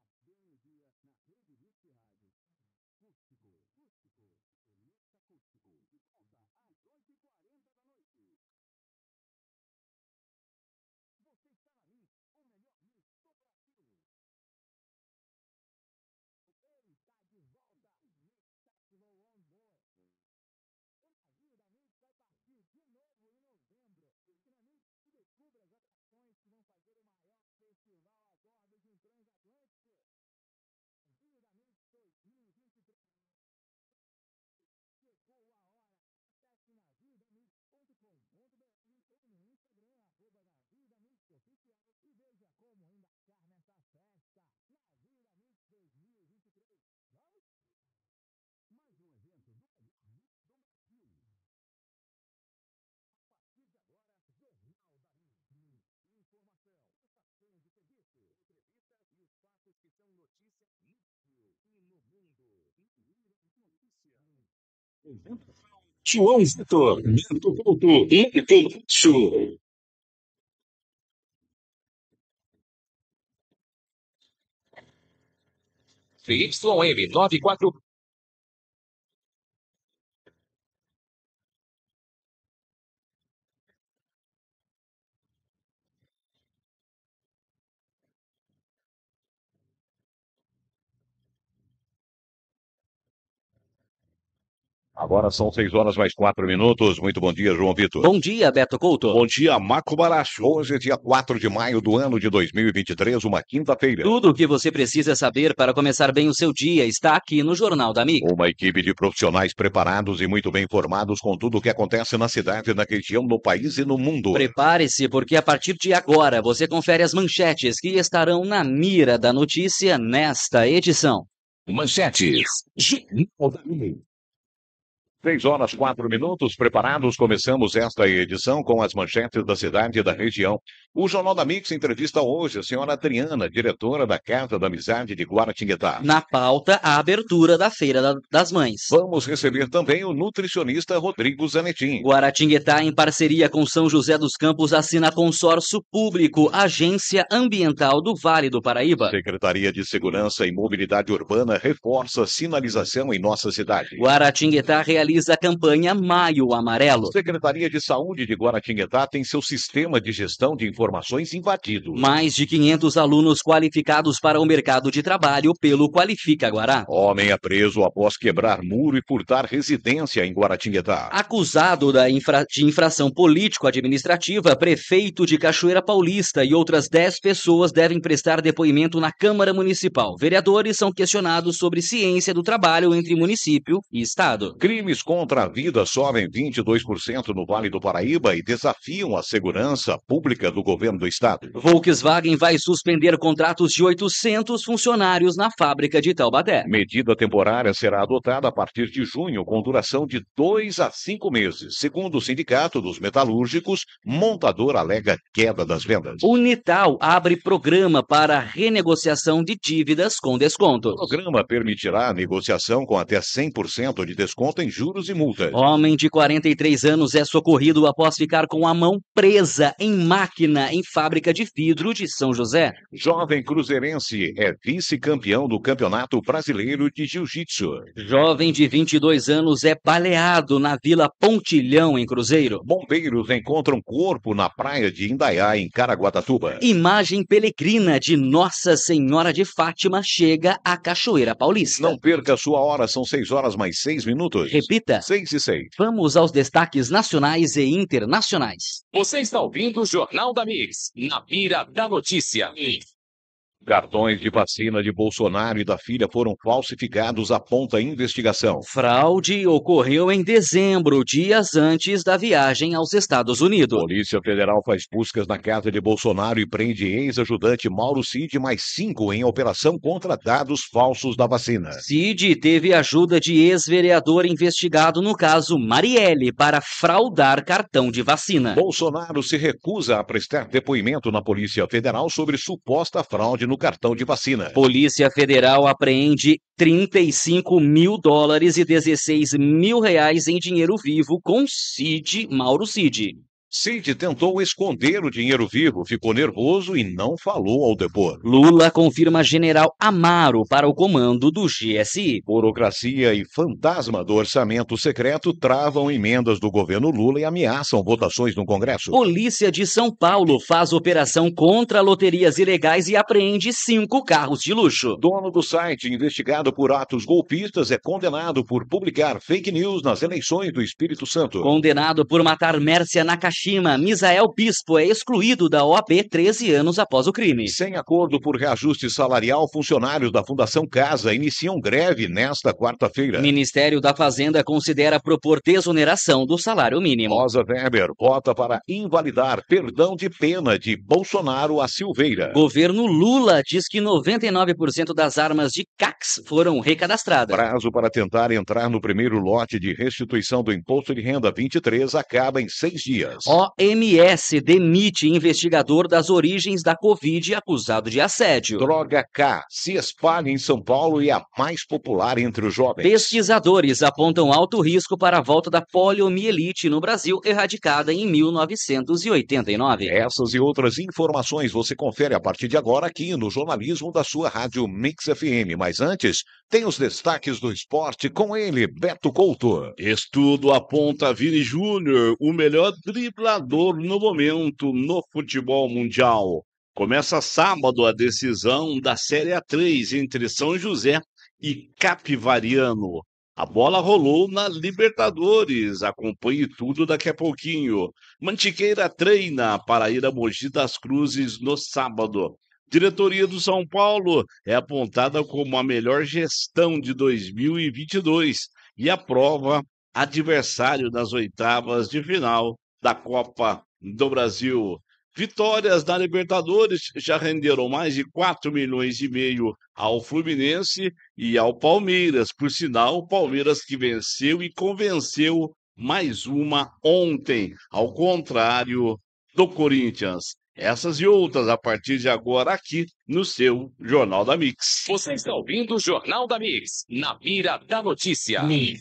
Tadeu Energia é na Rede Mix Rádio. Acústico, o mix acústico. De volta às 8h40 da noite. Você está na Mix, o melhor mix do Brasil. Ele está de volta, Mix Festival On Board. O navio da Mix vai partir de novo em novembro. E na Mix descubra as atrações que vão fazer o maior festival a bordo de um transatlântico. ou no Instagram, arroba da Vida Mix Oficial e veja como embarcar nessa festa na Vida Mix 2023. Vamos? Mais um evento do melhor do Brasil. A partir de agora, Jornal da Mix. Informação, prestação de serviço, entrevistas e os fatos que são notícia no Brasil e no mundo. Notícia. Evento. João Vitor, Bento Couto, Henrique M, YM94 Agora são 6 horas mais 4 minutos. Muito bom dia, João Vitor. Bom dia, Beto Couto. Bom dia, Marco Baracho. Hoje, é dia 4 de maio do ano de 2023, uma quinta-feira. Tudo o que você precisa saber para começar bem o seu dia está aqui no Jornal da Amiga. Uma equipe de profissionais preparados e muito bem informados com tudo o que acontece na cidade, na região, no país e no mundo. Prepare-se, porque a partir de agora você confere as manchetes que estarão na mira da notícia nesta edição. Manchetes. Jornal da Amiga. Três horas, quatro minutos, preparados, começamos esta edição com as manchetes da cidade e da região. O Jornal da Mix entrevista hoje a senhora Adriana, diretora da Casa da Amizade de Guaratinguetá. Na pauta, a abertura da Feira das Mães. Vamos receber também o nutricionista Rodrigo Zanetin. Guaratinguetá, em parceria com São José dos Campos, assina consórcio público Agência Ambiental do Vale do Paraíba. Secretaria de Segurança e Mobilidade Urbana reforça sinalização em nossa cidade. Guaratinguetá realiza a campanha Maio Amarelo. Secretaria de Saúde de Guaratinguetá tem seu sistema de gestão de informações informações Mais de 500 alunos qualificados para o mercado de trabalho pelo Qualifica Guará. Homem é preso após quebrar muro e furtar residência em Guaratinguetá. Acusado da infra... de infração político-administrativa, prefeito de Cachoeira Paulista e outras 10 pessoas devem prestar depoimento na Câmara Municipal. Vereadores são questionados sobre ciência do trabalho entre município e Estado. Crimes contra a vida sobem 22% no Vale do Paraíba e desafiam a segurança pública do governo governo do estado. Volkswagen vai suspender contratos de 800 funcionários na fábrica de Taubaté. Medida temporária será adotada a partir de junho, com duração de dois a cinco meses. Segundo o Sindicato dos Metalúrgicos, montador alega queda das vendas. Unital abre programa para renegociação de dívidas com desconto. O programa permitirá a negociação com até 100% de desconto em juros e multas. Homem de 43 anos é socorrido após ficar com a mão presa em máquina em fábrica de vidro de São José. Jovem Cruzeirense é vice-campeão do Campeonato Brasileiro de Jiu-Jitsu. Jovem de 22 anos é baleado na Vila Pontilhão, em Cruzeiro. Bombeiros encontram corpo na praia de Indaiá, em Caraguatatuba. Imagem pelegrina de Nossa Senhora de Fátima chega à Cachoeira Paulista. Não perca sua hora, são 6 horas mais 6 minutos. Repita. 6 e 6. Vamos aos destaques nacionais e internacionais. Você está ouvindo o Jornal da Mix, na vira da notícia. Cartões de vacina de Bolsonaro e da filha foram falsificados, aponta a investigação. Fraude ocorreu em dezembro, dias antes da viagem aos Estados Unidos. Polícia Federal faz buscas na casa de Bolsonaro e prende ex-ajudante Mauro Cid mais cinco em operação contra dados falsos da vacina. Cid teve ajuda de ex-vereador investigado no caso Marielle para fraudar cartão de vacina. Bolsonaro se recusa a prestar depoimento na Polícia Federal sobre suposta fraude no cartão de vacina. Polícia Federal apreende 35 mil dólares e 16 mil reais em dinheiro vivo com Cid, Mauro Cid. Cid tentou esconder o dinheiro vivo, ficou nervoso e não falou ao depor. Lula confirma general Amaro para o comando do GSI. Burocracia e fantasma do orçamento secreto travam emendas do governo Lula e ameaçam votações no Congresso. Polícia de São Paulo faz operação contra loterias ilegais e apreende cinco carros de luxo. Dono do site investigado por atos golpistas é condenado por publicar fake news nas eleições do Espírito Santo. Condenado por matar Mércia na caixa. Hiroshima, Misael Bispo é excluído da OAB 13 anos após o crime. Sem acordo por reajuste salarial, funcionários da Fundação Casa iniciam greve nesta quarta-feira. Ministério da Fazenda considera propor desoneração do salário mínimo. Rosa Weber vota para invalidar perdão de pena de Bolsonaro a Silveira. Governo Lula diz que 99% das armas de CACs foram recadastradas. Prazo para tentar entrar no primeiro lote de restituição do imposto de renda 23 acaba em seis dias. OMS demite investigador das origens da Covid acusado de assédio. Droga K se espalha em São Paulo e é a mais popular entre os jovens. Pesquisadores apontam alto risco para a volta da poliomielite no Brasil, erradicada em 1989. Essas e outras informações você confere a partir de agora aqui no jornalismo da sua rádio Mix FM. Mas antes, tem os destaques do esporte com ele, Beto Couto. Estudo aponta Vini Júnior, o melhor drible no momento no futebol mundial. Começa sábado a decisão da Série A3 entre São José e Capivariano. A bola rolou na Libertadores. Acompanhe tudo daqui a pouquinho. Mantiqueira treina para ir a Mogi das Cruzes no sábado. Diretoria do São Paulo é apontada como a melhor gestão de 2022 e aprova adversário das oitavas de final da Copa do Brasil. Vitórias da Libertadores já renderam mais de 4 milhões e meio ao Fluminense e ao Palmeiras. Por sinal, o Palmeiras que venceu e convenceu mais uma ontem, ao contrário do Corinthians. Essas e outras a partir de agora aqui no seu Jornal da Mix. Você está ouvindo o Jornal da Mix, na mira da notícia. Mix.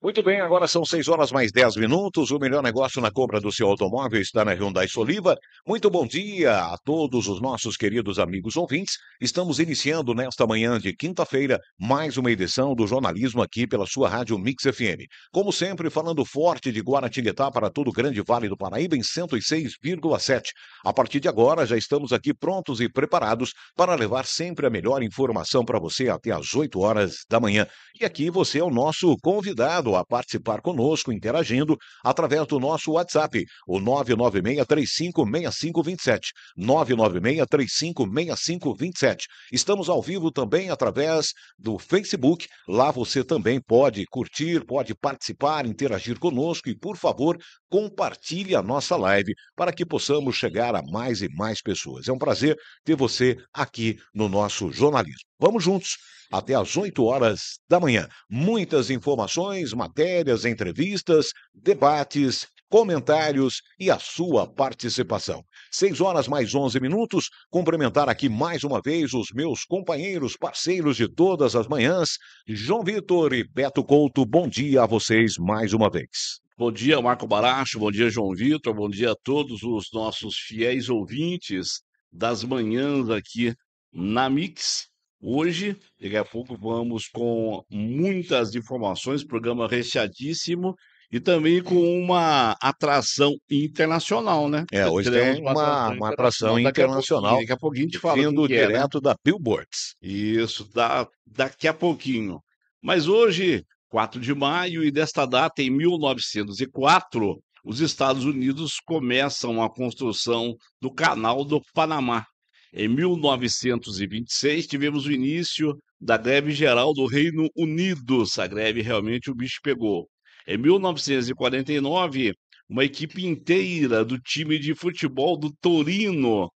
Muito bem, agora são 6 horas mais 10 minutos. O melhor negócio na compra do seu automóvel está na Hyundai Soliva. Muito bom dia a todos os nossos queridos amigos ouvintes. Estamos iniciando nesta manhã de quinta-feira mais uma edição do jornalismo aqui pela sua Rádio Mix FM. Como sempre, falando forte de Guaratinguetá para todo o Grande Vale do Paraíba em 106,7. A partir de agora, já estamos aqui prontos e preparados para levar sempre a melhor informação para você até às 8 horas da manhã. E aqui você é o nosso convidado convidado a participar conosco, interagindo através do nosso WhatsApp, o 996 356527, 996 356527. Estamos ao vivo também através do Facebook. Lá você também pode curtir, pode participar, interagir conosco e, por favor, compartilhe a nossa live para que possamos chegar a mais e mais pessoas. É um prazer ter você aqui no nosso jornalismo. Vamos juntos até às 8 horas da manhã. Muitas informações, matérias, entrevistas, debates, comentários e a sua participação. 6 horas mais 11 minutos. Cumprimentar aqui mais uma vez os meus companheiros, parceiros de todas as manhãs, João Vitor e Beto Couto. Bom dia a vocês mais uma vez. Bom dia, Marco Baracho, bom dia, João Vitor, bom dia a todos os nossos fiéis ouvintes das manhãs aqui na Mix. Hoje, daqui a pouco, vamos com muitas informações, programa recheadíssimo e também com uma atração internacional, né? É, hoje tem uma, uma, uma atração internacional. Daqui a pouquinho a gente fala. Vindo direto é, né? da Billboards. Isso, da, daqui a pouquinho. Mas hoje 4 de maio, e desta data, em 1904, os Estados Unidos começam a construção do Canal do Panamá. Em 1926, tivemos o início da greve geral do Reino Unido. Essa greve realmente o bicho pegou. Em 1949, uma equipe inteira do time de futebol do Torino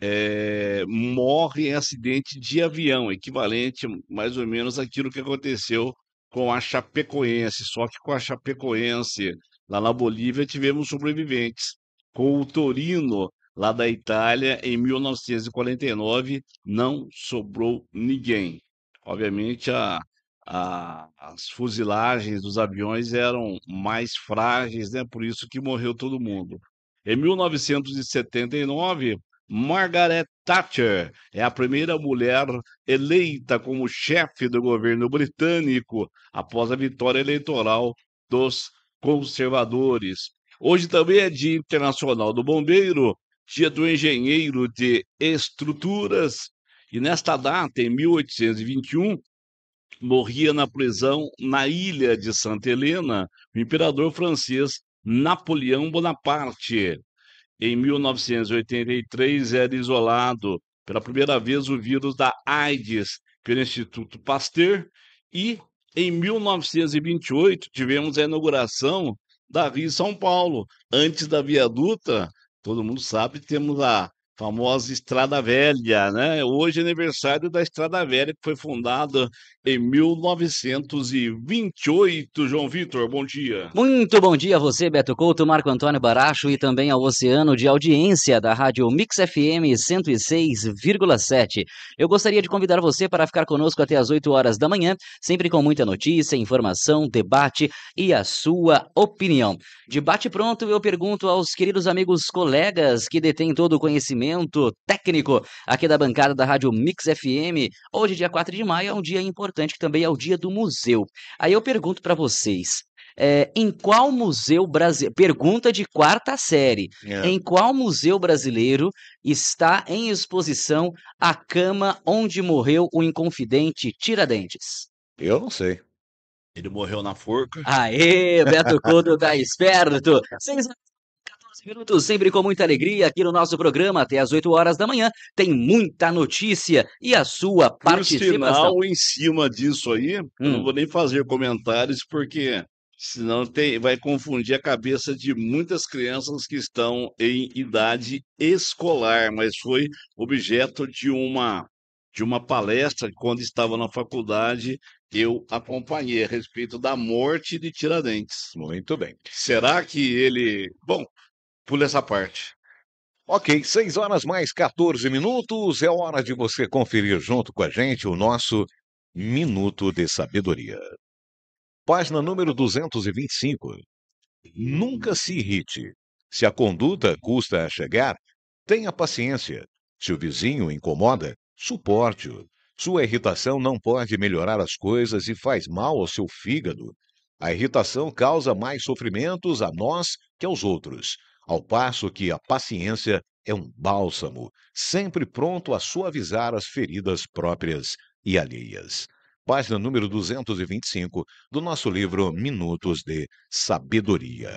é, morre em acidente de avião, equivalente mais ou menos àquilo que aconteceu com a Chapecoense. Só que com a Chapecoense, lá na Bolívia, tivemos sobreviventes. Com o Torino, lá da Itália, em 1949, não sobrou ninguém. Obviamente, a, a, as fuzilagens dos aviões eram mais frágeis, né? por isso que morreu todo mundo. Em 1979, Margaret Thatcher é a primeira mulher eleita como chefe do governo britânico após a vitória eleitoral dos conservadores. Hoje também é Dia Internacional do Bombeiro, Dia do Engenheiro de Estruturas, e nesta data, em 1821, morria na prisão na ilha de Santa Helena o imperador francês Napoleão Bonaparte. Em 1983, era isolado pela primeira vez o vírus da AIDS pelo Instituto Pasteur e em 1928 tivemos a inauguração da Rio São Paulo. Antes da viaduta, todo mundo sabe, temos a famosa Estrada Velha, né? Hoje é aniversário da Estrada Velha, que foi fundada em 1928. João Vitor, bom dia. Muito bom dia a você, Beto Couto, Marco Antônio Baracho e também ao oceano de audiência da Rádio Mix FM 106,7. Eu gostaria de convidar você para ficar conosco até as 8 horas da manhã, sempre com muita notícia, informação, debate e a sua opinião. Debate pronto, eu pergunto aos queridos amigos colegas que detêm todo o conhecimento momento técnico aqui da bancada da Rádio Mix FM. Hoje, dia 4 de maio, é um dia importante que também é o dia do museu. Aí eu pergunto para vocês, é, em qual museu brasileiro. Pergunta de quarta série. É. Em qual museu brasileiro está em exposição a cama onde morreu o inconfidente Tiradentes? Eu não sei. Ele morreu na forca. Aê, Beto Couto tá esperto. Seis minutos, sempre com muita alegria aqui no nosso programa, até às 8 horas da manhã. Tem muita notícia e a sua participação. Por sinal, em cima disso aí, hum. eu não hum. vou nem fazer comentários, porque senão tem, vai confundir a cabeça de muitas crianças que estão em idade escolar, mas foi objeto de uma de uma palestra quando estava na faculdade eu acompanhei a respeito da morte de Tiradentes. Muito bem. Será que ele, bom, Pula essa parte. Ok, 6 horas mais 14 minutos. É hora de você conferir junto com a gente o nosso Minuto de Sabedoria. Página número 225. Nunca se irrite. Se a conduta custa a chegar, tenha paciência. Se o vizinho incomoda, suporte-o. Sua irritação não pode melhorar as coisas e faz mal ao seu fígado. A irritação causa mais sofrimentos a nós que aos outros ao passo que a paciência é um bálsamo, sempre pronto a suavizar as feridas próprias e alheias. Página número 225 do nosso livro Minutos de Sabedoria.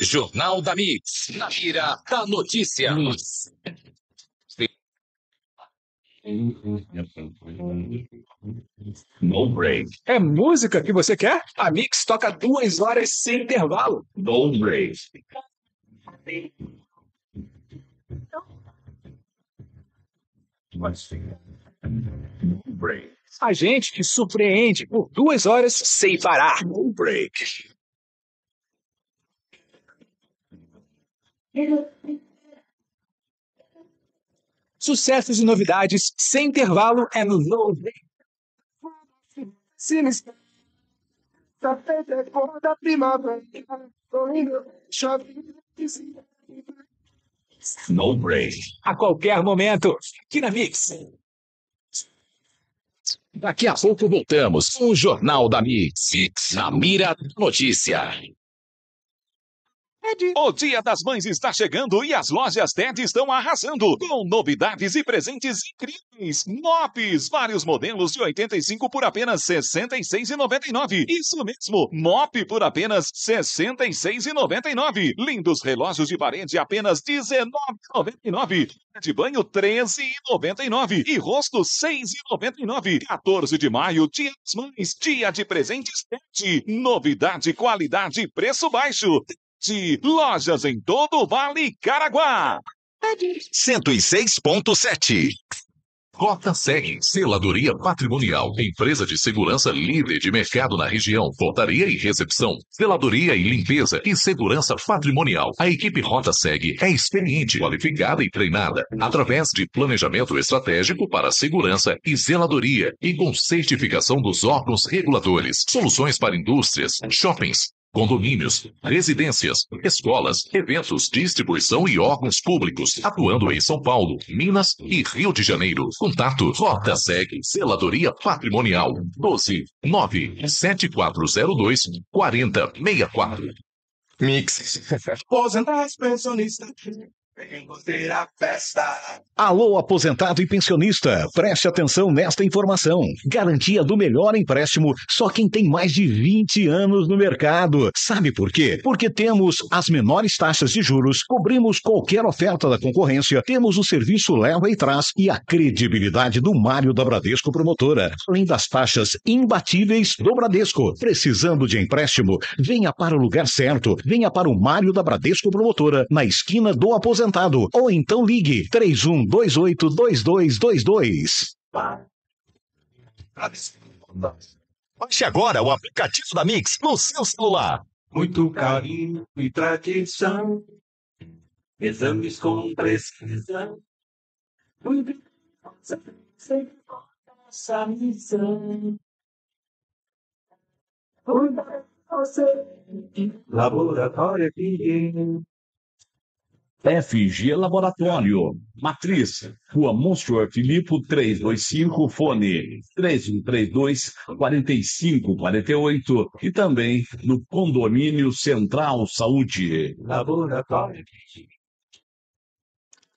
Jornal da Mix, na mira da notícia. Hum. No break. É música que você quer? A Mix toca duas horas sem intervalo. No break. No break. A gente te surpreende por duas horas sem parar. No break sucessos e novidades sem intervalo é no No No A qualquer momento, aqui na Mix. Daqui a pouco voltamos com o Jornal da Mix, na mira da notícia. TED. O Dia das Mães está chegando e as lojas TED estão arrasando com novidades e presentes incríveis. Mops, vários modelos de 85 por apenas 66,99. Isso mesmo, mop por apenas 66,99. Lindos relógios de parede apenas 19,99. De banho 13,99 e rosto 6,99. 14 de maio, Dia das Mães, dia de presentes TED. Novidade, qualidade preço baixo. Lojas em todo o Vale Caraguá. 106.7. Rota 100, Seladoria Patrimonial, empresa de segurança líder de mercado na região, portaria e recepção, seladoria e limpeza e segurança patrimonial. A equipe Rota Seg é experiente, qualificada e treinada através de planejamento estratégico para segurança e zeladoria e com certificação dos órgãos reguladores, soluções para indústrias, shoppings, condomínios, residências, escolas, eventos, distribuição e órgãos públicos, atuando em São Paulo, Minas e Rio de Janeiro. Contato Rota Seg, Seladoria Patrimonial, 12 9 7402 4064. Mix. Aposentar pensionista festa. Alô, aposentado e pensionista, preste atenção nesta informação. Garantia do melhor empréstimo só quem tem mais de 20 anos no mercado. Sabe por quê? Porque temos as menores taxas de juros, cobrimos qualquer oferta da concorrência, temos o serviço leva e traz e a credibilidade do Mário da Bradesco Promotora, além das taxas imbatíveis do Bradesco. Precisando de empréstimo, venha para o lugar certo, venha para o Mário da Bradesco Promotora, na esquina do aposentado ou então ligue 31282222. Baixe agora o aplicativo da Mix no seu celular. Muito carinho e tradição, exames com precisão. Muito sempre nossa missão. Cuidar você, laboratório aqui. FG Laboratório, Matriz, Rua Monsenhor Filipe 325, fone 3132-4548 e também no Condomínio Central Saúde. Laboratório.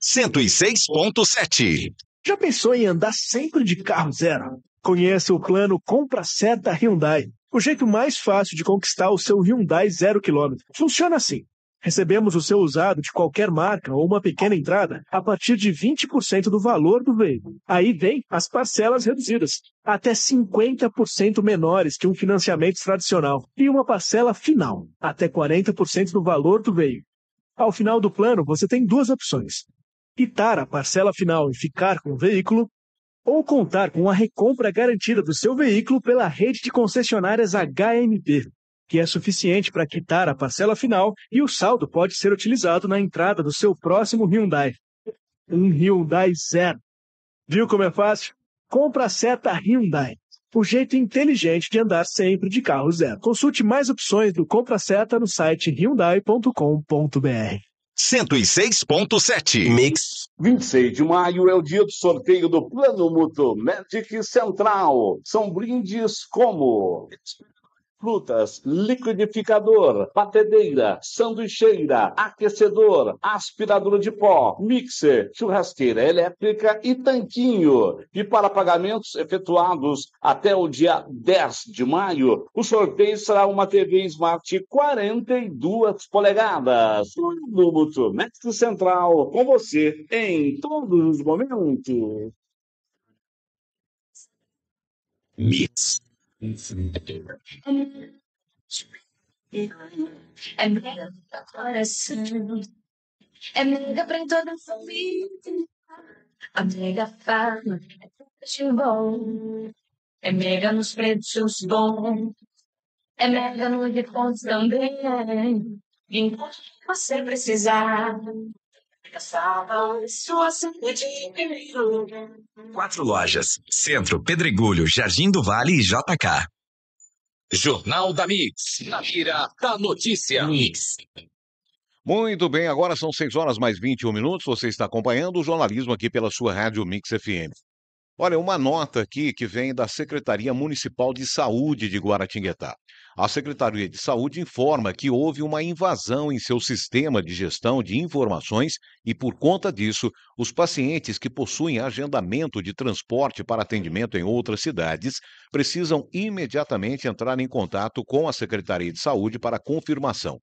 106.7 Já pensou em andar sempre de carro zero? Conheça o plano Compra Seta Hyundai, o jeito mais fácil de conquistar o seu Hyundai zero quilômetro. Funciona assim. Recebemos o seu usado de qualquer marca ou uma pequena entrada a partir de 20% do valor do veículo. Aí vem as parcelas reduzidas, até 50% menores que um financiamento tradicional, e uma parcela final, até 40% do valor do veículo. Ao final do plano, você tem duas opções: quitar a parcela final e ficar com o veículo, ou contar com a recompra garantida do seu veículo pela rede de concessionárias HMP que é suficiente para quitar a parcela final e o saldo pode ser utilizado na entrada do seu próximo Hyundai. Um Hyundai zero. Viu como é fácil? Compra a seta Hyundai. O jeito inteligente de andar sempre de carro zero. Consulte mais opções do Compra Seta no site hyundai.com.br. 106.7 Mix. 26 de maio é o dia do sorteio do Plano Mutuo Magic Central. São brindes como frutas, liquidificador, batedeira, sanduicheira, aquecedor, aspiradora de pó, mixer, churrasqueira elétrica e tanquinho. E para pagamentos efetuados até o dia 10 de maio, o sorteio será uma TV Smart 42 polegadas. Do México Central, com você em todos os momentos. Mix mega no coração, mega pra toda a família, mega fama, de bom, é mega nos preços bons, no de defuntos também, enquanto você precisar. Quatro lojas: Centro, Pedregulho, Jardim do Vale e JK. Jornal da Mix, na mira da notícia. Mix. Muito bem, agora são 6 horas mais 21 minutos. Você está acompanhando o jornalismo aqui pela sua Rádio Mix FM. Olha, uma nota aqui que vem da Secretaria Municipal de Saúde de Guaratinguetá. A Secretaria de Saúde informa que houve uma invasão em seu sistema de gestão de informações e, por conta disso, os pacientes que possuem agendamento de transporte para atendimento em outras cidades precisam imediatamente entrar em contato com a Secretaria de Saúde para confirmação.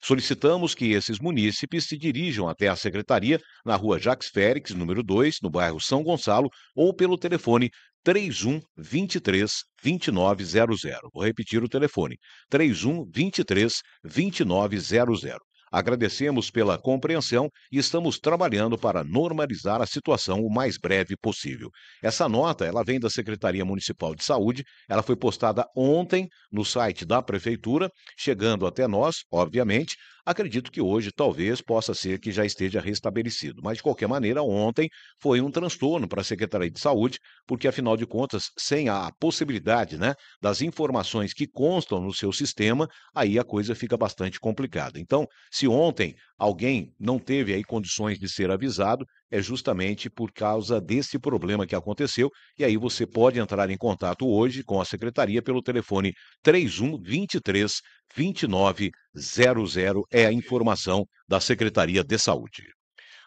Solicitamos que esses munícipes se dirijam até a secretaria na rua Jacques Félix, número 2, no bairro São Gonçalo, ou pelo telefone 31 23 2900. Vou repetir o telefone: 31 23 2900. Agradecemos pela compreensão e estamos trabalhando para normalizar a situação o mais breve possível. Essa nota, ela vem da Secretaria Municipal de Saúde, ela foi postada ontem no site da prefeitura, chegando até nós, obviamente, Acredito que hoje talvez possa ser que já esteja restabelecido, mas de qualquer maneira, ontem foi um transtorno para a Secretaria de Saúde, porque afinal de contas, sem a possibilidade né, das informações que constam no seu sistema, aí a coisa fica bastante complicada. Então, se ontem alguém não teve aí condições de ser avisado, é justamente por causa desse problema que aconteceu. E aí você pode entrar em contato hoje com a secretaria pelo telefone 3123 2900. É a informação da Secretaria de Saúde.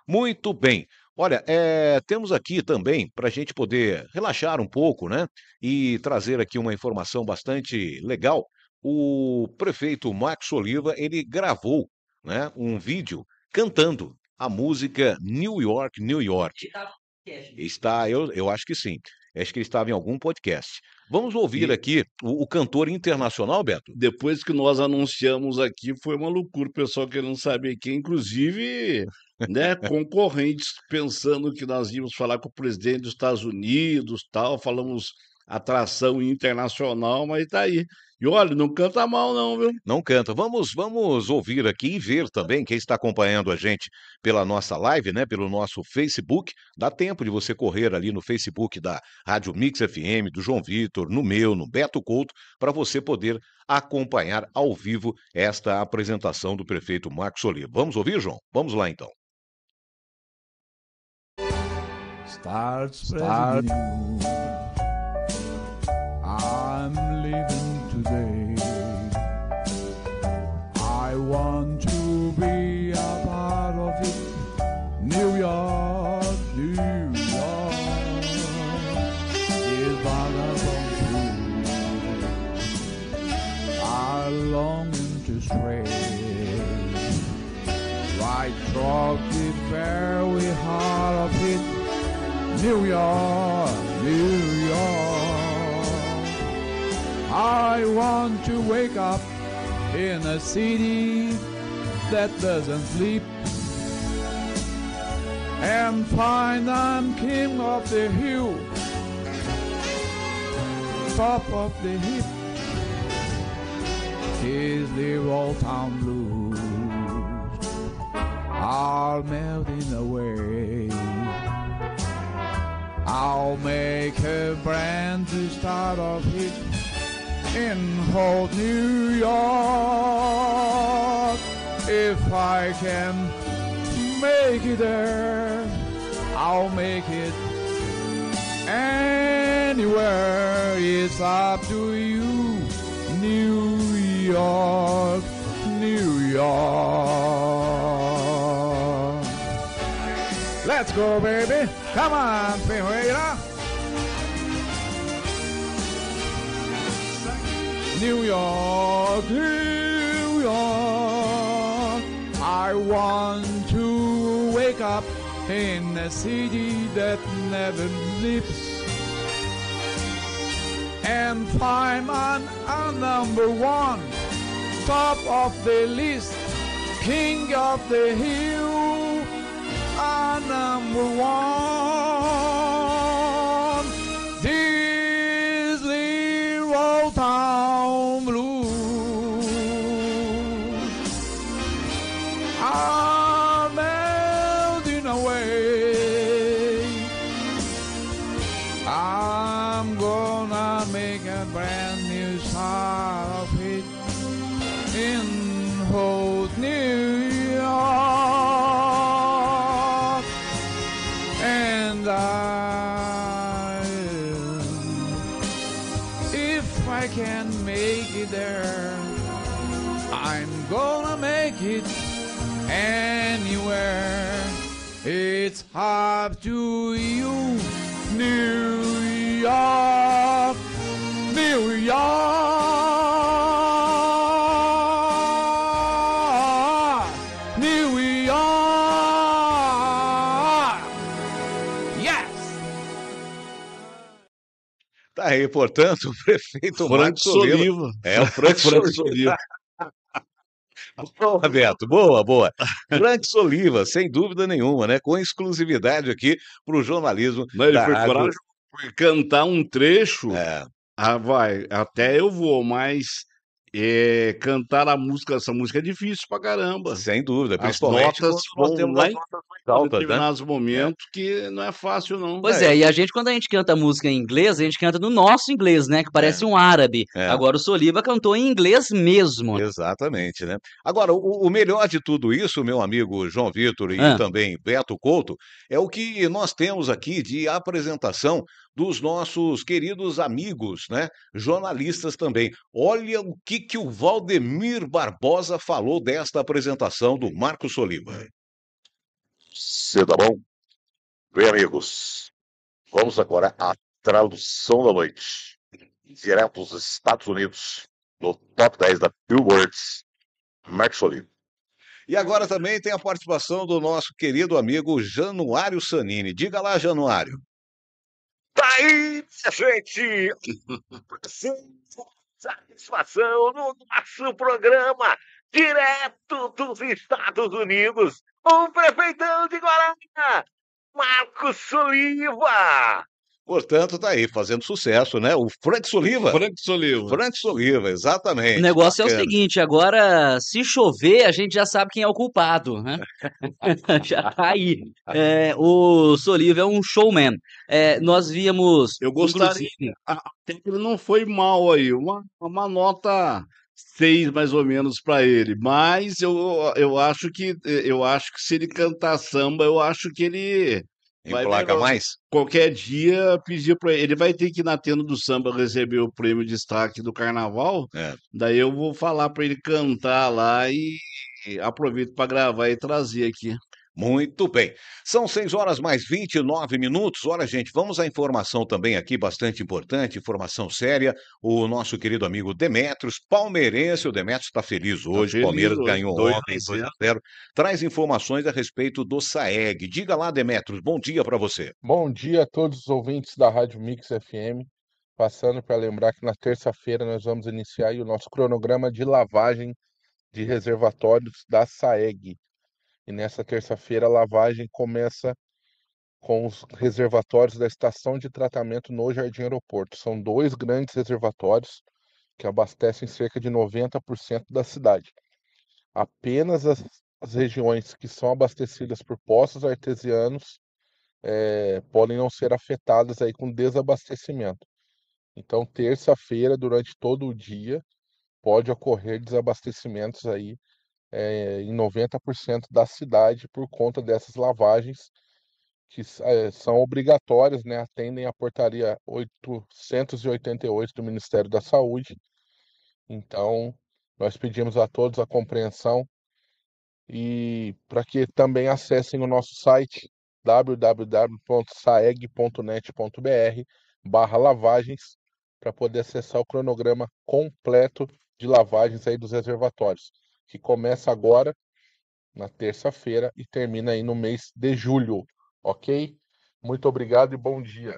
Muito bem. Olha, é, temos aqui também, para a gente poder relaxar um pouco, né? E trazer aqui uma informação bastante legal. O prefeito Max Oliva, ele gravou né, um vídeo cantando a música New York, New York. Tá Está, eu, eu acho que sim. Acho que ele estava em algum podcast. Vamos ouvir e... aqui o, o, cantor internacional, Beto. Depois que nós anunciamos aqui, foi uma loucura, o pessoal querendo saber quem, inclusive, né, concorrentes pensando que nós íamos falar com o presidente dos Estados Unidos, tal, falamos atração internacional, mas tá aí. E olha, não canta mal não, viu? Não canta. Vamos, vamos ouvir aqui e ver também quem está acompanhando a gente pela nossa live, né, pelo nosso Facebook. Dá tempo de você correr ali no Facebook da Rádio Mix FM, do João Vitor, no meu, no Beto Couto, para você poder acompanhar ao vivo esta apresentação do prefeito Marcos Oliveira. Vamos ouvir, João? Vamos lá então. Start, start. day. I want to be a part of it, New York, New York. Is vagabond me. I long to stray. Right through the fairway heart of it, New York. I want to wake up in a city that doesn't sleep and find I'm king of the hill, top of the hip is the old town blues all melting away. I'll make a brand new start of his in old New York. If I can make it there, I'll make it anywhere. It's up to you, New York, New York. Let's go, baby. Come on, Pinway, you know? New York, New York. I want to wake up in a city that never sleeps and find on a number one, top of the list, king of the hill, a number one. up to you, New York, New York, New York. Yes. Tá aí, portanto, o prefeito Frank Soliva. É, o Frank Soliva. Boa, Beto, boa, boa. Frank Soliva, sem dúvida nenhuma, né? Com exclusividade aqui para o jornalismo. ele foi coragem foi cantar um trecho. É. Ah, vai, até eu vou, mas é, cantar a música, essa música é difícil pra caramba. Sem dúvida, principalmente as notas vão lá em altas, né? determinados né? momentos que não é fácil não. Pois é. é. e a gente quando a gente canta música em inglês, a gente canta no nosso inglês, né, que parece é. um árabe. É. Agora o Soliva cantou em inglês mesmo. Exatamente, né? Agora, o, o melhor de tudo isso, meu amigo João Vitor e ah. também Beto Couto, é o que nós temos aqui de apresentação dos nossos queridos amigos, né? Jornalistas também. Olha o que, que o Valdemir Barbosa falou desta apresentação do Marcos Soliva. Cedo, tá bom? Bem, amigos, vamos agora à tradução da noite. Direto dos Estados Unidos, no top 10 da Billboard, Marcos Soliva. E agora também tem a participação do nosso querido amigo Januário Sanini. Diga lá, Januário. Tá aí, gente! Satisfação no nosso programa, direto dos Estados Unidos, o prefeitão de Guarana, Marcos Soliva! Portanto, tá aí, fazendo sucesso, né? O Frank Soliva. Frank Soliva. Frank Soliva, exatamente. O negócio Bacana. é o seguinte, agora, se chover, a gente já sabe quem é o culpado, né? já tá aí. É, o Soliva é um showman. É, nós víamos... Eu gostaria... Até que ele não foi mal aí. Uma, uma nota seis mais ou menos para ele, mas eu, eu acho que eu acho que se ele cantar samba, eu acho que ele Emplaca mais? Qualquer dia pedir para ele. Ele vai ter que ir na tenda do samba receber o prêmio de destaque do carnaval. É. Daí eu vou falar para ele cantar lá e aproveito para gravar e trazer aqui. Muito bem. São 6 horas mais 29 minutos. Olha, gente, vamos à informação também aqui, bastante importante, informação séria. O nosso querido amigo Demetros palmeirense, o Demetros está feliz tá hoje. Tá o Palmeiras hoje. ganhou dois ontem, 2 a 0. Traz informações a respeito do SAEG. Diga lá, Demetros. bom dia para você. Bom dia a todos os ouvintes da Rádio Mix FM. Passando para lembrar que na terça-feira nós vamos iniciar o nosso cronograma de lavagem de reservatórios da SAEG e nessa terça-feira, a lavagem começa com os reservatórios da estação de tratamento no Jardim Aeroporto. São dois grandes reservatórios que abastecem cerca de 90% da cidade. Apenas as, as, regiões que são abastecidas por poços artesianos é, podem não ser afetadas aí com desabastecimento. Então, terça-feira, durante todo o dia, pode ocorrer desabastecimentos aí é, em 90% da cidade por conta dessas lavagens que é, são obrigatórias, né, atendem à portaria 888 do Ministério da Saúde. Então, nós pedimos a todos a compreensão e para que também acessem o nosso site www.saeg.net.br barra lavagens para poder acessar o cronograma completo de lavagens aí dos reservatórios que começa agora na terça-feira e termina aí no mês de julho, ok? Muito obrigado e bom dia.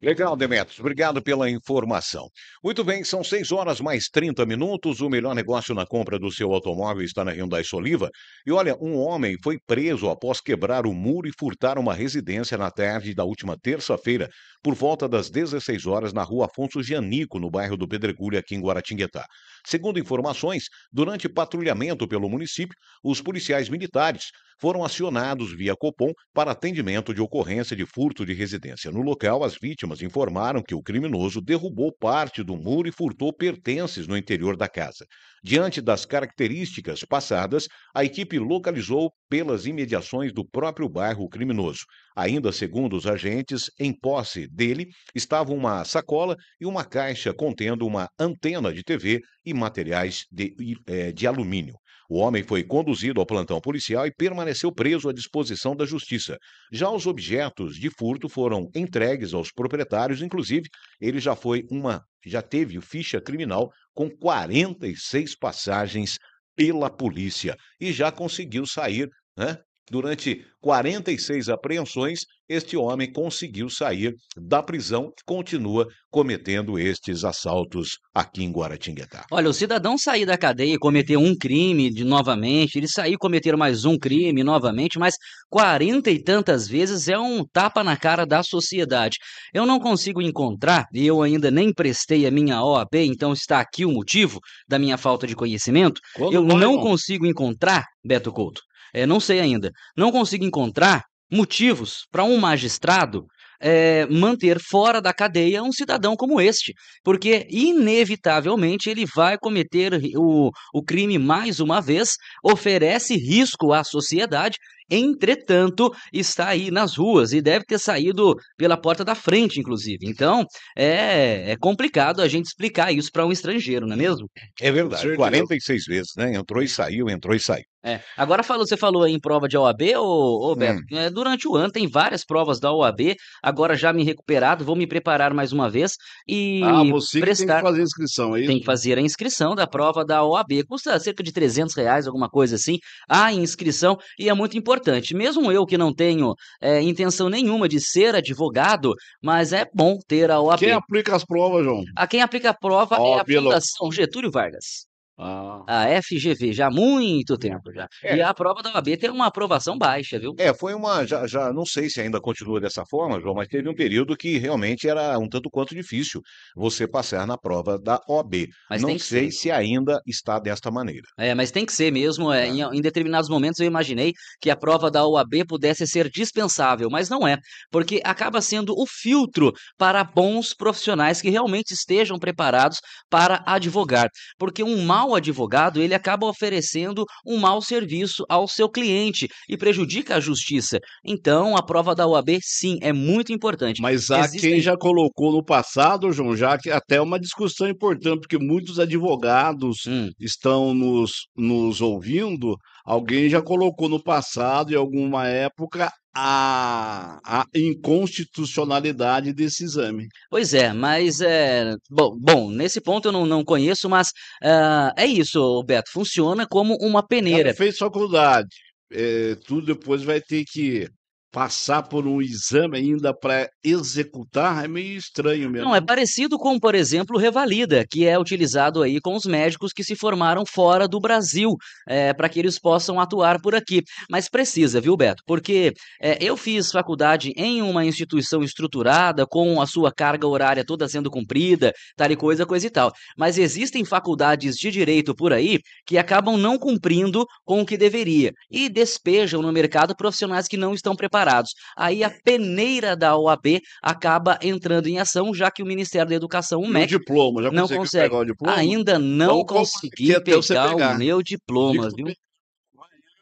Legal, Demetrios. Obrigado pela informação. Muito bem, são 6 horas mais 30 minutos. O melhor negócio na compra do seu automóvel está na Hyundai Soliva. E olha, um homem foi preso após quebrar o muro e furtar uma residência na tarde da última terça-feira, por volta das 16 horas, na rua Afonso Gianico, no bairro do Pedregulho, aqui em Guaratinguetá. Segundo informações, durante patrulhamento pelo município, os policiais militares foram acionados via Copom para atendimento de ocorrência de furto de residência. No local, as vítimas vítimas informaram que o criminoso derrubou parte do muro e furtou pertences no interior da casa. Diante das características passadas, a equipe localizou pelas imediações do próprio bairro o criminoso. Ainda segundo os agentes, em posse dele estavam uma sacola e uma caixa contendo uma antena de TV e materiais de, eh, de alumínio. O homem foi conduzido ao plantão policial e permaneceu preso à disposição da justiça. Já os objetos de furto foram entregues aos proprietários, inclusive, ele já foi uma, já teve ficha criminal com 46 passagens pela polícia e já conseguiu sair né, Durante 46 apreensões, este homem conseguiu sair da prisão e continua cometendo estes assaltos aqui em Guaratinguetá. Olha, o cidadão sair da cadeia e cometer um crime de, novamente, ele sair e cometer mais um crime novamente, mas quarenta e tantas vezes é um tapa na cara da sociedade. Eu não consigo encontrar, e eu ainda nem prestei a minha OAB, então está aqui o motivo da minha falta de conhecimento. Quando eu não consigo encontrar, Beto Couto, é, não sei ainda, não consigo encontrar motivos para um magistrado é, manter fora da cadeia um cidadão como este, porque inevitavelmente ele vai cometer o, o crime mais uma vez, oferece risco à sociedade Entretanto, está aí nas ruas e deve ter saído pela porta da frente, inclusive. Então, é, é complicado a gente explicar isso para um estrangeiro, não é mesmo? É verdade. 46 vezes, né? Entrou e saiu, entrou e saiu. É. Agora falou, você falou em prova de OAB, ô, ô Beto, hum. é, durante o ano tem várias provas da OAB, agora já me recuperado, vou me preparar mais uma vez e ah, você prestar... tem que fazer a inscrição, é Tem que fazer a inscrição da prova da OAB, custa cerca de 300 reais, alguma coisa assim, a inscrição, e é muito importante importante. Mesmo eu que não tenho é, intenção nenhuma de ser advogado, mas é bom ter a OAB. Quem aplica as provas, João? A quem aplica a prova é a é Fundação Getúlio Vargas. Ah. A FGV, já há muito hum. tempo já. É. E a prova da OAB tem uma aprovação baixa, viu? É, foi uma. Já, já não sei se ainda continua dessa forma, João, mas teve um período que realmente era um tanto quanto difícil você passar na prova da OAB. Mas não sei ser. se ainda está desta maneira. É, mas tem que ser mesmo. É, é. Em, em, determinados momentos eu imaginei que a prova da OAB pudesse ser dispensável, mas não é, porque acaba sendo o filtro para bons profissionais que realmente estejam preparados para advogar. Porque um mau mau advogado, ele acaba oferecendo um mau serviço ao seu cliente e prejudica a justiça. Então, a prova da OAB, sim, é muito importante. Mas há Existem... quem já colocou no passado, João Jacques até é uma discussão importante, porque muitos advogados hum. estão nos, nos ouvindo. Alguém já colocou no passado, em alguma época, a, a, inconstitucionalidade desse exame. Pois é, mas é bom, bom nesse ponto eu não, não conheço, mas uh, é isso, Beto, funciona como uma peneira. fez faculdade, é, tudo depois vai ter que passar por um exame ainda para executar é meio estranho mesmo. Não, é né? parecido com, por exemplo, Revalida, que é utilizado aí com os médicos que se formaram fora do Brasil, é, para que eles possam atuar por aqui. Mas precisa, viu, Beto? Porque é, eu fiz faculdade em uma instituição estruturada, com a sua carga horária toda sendo cumprida, tal e coisa, coisa e tal. Mas existem faculdades de direito por aí que acabam não cumprindo com o que deveria e despejam no mercado profissionais que não estão preparados separados. Aí a hum. peneira da OAB acaba entrando em ação, já que o Ministério da Educação, o MEC, o diploma, já não consegue. O diploma? Ainda não então, consegui é pegar, pegar, o meu diploma, Digo, viu?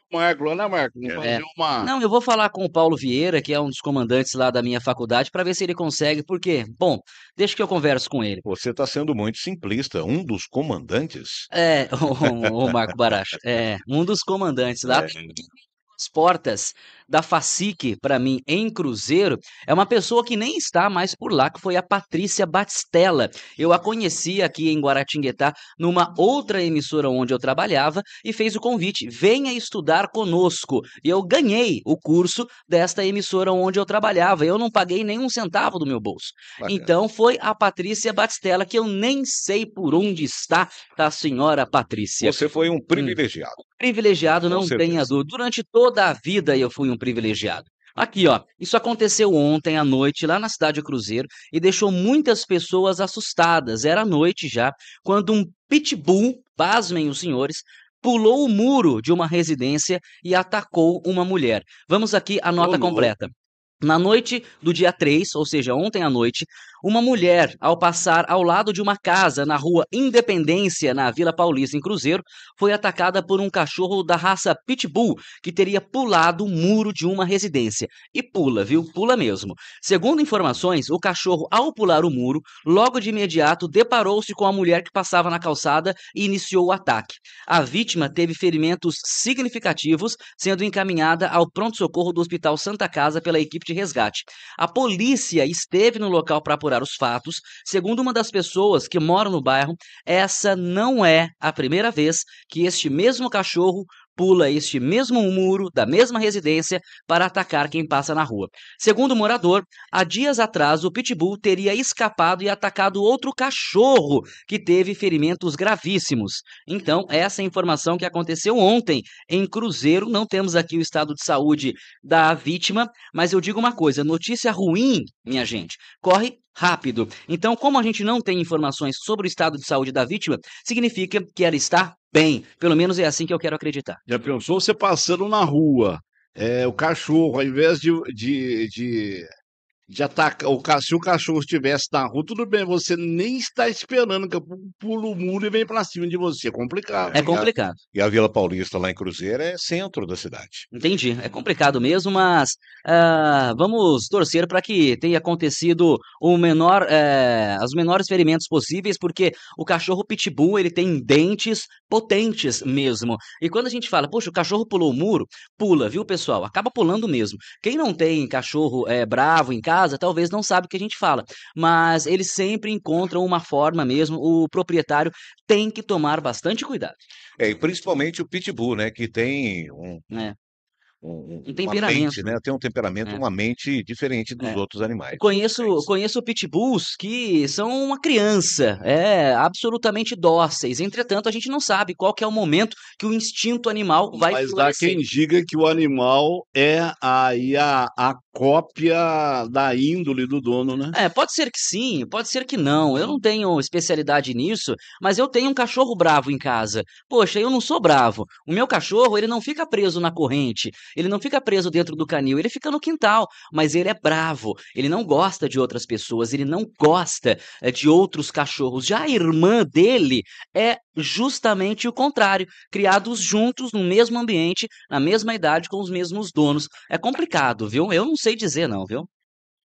Marco, né, Marco? Não, é. uma... não, eu vou falar com o Paulo Vieira, que é um dos comandantes lá da minha faculdade, para ver se ele consegue, porque, bom, deixa que eu converso com ele. Você está sendo muito simplista, um dos comandantes? É, o, o Marco Baracho, é, um dos comandantes lá. É. As portas da Facique, para mim, em Cruzeiro, é uma pessoa que nem está mais por lá, que foi a Patrícia Batistella. Eu a conheci aqui em Guaratinguetá, numa outra emissora onde eu trabalhava, e fez o convite: venha estudar conosco. E eu ganhei o curso desta emissora onde eu trabalhava. Eu não paguei nenhum centavo do meu bolso. Bacana. Então foi a Patrícia Batistella, que eu nem sei por onde está, a tá, senhora Patrícia. Você foi um privilegiado. Hum, privilegiado, não tenha dúvida. Durante toda a vida eu fui um privilegiado. Aqui, ó, isso aconteceu ontem à noite lá na cidade do Cruzeiro e deixou muitas pessoas assustadas. Era noite já, quando um pitbull, pasmem os senhores, pulou o muro de uma residência e atacou uma mulher. Vamos aqui a nota completa. Na noite do dia 3, ou seja, ontem à noite, uma mulher, ao passar ao lado de uma casa na rua Independência, na Vila Paulista, em Cruzeiro, foi atacada por um cachorro da raça Pitbull, que teria pulado o muro de uma residência. E pula, viu? Pula mesmo. Segundo informações, o cachorro, ao pular o muro, logo de imediato deparou-se com a mulher que passava na calçada e iniciou o ataque. A vítima teve ferimentos significativos, sendo encaminhada ao pronto-socorro do Hospital Santa Casa pela equipe de resgate. A polícia esteve no local para apurar os fatos. Segundo uma das pessoas que mora no bairro, essa não é a primeira vez que este mesmo cachorro pula este mesmo muro da mesma residência para atacar quem passa na rua. Segundo o morador, há dias atrás o pitbull teria escapado e atacado outro cachorro que teve ferimentos gravíssimos. Então, essa é informação que aconteceu ontem em Cruzeiro, não temos aqui o estado de saúde da vítima, mas eu digo uma coisa, notícia ruim, minha gente, corre rápido. Então, como a gente não tem informações sobre o estado de saúde da vítima, significa que ela está bem. Pelo menos é assim que eu quero acreditar. Já pensou você passando na rua, é, o cachorro, ao invés de, de, de já tá, o, se o cachorro estivesse na rua, tudo bem, você nem está esperando que pule o muro e vem para cima de você. É complicado. É complicado. E a, e a, Vila Paulista lá em Cruzeiro é centro da cidade. Entendi. É complicado mesmo, mas uh, vamos torcer para que tenha acontecido o menor, uh, os menores ferimentos possíveis, porque o cachorro pitbull ele tem dentes potentes mesmo. E quando a gente fala, poxa, o cachorro pulou o muro, pula, viu, pessoal? Acaba pulando mesmo. Quem não tem cachorro é, bravo em casa, casa talvez não sabe o que a gente fala, mas eles sempre encontram uma forma mesmo, o proprietário tem que tomar bastante cuidado. É, e principalmente o pitbull, né, que tem um, é. Um, um, temperamento. Mente, né? Tem um temperamento, é. uma mente diferente dos é. outros animais. Conheço, é conheço pitbulls que são uma criança, é absolutamente dóceis. Entretanto, a gente não sabe qual é o momento que o instinto animal vai Mas florescer. há quem diga que o animal é aí a, a cópia da índole do dono, né? É, pode ser que sim, pode ser que não. Eu não tenho especialidade nisso, mas eu tenho um cachorro bravo em casa. Poxa, eu não sou bravo. O meu cachorro, ele não fica preso na corrente, ele não fica preso dentro do canil, ele fica no quintal, mas ele é bravo. Ele não gosta de outras pessoas, ele não gosta eh, de outros cachorros. Já a irmã dele é justamente o contrário, criados juntos no mesmo ambiente, na mesma idade, com os mesmos donos. É complicado, viu? Eu não sei sei dizer, não, viu?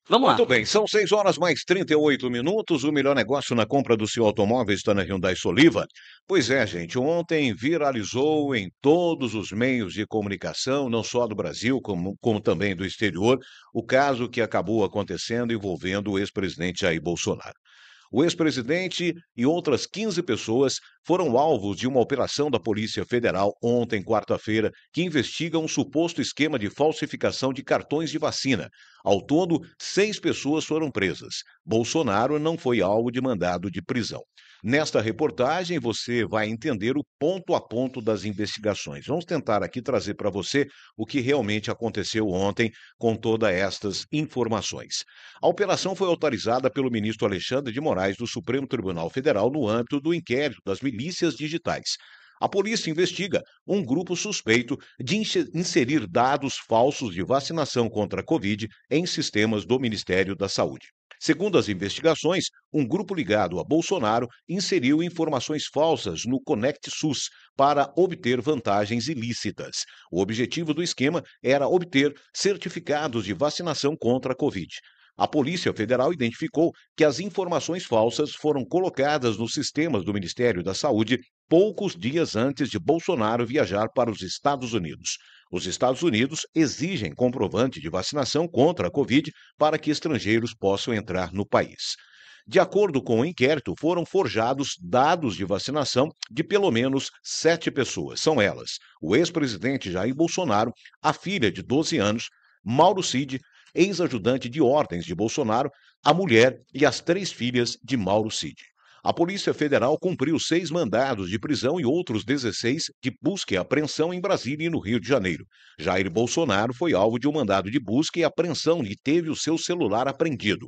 Vamos Muito Tudo bem, são 6 horas mais 38 minutos. O melhor negócio na compra do seu automóvel está na Hyundai Soliva. Pois é, gente, ontem viralizou em todos os meios de comunicação, não só do Brasil, como, como também do exterior, o caso que acabou acontecendo envolvendo o ex-presidente Jair Bolsonaro o ex-presidente e outras 15 pessoas foram alvos de uma operação da Polícia Federal ontem, quarta-feira, que investiga um suposto esquema de falsificação de cartões de vacina. Ao todo, seis pessoas foram presas. Bolsonaro não foi alvo de mandado de prisão. Nesta reportagem, você vai entender o ponto a ponto das investigações. Vamos tentar aqui trazer para você o que realmente aconteceu ontem com todas estas informações. A operação foi autorizada pelo ministro Alexandre de Moraes do Supremo Tribunal Federal no âmbito do inquérito das milícias digitais. A polícia investiga um grupo suspeito de inserir dados falsos de vacinação contra a Covid em sistemas do Ministério da Saúde. Segundo as investigações, um grupo ligado a Bolsonaro inseriu informações falsas no Conect SUS para obter vantagens ilícitas. O objetivo do esquema era obter certificados de vacinação contra a Covid. A Polícia Federal identificou que as informações falsas foram colocadas nos sistemas do Ministério da Saúde poucos dias antes de Bolsonaro viajar para os Estados Unidos. Os Estados Unidos exigem comprovante de vacinação contra a Covid para que estrangeiros possam entrar no país. De acordo com o inquérito, foram forjados dados de vacinação de pelo menos sete pessoas. São elas o ex-presidente Jair Bolsonaro, a filha de 12 anos, Mauro Cid, ex-ajudante de ordens de Bolsonaro, a mulher e as três filhas de Mauro Cid. A Polícia Federal cumpriu seis mandados de prisão e outros 16 de busca e apreensão em Brasília e no Rio de Janeiro. Jair Bolsonaro foi alvo de um mandado de busca e apreensão e teve o seu celular apreendido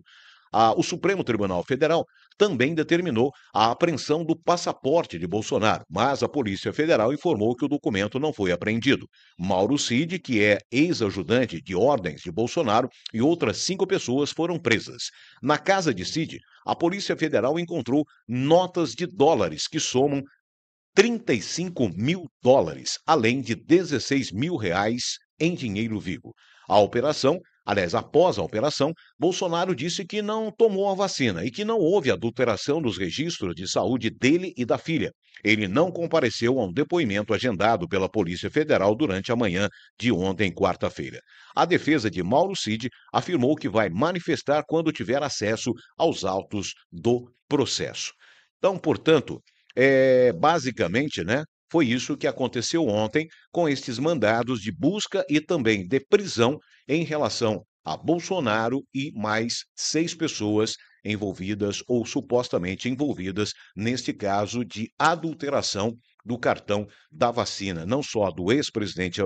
a, o Supremo Tribunal Federal também determinou a apreensão do passaporte de Bolsonaro, mas a Polícia Federal informou que o documento não foi apreendido. Mauro Cid, que é ex-ajudante de ordens de Bolsonaro, e outras cinco pessoas foram presas. Na casa de Cid, a Polícia Federal encontrou notas de dólares que somam 35 mil dólares, além de 16 mil reais em dinheiro vivo. A operação Aliás, após a operação, Bolsonaro disse que não tomou a vacina e que não houve adulteração dos registros de saúde dele e da filha. Ele não compareceu a um depoimento agendado pela Polícia Federal durante a manhã de ontem, quarta-feira. A defesa de Mauro Cid afirmou que vai manifestar quando tiver acesso aos autos do processo. Então, portanto, é, basicamente, né, foi isso que aconteceu ontem com estes mandados de busca e também de prisão em relação a Bolsonaro e mais seis pessoas envolvidas ou supostamente envolvidas neste caso de adulteração do cartão da vacina, não só do ex-presidente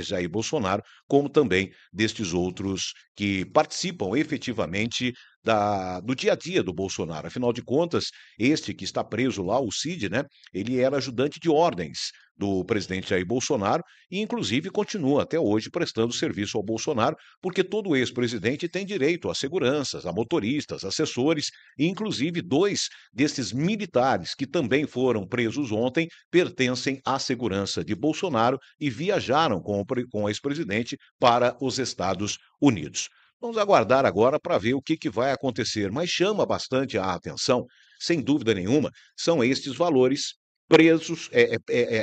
Jair Bolsonaro, como também destes outros que participam efetivamente da, do dia a dia do Bolsonaro. Afinal de contas, este que está preso lá, o Cid, né? Ele era ajudante de ordens do presidente Jair Bolsonaro e, inclusive, continua até hoje prestando serviço ao Bolsonaro, porque todo ex-presidente tem direito a seguranças, a motoristas, assessores e, inclusive, dois desses militares que também foram presos ontem pertencem à segurança de Bolsonaro e viajaram com o, com o ex-presidente para os Estados Unidos. Vamos aguardar agora para ver o que, que vai acontecer, mas chama bastante a atenção, sem dúvida nenhuma, são estes valores presos, é, é,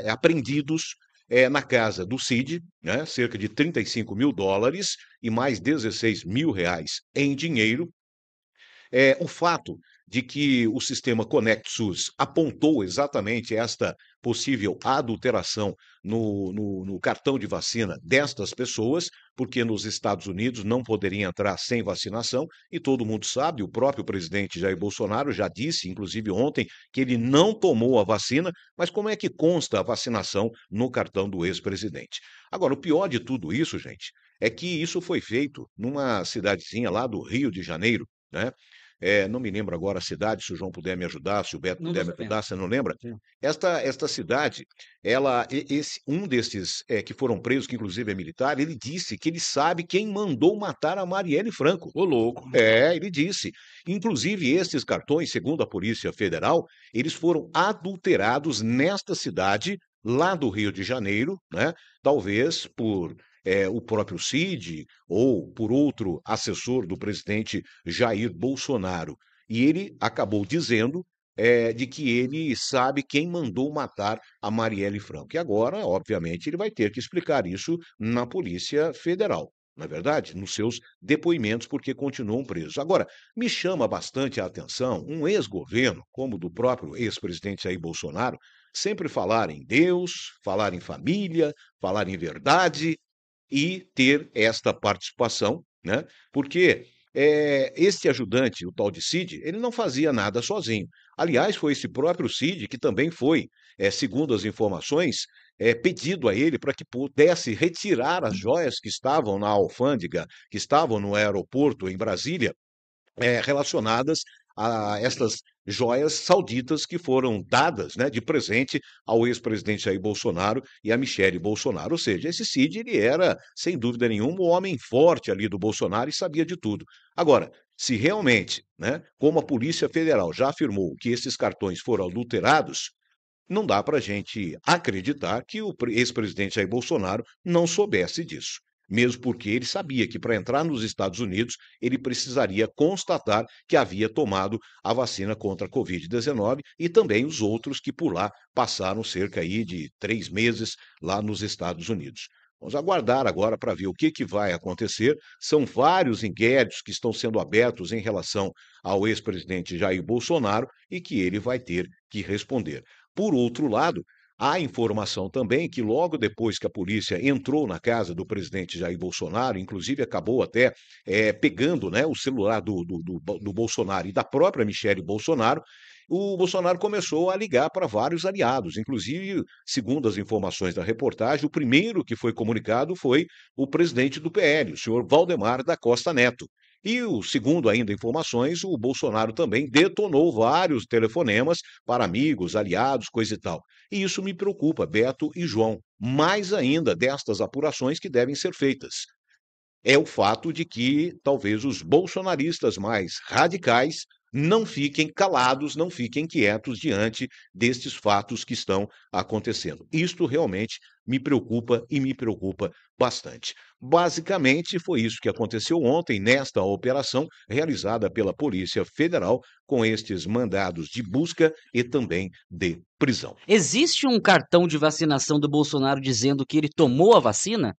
é apreendidos é, na casa do CID, né, cerca de 35 mil dólares e mais 16 mil reais em dinheiro. É, o fato de que o sistema ConectSUS apontou exatamente esta possível adulteração no, no, no, cartão de vacina destas pessoas, porque nos Estados Unidos não poderia entrar sem vacinação, e todo mundo sabe, o próprio presidente Jair Bolsonaro já disse, inclusive ontem, que ele não tomou a vacina, mas como é que consta a vacinação no cartão do ex-presidente? Agora, o pior de tudo isso, gente, é que isso foi feito numa cidadezinha lá do Rio de Janeiro, né? É, não me lembro agora a cidade, se o João puder me ajudar, se o Beto não puder me ajudar, você não lembra? Esta, esta cidade, ela, esse, um desses é, que foram presos, que inclusive é militar, ele disse que ele sabe quem mandou matar a Marielle Franco. Ô louco. É, ele disse. Inclusive, esses cartões, segundo a Polícia Federal, eles foram adulterados nesta cidade, lá do Rio de Janeiro, né? Talvez por é, o próprio Cid ou por outro assessor do presidente Jair Bolsonaro. E ele acabou dizendo é, de que ele sabe quem mandou matar a Marielle Franco. E agora, obviamente, ele vai ter que explicar isso na Polícia Federal. Na é verdade, nos seus depoimentos, porque continuam presos. Agora, me chama bastante a atenção um ex-governo, como do próprio ex-presidente Jair Bolsonaro, sempre falar em Deus, falar em família, falar em verdade, e ter esta participação, né? porque é, este ajudante, o tal de Cid, ele não fazia nada sozinho. Aliás, foi esse próprio Cid que também foi, é, segundo as informações, é, pedido a ele para que pudesse retirar as joias que estavam na alfândega, que estavam no aeroporto em Brasília, é, relacionadas a estas joias sauditas que foram dadas né, de presente ao ex-presidente Jair Bolsonaro e a Michele Bolsonaro. Ou seja, esse Cid ele era, sem dúvida nenhuma, o homem forte ali do Bolsonaro e sabia de tudo. Agora, se realmente, né, como a Polícia Federal já afirmou que esses cartões foram adulterados, não dá para a gente acreditar que o ex-presidente Jair Bolsonaro não soubesse disso mesmo porque ele sabia que para entrar nos Estados Unidos ele precisaria constatar que havia tomado a vacina contra a Covid-19 e também os outros que por lá passaram cerca aí de três meses lá nos Estados Unidos. Vamos aguardar agora para ver o que, que vai acontecer. São vários inquéritos que estão sendo abertos em relação ao ex-presidente Jair Bolsonaro e que ele vai ter que responder. Por outro lado, Há informação também que logo depois que a polícia entrou na casa do presidente Jair Bolsonaro, inclusive acabou até é, pegando né, o celular do, do, do, do Bolsonaro e da própria Michele Bolsonaro, o Bolsonaro começou a ligar para vários aliados. Inclusive, segundo as informações da reportagem, o primeiro que foi comunicado foi o presidente do PL, o senhor Valdemar da Costa Neto. E, o, segundo ainda informações, o Bolsonaro também detonou vários telefonemas para amigos, aliados, coisa e tal. E isso me preocupa, Beto e João, mais ainda destas apurações que devem ser feitas. É o fato de que talvez os bolsonaristas mais radicais não fiquem calados, não fiquem quietos diante destes fatos que estão acontecendo. Isto realmente me preocupa e me preocupa bastante. Basicamente, foi isso que aconteceu ontem nesta operação realizada pela Polícia Federal com estes mandados de busca e também de prisão. Existe um cartão de vacinação do Bolsonaro dizendo que ele tomou a vacina?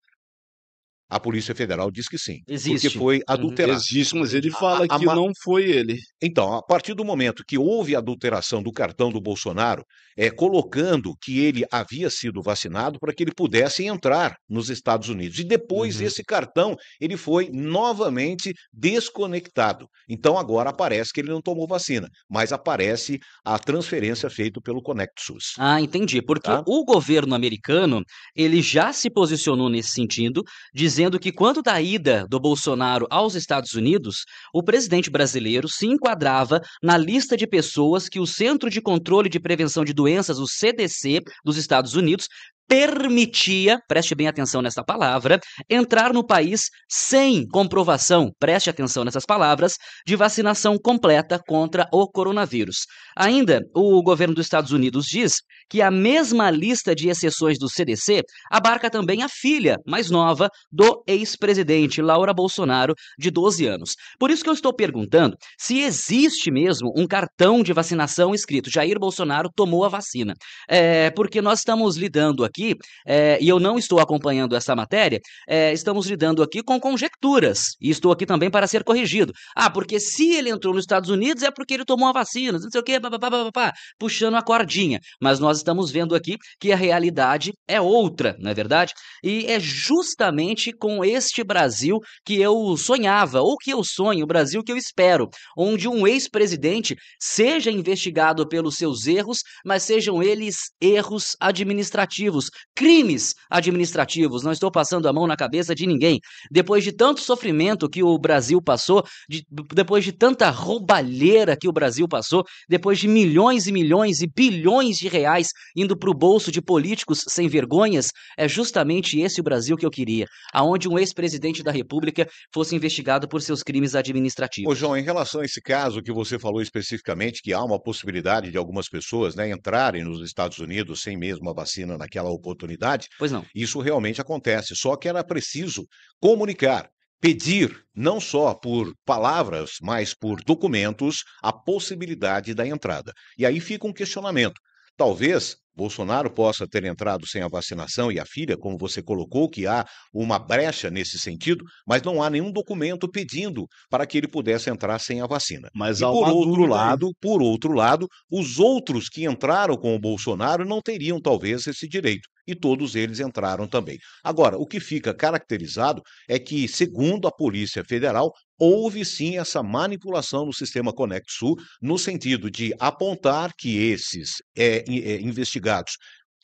A Polícia Federal diz que sim. Existe. Porque foi uhum. adulterado. Existe, mas ele fala a, a, que a... não foi ele. Então, a partir do momento que houve adulteração do cartão do Bolsonaro, é colocando que ele havia sido vacinado para que ele pudesse entrar nos Estados Unidos. E depois uhum. esse cartão, ele foi novamente desconectado. Então, agora aparece que ele não tomou vacina, mas aparece a transferência feita pelo Conect SUS. Ah, entendi. Porque tá? o governo americano, ele já se posicionou nesse sentido, dizendo dizendo que quando da ida do Bolsonaro aos Estados Unidos, o presidente brasileiro se enquadrava na lista de pessoas que o Centro de Controle de Prevenção de Doenças, o CDC, dos Estados Unidos, permitia, preste bem atenção nesta palavra, entrar no país sem comprovação, preste atenção nessas palavras, de vacinação completa contra o coronavírus. Ainda, o governo dos Estados Unidos diz que a mesma lista de exceções do CDC abarca também a filha mais nova do ex-presidente Laura Bolsonaro, de 12 anos. Por isso que eu estou perguntando se existe mesmo um cartão de vacinação escrito Jair Bolsonaro tomou a vacina. É, porque nós estamos lidando aqui aqui, é, e eu não estou acompanhando essa matéria, é, estamos lidando aqui com conjecturas. E estou aqui também para ser corrigido. Ah, porque se ele entrou nos Estados Unidos é porque ele tomou a vacina, não sei o quê, puxando a cordinha. Mas nós estamos vendo aqui que a realidade é outra, não é verdade? E é justamente com este Brasil que eu sonhava, ou que eu sonho, o Brasil que eu espero, onde um ex-presidente seja investigado pelos seus erros, mas sejam eles erros administrativos crimes administrativos. Não estou passando a mão na cabeça de ninguém. Depois de tanto sofrimento que o Brasil passou, de, depois de tanta roubalheira que o Brasil passou, depois de milhões e milhões e bilhões de reais indo para o bolso de políticos sem vergonhas, é justamente esse o Brasil que eu queria, aonde um ex-presidente da República fosse investigado por seus crimes administrativos. Ô João, em relação a esse caso que você falou especificamente, que há uma possibilidade de algumas pessoas né, entrarem nos Estados Unidos sem mesmo a vacina naquela oportunidade. Pois não. Isso realmente acontece. Só que era preciso comunicar, pedir, não só por palavras, mas por documentos, a possibilidade da entrada. E aí fica um questionamento. Talvez Bolsonaro possa ter entrado sem a vacinação e a filha, como você colocou, que há uma brecha nesse sentido, mas não há nenhum documento pedindo para que ele pudesse entrar sem a vacina. Mas e por outro dúvida, lado, por outro lado, os outros que entraram com o Bolsonaro não teriam talvez esse direito e todos eles entraram também. Agora, o que fica caracterizado é que, segundo a Polícia Federal, houve sim essa manipulação no sistema Conexul, no sentido de apontar que esses é, é, investigados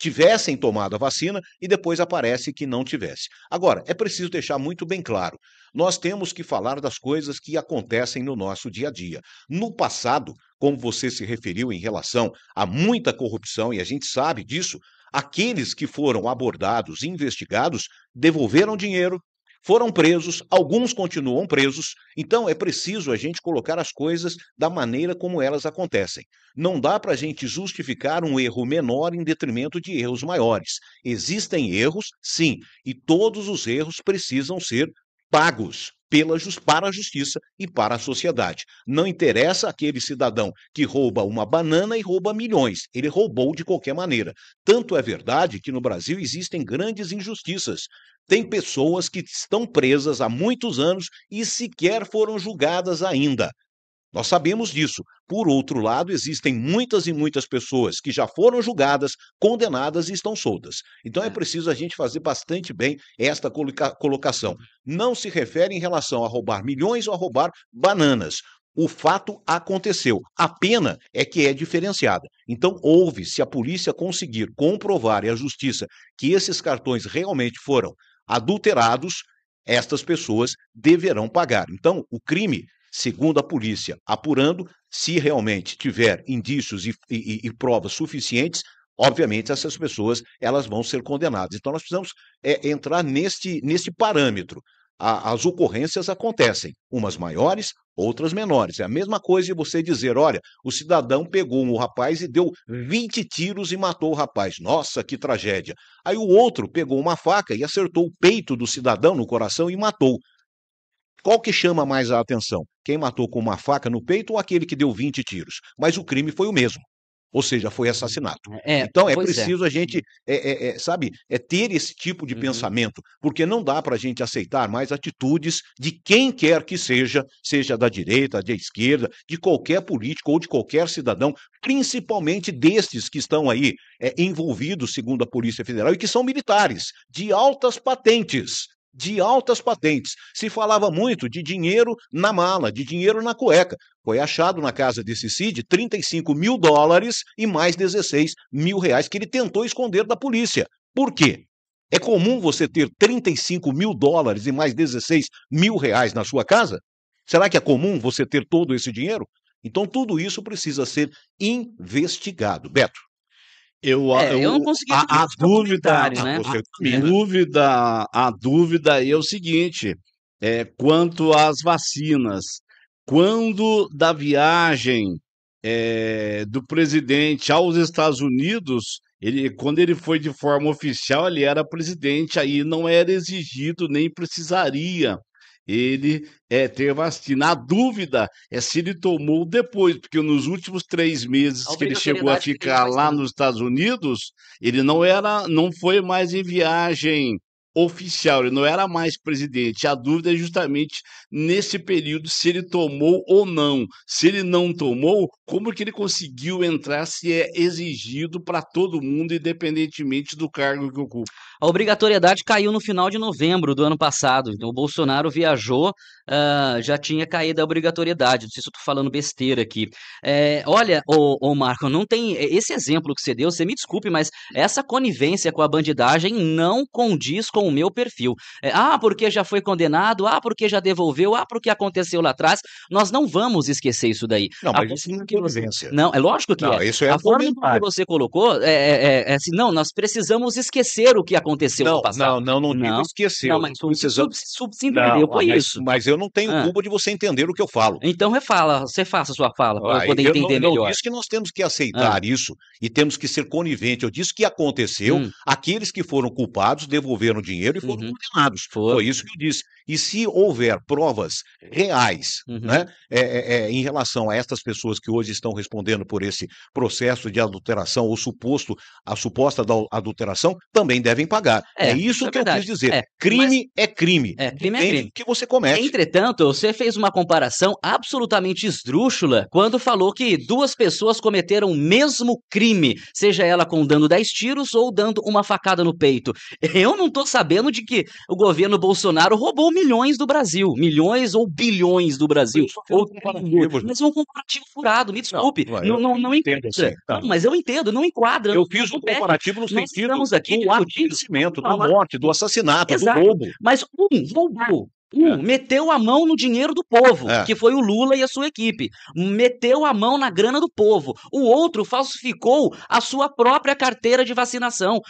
tivessem tomado a vacina e depois aparece que não tivesse. Agora, é preciso deixar muito bem claro: nós temos que falar das coisas que acontecem no nosso dia a dia. No passado, como você se referiu em relação a muita corrupção, e a gente sabe disso, Aqueles que foram abordados e investigados devolveram dinheiro, foram presos, alguns continuam presos. Então é preciso a gente colocar as coisas da maneira como elas acontecem. Não dá para a gente justificar um erro menor em detrimento de erros maiores. Existem erros, sim, e todos os erros precisam ser pagos pela, para a justiça e para a sociedade. Não interessa aquele cidadão que rouba uma banana e rouba milhões. Ele roubou de qualquer maneira. Tanto é verdade que no Brasil existem grandes injustiças. Tem pessoas que estão presas há muitos anos e sequer foram julgadas ainda. Nós sabemos disso. Por outro lado, existem muitas e muitas pessoas que já foram julgadas, condenadas e estão soltas. Então é, é. preciso a gente fazer bastante bem esta colocação. Não se refere em relação a roubar milhões ou a roubar bananas. O fato aconteceu. A pena é que é diferenciada. Então, houve, se a polícia conseguir comprovar e a justiça que esses cartões realmente foram adulterados, estas pessoas deverão pagar. Então, o crime segundo a polícia, apurando se realmente tiver indícios e, e, e provas suficientes, obviamente essas pessoas elas vão ser condenadas. Então nós precisamos é, entrar neste, neste parâmetro. A, as ocorrências acontecem, umas maiores, outras menores. É a mesma coisa de você dizer, olha, o cidadão pegou um rapaz e deu 20 tiros e matou o rapaz. Nossa, que tragédia. Aí o outro pegou uma faca e acertou o peito do cidadão no coração e matou. Qual que chama mais a atenção? Quem matou com uma faca no peito ou aquele que deu 20 tiros? Mas o crime foi o mesmo. Ou seja, foi assassinato. Hum, é, então é, é. preciso é. a gente, é, é, é, sabe, é ter esse tipo de uhum. pensamento, porque não dá para a gente aceitar mais atitudes de quem quer que seja, seja da direita, da esquerda, de qualquer político ou de qualquer cidadão, principalmente destes que estão aí envolvidos, segundo a Polícia Federal, e que são militares de altas patentes de altas patentes. Se falava muito de dinheiro na mala, de dinheiro na cueca. Foi achado na casa desse Cid 35 mil dólares e mais 16 mil reais que ele tentou esconder da polícia. Por quê? É comum você ter 35 mil dólares e mais 16 mil reais na sua casa? Será que é comum você ter todo esse dinheiro? Então, tudo isso precisa ser investigado. Beto. Eu, é, eu, eu, não consegui a, a dúvida, né? a, ah, né? dúvida, a dúvida é o seguinte, é, quanto às vacinas, quando da viagem é, do presidente aos Estados Unidos, ele, quando ele foi de forma oficial, ele era presidente, aí não era exigido nem precisaria ele é ter vacina. A dúvida é se ele tomou depois, porque nos últimos três meses que ele chegou a ficar lá nos Estados Unidos, ele não era, não foi mais em viagem oficial, ele não era mais presidente. A dúvida é justamente nesse período se ele tomou ou não. Se ele não tomou, como que ele conseguiu entrar se é exigido para todo mundo, independentemente do cargo que ocupa? A obrigatoriedade caiu no final de novembro do ano passado. Então, o Bolsonaro viajou, uh, já tinha caído a obrigatoriedade. Não sei se eu tô falando besteira aqui. É, olha, ô, ô Marco, não tem. É, esse exemplo que você deu, você me desculpe, mas essa conivência com a bandidagem não condiz com com o meu perfil. É, ah, porque já foi condenado, ah, porque já devolveu, ah, porque aconteceu lá atrás. Nós não vamos esquecer isso daí. Não, a mas isso não é convivência. Não, é lógico que não, é. Isso é a forma que você colocou é, é, é, é, assim, não, nós precisamos esquecer o que aconteceu não, no passado. Não, não, não, não esquecer. Não, mas precisamos... sub, sub, não, isso. Mas eu não tenho ah. culpa de você entender o que eu falo. Então refala, você faça a sua fala para eu poder eu entender não, melhor. Eu disse que nós temos que ah. aceitar ah. isso e temos que ser coniventes. Eu disse que aconteceu, hum. aqueles que foram culpados devolveram dinheiro dinheiro e foram uhum. condenados. Foi. Foi. isso que eu disse. E se houver provas reais né, uhum. né, é, é, em relação a estas pessoas que hoje estão respondendo por esse processo de adulteração ou suposto, a suposta da adulteração, também devem pagar. É, é isso é que verdade. eu quis dizer. É, crime Mas... é crime. É, crime é crime. Que você comete. Entretanto, você fez uma comparação absolutamente esdrúxula quando falou que duas pessoas cometeram o mesmo crime, seja ela com dano 10 tiros ou dando uma facada no peito. Eu não tô sabendo sabendo de que o governo Bolsonaro roubou milhões do Brasil, milhões ou bilhões do Brasil. Ou, um mas é um comparativo furado, me desculpe. Não, não, não, não Assim, tá. não, mas eu entendo, não enquadra. Eu fiz um é. comparativo no sentido estamos aqui do acontecimento, da morte, do assassinato, Exato. do roubo. Mas um roubou. Um, é. meteu a mão no dinheiro do povo, é. que foi o Lula e a sua equipe. Meteu a mão na grana do povo. O outro falsificou a sua própria carteira de vacinação.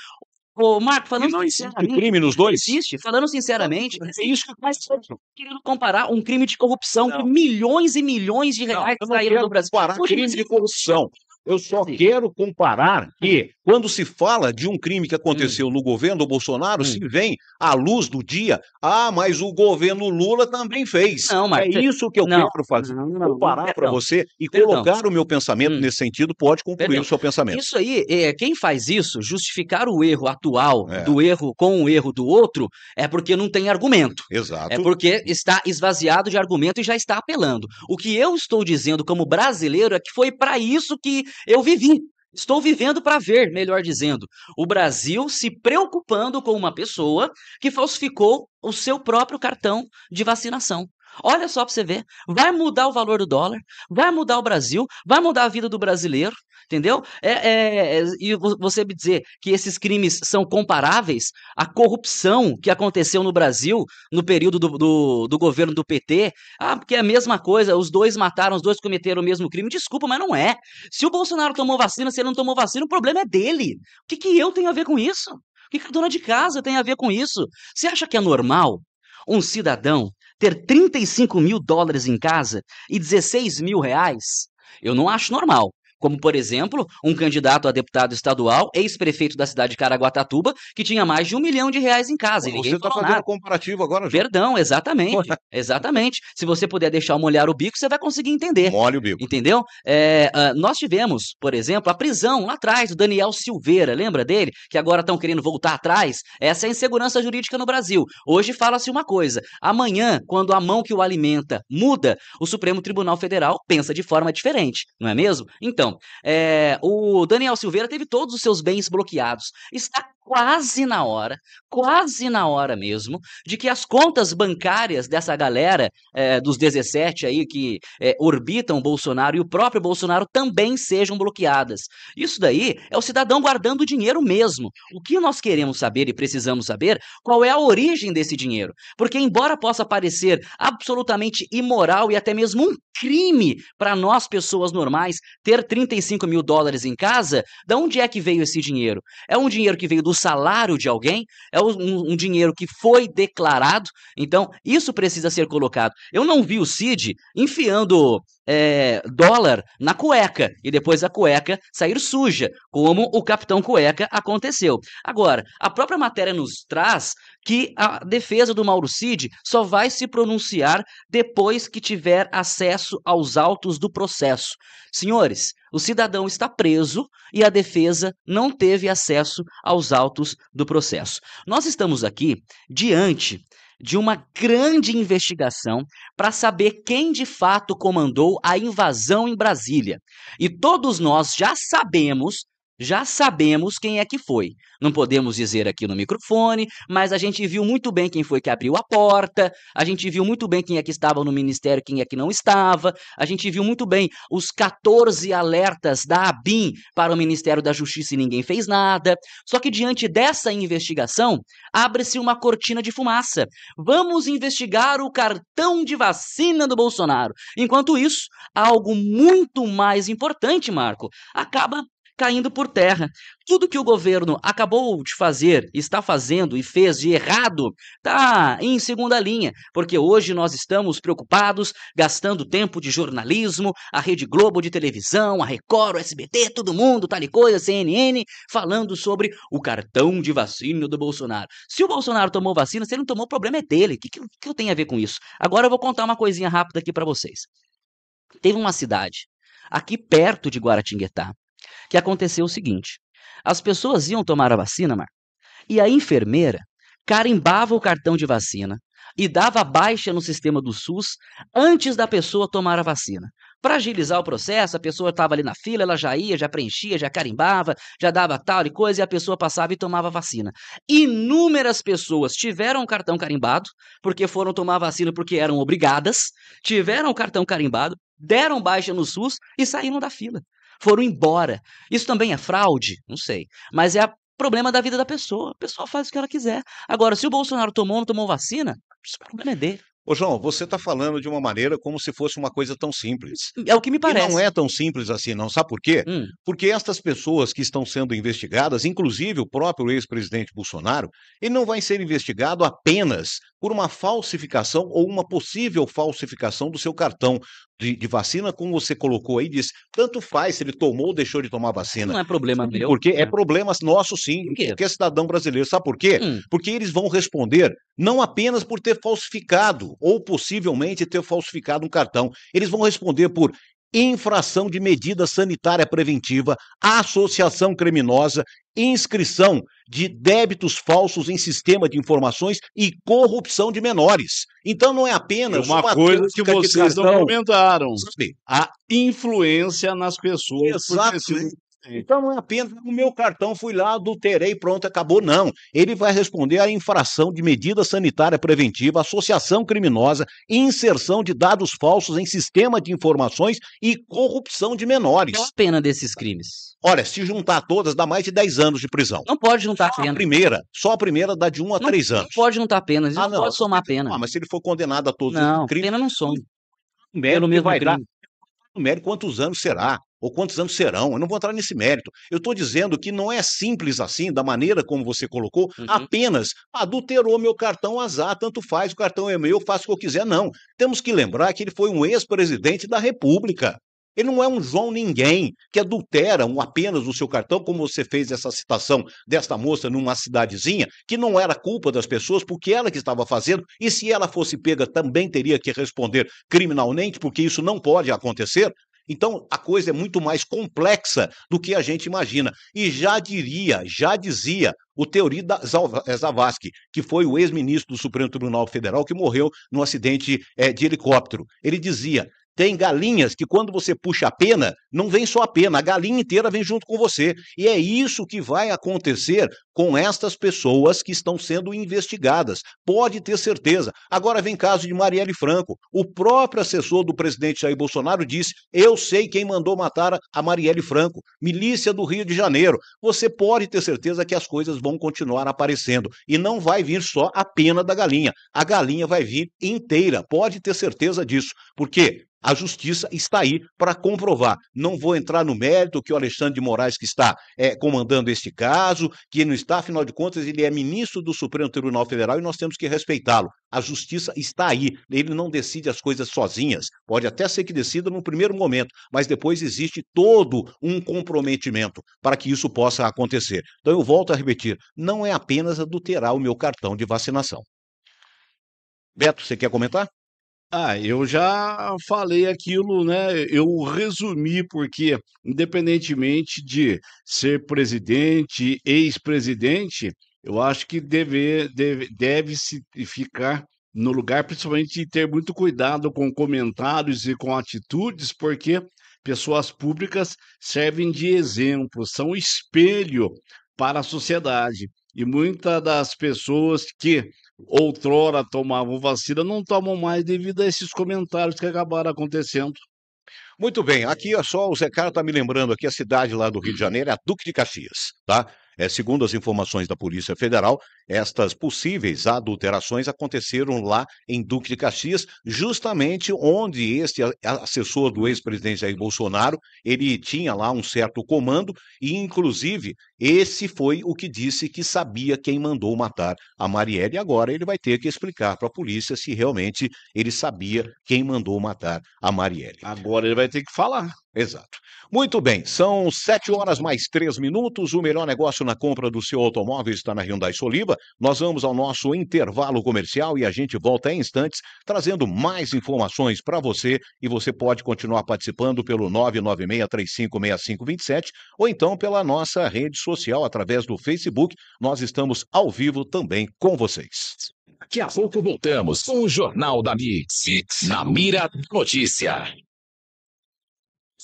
Ô, Marco, falando não sinceramente. crime nos dois? Existe. Falando sinceramente, é isso que mas querendo comparar um crime de corrupção não. com milhões e milhões de reais não, eu não saíram do Brasil. Comparar crime de corrupção. Eu só Sim. quero comparar que uhum. Quando se fala de um crime que aconteceu hum. no governo do Bolsonaro, hum. se vem à luz do dia, ah, mas o governo Lula também fez. Não, mas é isso que eu não, quero fazer. Não, não, parar para você e perdão. colocar o meu pensamento hum. nesse sentido, pode concluir perdão. o seu pensamento. Isso aí, é, quem faz isso, justificar o erro atual é. do erro com o erro do outro, é porque não tem argumento. É Exato. É porque está esvaziado de argumento e já está apelando. O que eu estou dizendo como brasileiro é que foi para isso que eu vivi. Estou vivendo para ver, melhor dizendo, o Brasil se preocupando com uma pessoa que falsificou o seu próprio cartão de vacinação. Olha só para você ver. Vai mudar o valor do dólar, vai mudar o Brasil, vai mudar a vida do brasileiro, entendeu? É, é, é e você me dizer que esses crimes são comparáveis à corrupção que aconteceu no Brasil no período do, do, do governo do PT. Ah, porque é a mesma coisa, os dois mataram, os dois cometeram o mesmo crime. Desculpa, mas não é. Se o Bolsonaro tomou vacina, se ele não tomou vacina, o problema é dele. O que, que eu tenho a ver com isso? O que, que a dona de casa tem a ver com isso? Você acha que é normal um cidadão ter 35 mil dólares em casa e 16 mil reais, eu não acho normal como, por exemplo, um candidato a deputado estadual, ex-prefeito da cidade de Caraguatatuba, que tinha mais de um milhão de reais em casa. Pô, você está fazendo nada. comparativo agora, Ju. Perdão, exatamente. exatamente. Se você puder deixar molhar o bico, você vai conseguir entender. Mole o bico. Entendeu? É, ah, nós tivemos, por exemplo, a prisão lá atrás do Daniel Silveira, lembra dele? Que agora estão querendo voltar atrás. Essa é a insegurança jurídica no Brasil. Hoje fala-se uma coisa. Amanhã, quando a mão que o alimenta muda, o Supremo Tribunal Federal pensa de forma diferente, não é mesmo? Então, é, o Daniel Silveira teve todos os seus bens bloqueados. Está quase na hora, quase na hora mesmo, de que as contas bancárias dessa galera é, dos 17 aí que é, orbitam o Bolsonaro e o próprio Bolsonaro também sejam bloqueadas. Isso daí é o cidadão guardando dinheiro mesmo. O que nós queremos saber e precisamos saber qual é a origem desse dinheiro. Porque, embora possa parecer absolutamente imoral e até mesmo um crime para nós, pessoas normais, ter 35 mil dólares em casa, de onde é que veio esse dinheiro? É um dinheiro que veio do do salário de alguém, é um, um dinheiro que foi declarado. Então, isso precisa ser colocado. Eu não vi o Cid enfiando é, dólar na cueca e depois a cueca sair suja, como o capitão cueca aconteceu. Agora, a própria matéria nos traz que a defesa do Mauro Cid só vai se pronunciar depois que tiver acesso aos autos do processo. Senhores, o cidadão está preso e a defesa não teve acesso aos autos do processo. Nós estamos aqui diante de uma grande investigação para saber quem de fato comandou a invasão em Brasília. E todos nós já sabemos já sabemos quem é que foi. Não podemos dizer aqui no microfone, mas a gente viu muito bem quem foi que abriu a porta, a gente viu muito bem quem é que estava no ministério, quem é que não estava, a gente viu muito bem os 14 alertas da ABIN para o Ministério da Justiça e ninguém fez nada. Só que diante dessa investigação, abre-se uma cortina de fumaça. Vamos investigar o cartão de vacina do Bolsonaro. Enquanto isso, algo muito mais importante, Marco, acaba caindo por terra. Tudo que o governo acabou de fazer, está fazendo e fez de errado, tá em segunda linha, porque hoje nós estamos preocupados, gastando tempo de jornalismo, a Rede Globo de televisão, a Record, o SBT, todo mundo, tal tá e coisa, CNN, falando sobre o cartão de vacina do Bolsonaro. Se o Bolsonaro tomou vacina, se ele não tomou, o problema é dele. O que, que, que eu tenho a ver com isso? Agora eu vou contar uma coisinha rápida aqui para vocês. Teve uma cidade aqui perto de Guaratinguetá, que aconteceu o seguinte: as pessoas iam tomar a vacina, Marco, e a enfermeira carimbava o cartão de vacina e dava baixa no sistema do SUS antes da pessoa tomar a vacina. Para agilizar o processo, a pessoa estava ali na fila, ela já ia, já preenchia, já carimbava, já dava tal e coisa, e a pessoa passava e tomava a vacina. Inúmeras pessoas tiveram o cartão carimbado, porque foram tomar a vacina porque eram obrigadas, tiveram o cartão carimbado, deram baixa no SUS e saíram da fila foram embora. Isso também é fraude? Não sei. Mas é problema da vida da pessoa. A pessoa faz o que ela quiser. Agora, se o Bolsonaro tomou ou não tomou vacina, isso é problema dele. Ô João, você está falando de uma maneira como se fosse uma coisa tão simples. É o que me parece. E não é tão simples assim, não. Sabe por quê? Hum. Porque estas pessoas que estão sendo investigadas, inclusive o próprio ex-presidente Bolsonaro, ele não vai ser investigado apenas por uma falsificação ou uma possível falsificação do seu cartão de, de, vacina, como você colocou aí, diz, tanto faz se ele tomou ou deixou de tomar vacina. Não é problema meu. Porque é, é né? problema nosso, sim. porque é cidadão brasileiro. Sabe por quê? Hum. Porque eles vão responder não apenas por ter falsificado ou possivelmente ter falsificado um cartão. Eles vão responder por infração de medida sanitária preventiva, associação criminosa, inscrição de débitos falsos em sistema de informações e corrupção de menores. Então não é apenas é uma, uma coisa que vocês não comentaram, a influência nas pessoas Exatamente. É. Então não é apenas o meu cartão fui lá, adulterei, pronto, acabou, não. Ele vai responder à infração de medida sanitária preventiva, associação criminosa, inserção de dados falsos em sistema de informações e corrupção de menores. Qual a pena desses crimes? Olha, se juntar todas, dá mais de 10 anos de prisão. Não pode juntar só pena. A primeira, só a primeira dá de 1 um a 3 anos. Não pode juntar penas, ah, não, pode somar pena. Ah, mas se ele for condenado a todos não, os crimes... Não, pena não soma. Pelo mesmo vai crime. Dar, no médio, quantos anos será? ou quantos anos serão, eu não vou entrar nesse mérito. Eu estou dizendo que não é simples assim, da maneira como você colocou, uhum. apenas adulterou meu cartão azar, tanto faz, o cartão é meu, faço o que eu quiser. Não. Temos que lembrar que ele foi um ex-presidente da República. Ele não é um João ninguém que adultera um apenas o seu cartão, como você fez essa citação desta moça numa cidadezinha, que não era culpa das pessoas, porque ela que estava fazendo, e se ela fosse pega também teria que responder criminalmente, porque isso não pode acontecer. Então, a coisa é muito mais complexa do que a gente imagina. E já diria, já dizia o Teori eh, Zavascki, que foi o ex-ministro do Supremo Tribunal Federal que morreu num acidente é, de helicóptero. Ele dizia: tem galinhas que, quando você puxa a pena, não vem só a pena, a galinha inteira vem junto com você. E é isso que vai acontecer com estas pessoas que estão sendo investigadas. Pode ter certeza. Agora vem caso de Marielle Franco. O próprio assessor do presidente Jair Bolsonaro disse: Eu sei quem mandou matar a Marielle Franco, milícia do Rio de Janeiro. Você pode ter certeza que as coisas vão continuar aparecendo. E não vai vir só a pena da galinha. A galinha vai vir inteira. Pode ter certeza disso. Por quê? A justiça está aí para comprovar. Não vou entrar no mérito que o Alexandre de Moraes, que está é, comandando este caso, que ele não está, afinal de contas, ele é ministro do Supremo Tribunal Federal e nós temos que respeitá-lo. A justiça está aí. Ele não decide as coisas sozinhas. Pode até ser que decida no primeiro momento, mas depois existe todo um comprometimento para que isso possa acontecer. Então eu volto a repetir: não é apenas adulterar o meu cartão de vacinação. Beto, você quer comentar? Ah, eu já falei aquilo, né? Eu resumi porque, independentemente de ser presidente, ex-presidente, eu acho que deve, deve, deve se ficar no lugar, principalmente ter muito cuidado com comentários e com atitudes, porque pessoas públicas servem de exemplo, são espelho para a sociedade. E muitas das pessoas que outrora tomavam vacina não tomam mais devido a esses comentários que acabaram acontecendo. Muito bem, aqui é só o Zé Carlos está me lembrando aqui a cidade lá do Rio de Janeiro é a Duque de Caxias, tá? É, segundo as informações da Polícia Federal, estas possíveis adulterações aconteceram lá em Duque de Caxias, justamente onde este assessor do ex-presidente Jair Bolsonaro, ele tinha lá um certo comando e inclusive esse foi o que disse que sabia quem mandou matar a Marielle. E agora ele vai ter que explicar para a polícia se realmente ele sabia quem mandou matar a Marielle. Agora ele vai ter que falar. Exato. Muito bem, são sete horas mais três minutos. O melhor negócio na compra do seu automóvel está na Hyundai Soliva. Curitiba. Nós vamos ao nosso intervalo comercial e a gente volta em instantes trazendo mais informações para você e você pode continuar participando pelo 996356527 ou então pela nossa rede social através do Facebook. Nós estamos ao vivo também com vocês. Daqui a pouco voltamos com o Jornal da Mix, na mira notícia.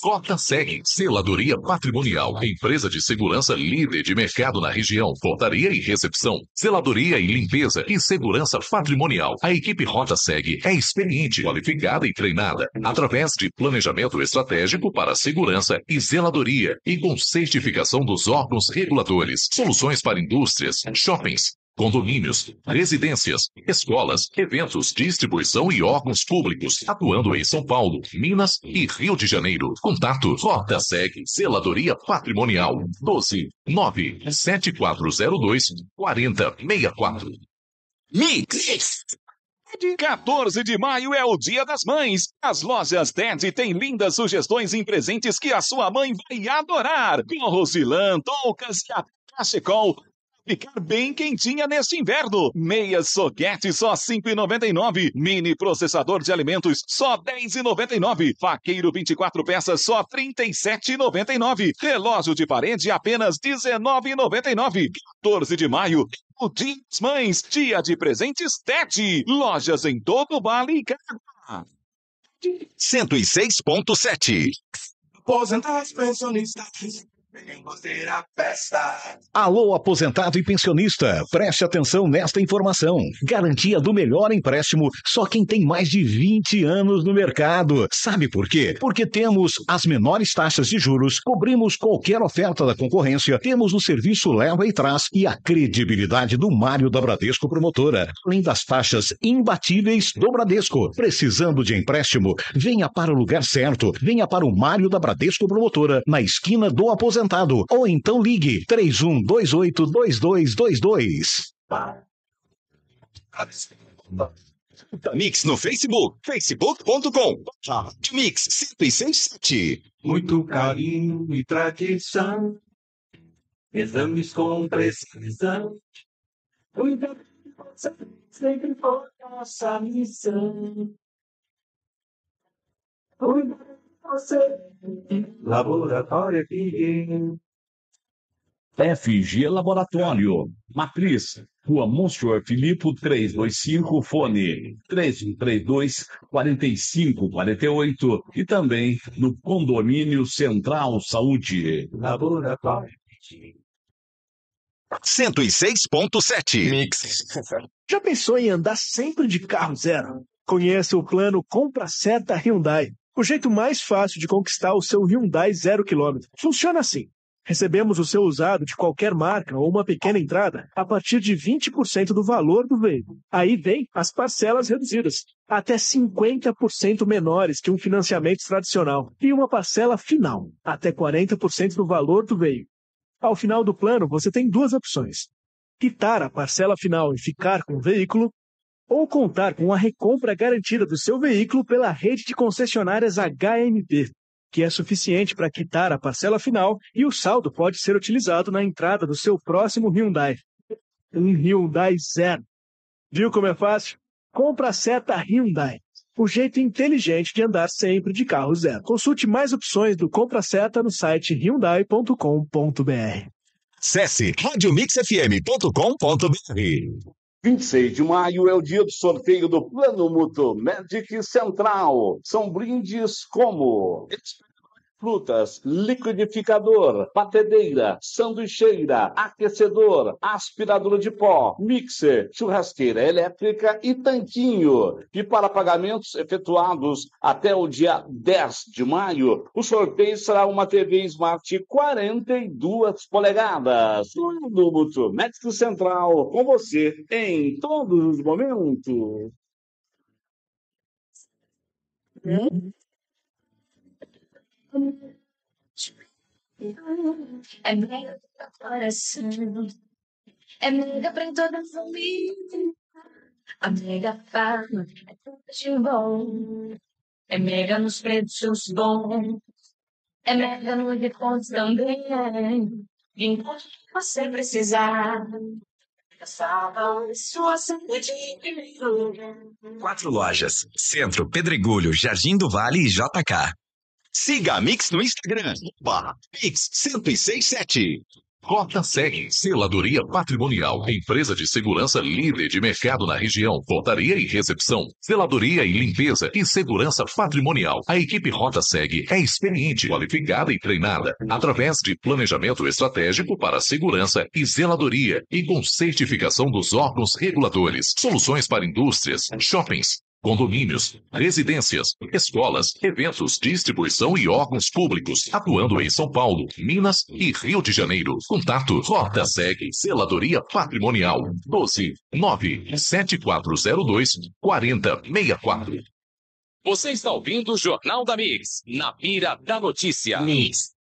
Cota segue. Seladoria Patrimonial. Empresa de segurança líder de mercado na região. Portaria e recepção. Seladoria e limpeza e segurança patrimonial. A equipe Rota segue é experiente, qualificada e treinada através de planejamento estratégico para segurança e zeladoria e com certificação dos órgãos reguladores. Soluções para indústrias, shoppings, condomínios, residências, escolas, eventos, distribuição e órgãos públicos, atuando em São Paulo, Minas e Rio de Janeiro. Contato Rota Seg, Seladoria Patrimonial, 12 97402 4064. Mix! 14 de maio é o Dia das Mães. As lojas TED têm lindas sugestões em presentes que a sua mãe vai adorar. Com Rosilã, toucas e a cachecol ficar bem quentinha neste inverno. Meia Soguete só R$ 5,99. Mini processador de alimentos só R$ 10,99. Faqueiro 24 peças só R$ 37,99. Relógio de parede apenas R$ 19,99. 14 de maio o Dia das Mães, dia de presentes TED. Lojas em todo o Vale e Caraguá. 106.7 Aposentados pensionistas festa. Alô, aposentado e pensionista, preste atenção nesta informação. Garantia do melhor empréstimo só quem tem mais de 20 anos no mercado. Sabe por quê? Porque temos as menores taxas de juros, cobrimos qualquer oferta da concorrência, temos o serviço leva e traz e a credibilidade do Mário da Bradesco Promotora, além das taxas imbatíveis do Bradesco. Precisando de empréstimo, venha para o lugar certo, venha para o Mário da Bradesco Promotora, na esquina do aposentado apresentado. Ou então ligue 3128 31282222. Mix no Facebook, facebook.com. Mix 1067. Muito carinho e tradição. Exames com precisão. Cuidado de sempre foi nossa missão. Cuidado Laboratório FG. FG Laboratório. Matriz. Rua Monsenhor Filippo 325, fone 3132 4548 e também no Condomínio Central Saúde. Laboratório 106.7 Mix. Já pensou em andar sempre de carro zero? Conheça o plano Compra Seta Hyundai. O jeito mais fácil de conquistar o seu Hyundai zero quilômetro. Funciona assim. Recebemos o seu usado de qualquer marca ou uma pequena entrada a partir de 20% do valor do veículo. Aí vem as parcelas reduzidas, até 50% menores que um financiamento tradicional, e uma parcela final, até 40% do valor do veículo. Ao final do plano, você tem duas opções: quitar a parcela final e ficar com o veículo, ou contar com a recompra garantida do seu veículo pela rede de concessionárias HMP, que é suficiente para quitar a parcela final e o saldo pode ser utilizado na entrada do seu próximo Hyundai. Um Hyundai zero. Viu como é fácil? Compra a seta Hyundai. O jeito inteligente de andar sempre de carro zero. Consulte mais opções do Compra Seta no site hyundai.com.br. Acesse radiomixfm.com.br 26 de maio é o dia do sorteio do Plano mutu Magic Central. São brindes como frutas, liquidificador, batedeira, sanduicheira, aquecedor, aspiradora de pó, mixer, churrasqueira elétrica e tanquinho. E para pagamentos efetuados até o dia 10 de maio, o sorteio será uma TV Smart 42 polegadas. Do médico Central, com você em todos os momentos. Hum? É mega pra coração. É mega pra toda a família. A mega fama é tudo de bom. É mega nos preços bons. É mega no desconto também. Enquanto você precisar. Quatro lojas: Centro, Pedregulho, Jardim do Vale e JK. Siga a Mix no Instagram, Pix Mix 1067. Rota SEG, Seladoria Patrimonial, empresa de segurança líder de mercado na região, portaria e recepção, seladoria e limpeza e segurança patrimonial. A equipe Rota SEG é experiente, qualificada e treinada através de planejamento estratégico para segurança e zeladoria e com certificação dos órgãos reguladores. Soluções para indústrias, shoppings, condomínios, residências, escolas, eventos, distribuição e órgãos públicos, atuando em São Paulo, Minas e Rio de Janeiro. Contato Rota Seg, Seladoria Patrimonial, 12 97402 4064. Você está ouvindo o Jornal da Mix, na pira da notícia. Mix.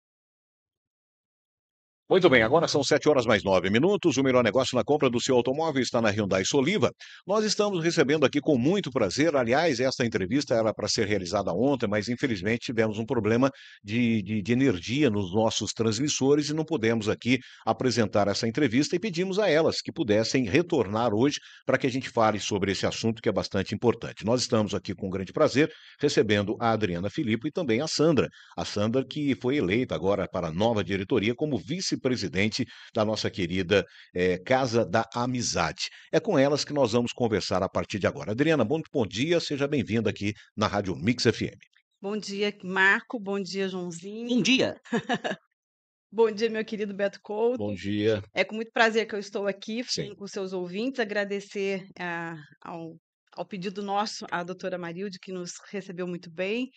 Muito bem, agora são 7 horas mais 9 minutos. O melhor negócio na compra do seu automóvel está na Hyundai Soliva. Nós estamos recebendo aqui com muito prazer. Aliás, esta entrevista era para ser realizada ontem, mas infelizmente tivemos um problema de, de, de energia nos nossos transmissores e não pudemos aqui apresentar essa entrevista e pedimos a elas que pudessem retornar hoje para que a gente fale sobre esse assunto que é bastante importante. Nós estamos aqui com grande prazer recebendo a Adriana Filipe e também a Sandra. A Sandra que foi eleita agora para a nova diretoria como vice vice-presidente da nossa querida é, Casa da Amizade. É com elas que nós vamos conversar a partir de agora. Adriana, muito bom dia, seja bem-vinda aqui na Rádio Mix FM. Bom dia, Marco. Bom dia, Joãozinho. Bom dia. Bom dia, meu querido Beto Couto. Bom dia. É com muito prazer que eu estou aqui Sim. com seus ouvintes. Agradecer a, ah, ao, ao, pedido nosso, à doutora Marilde, que nos recebeu muito bem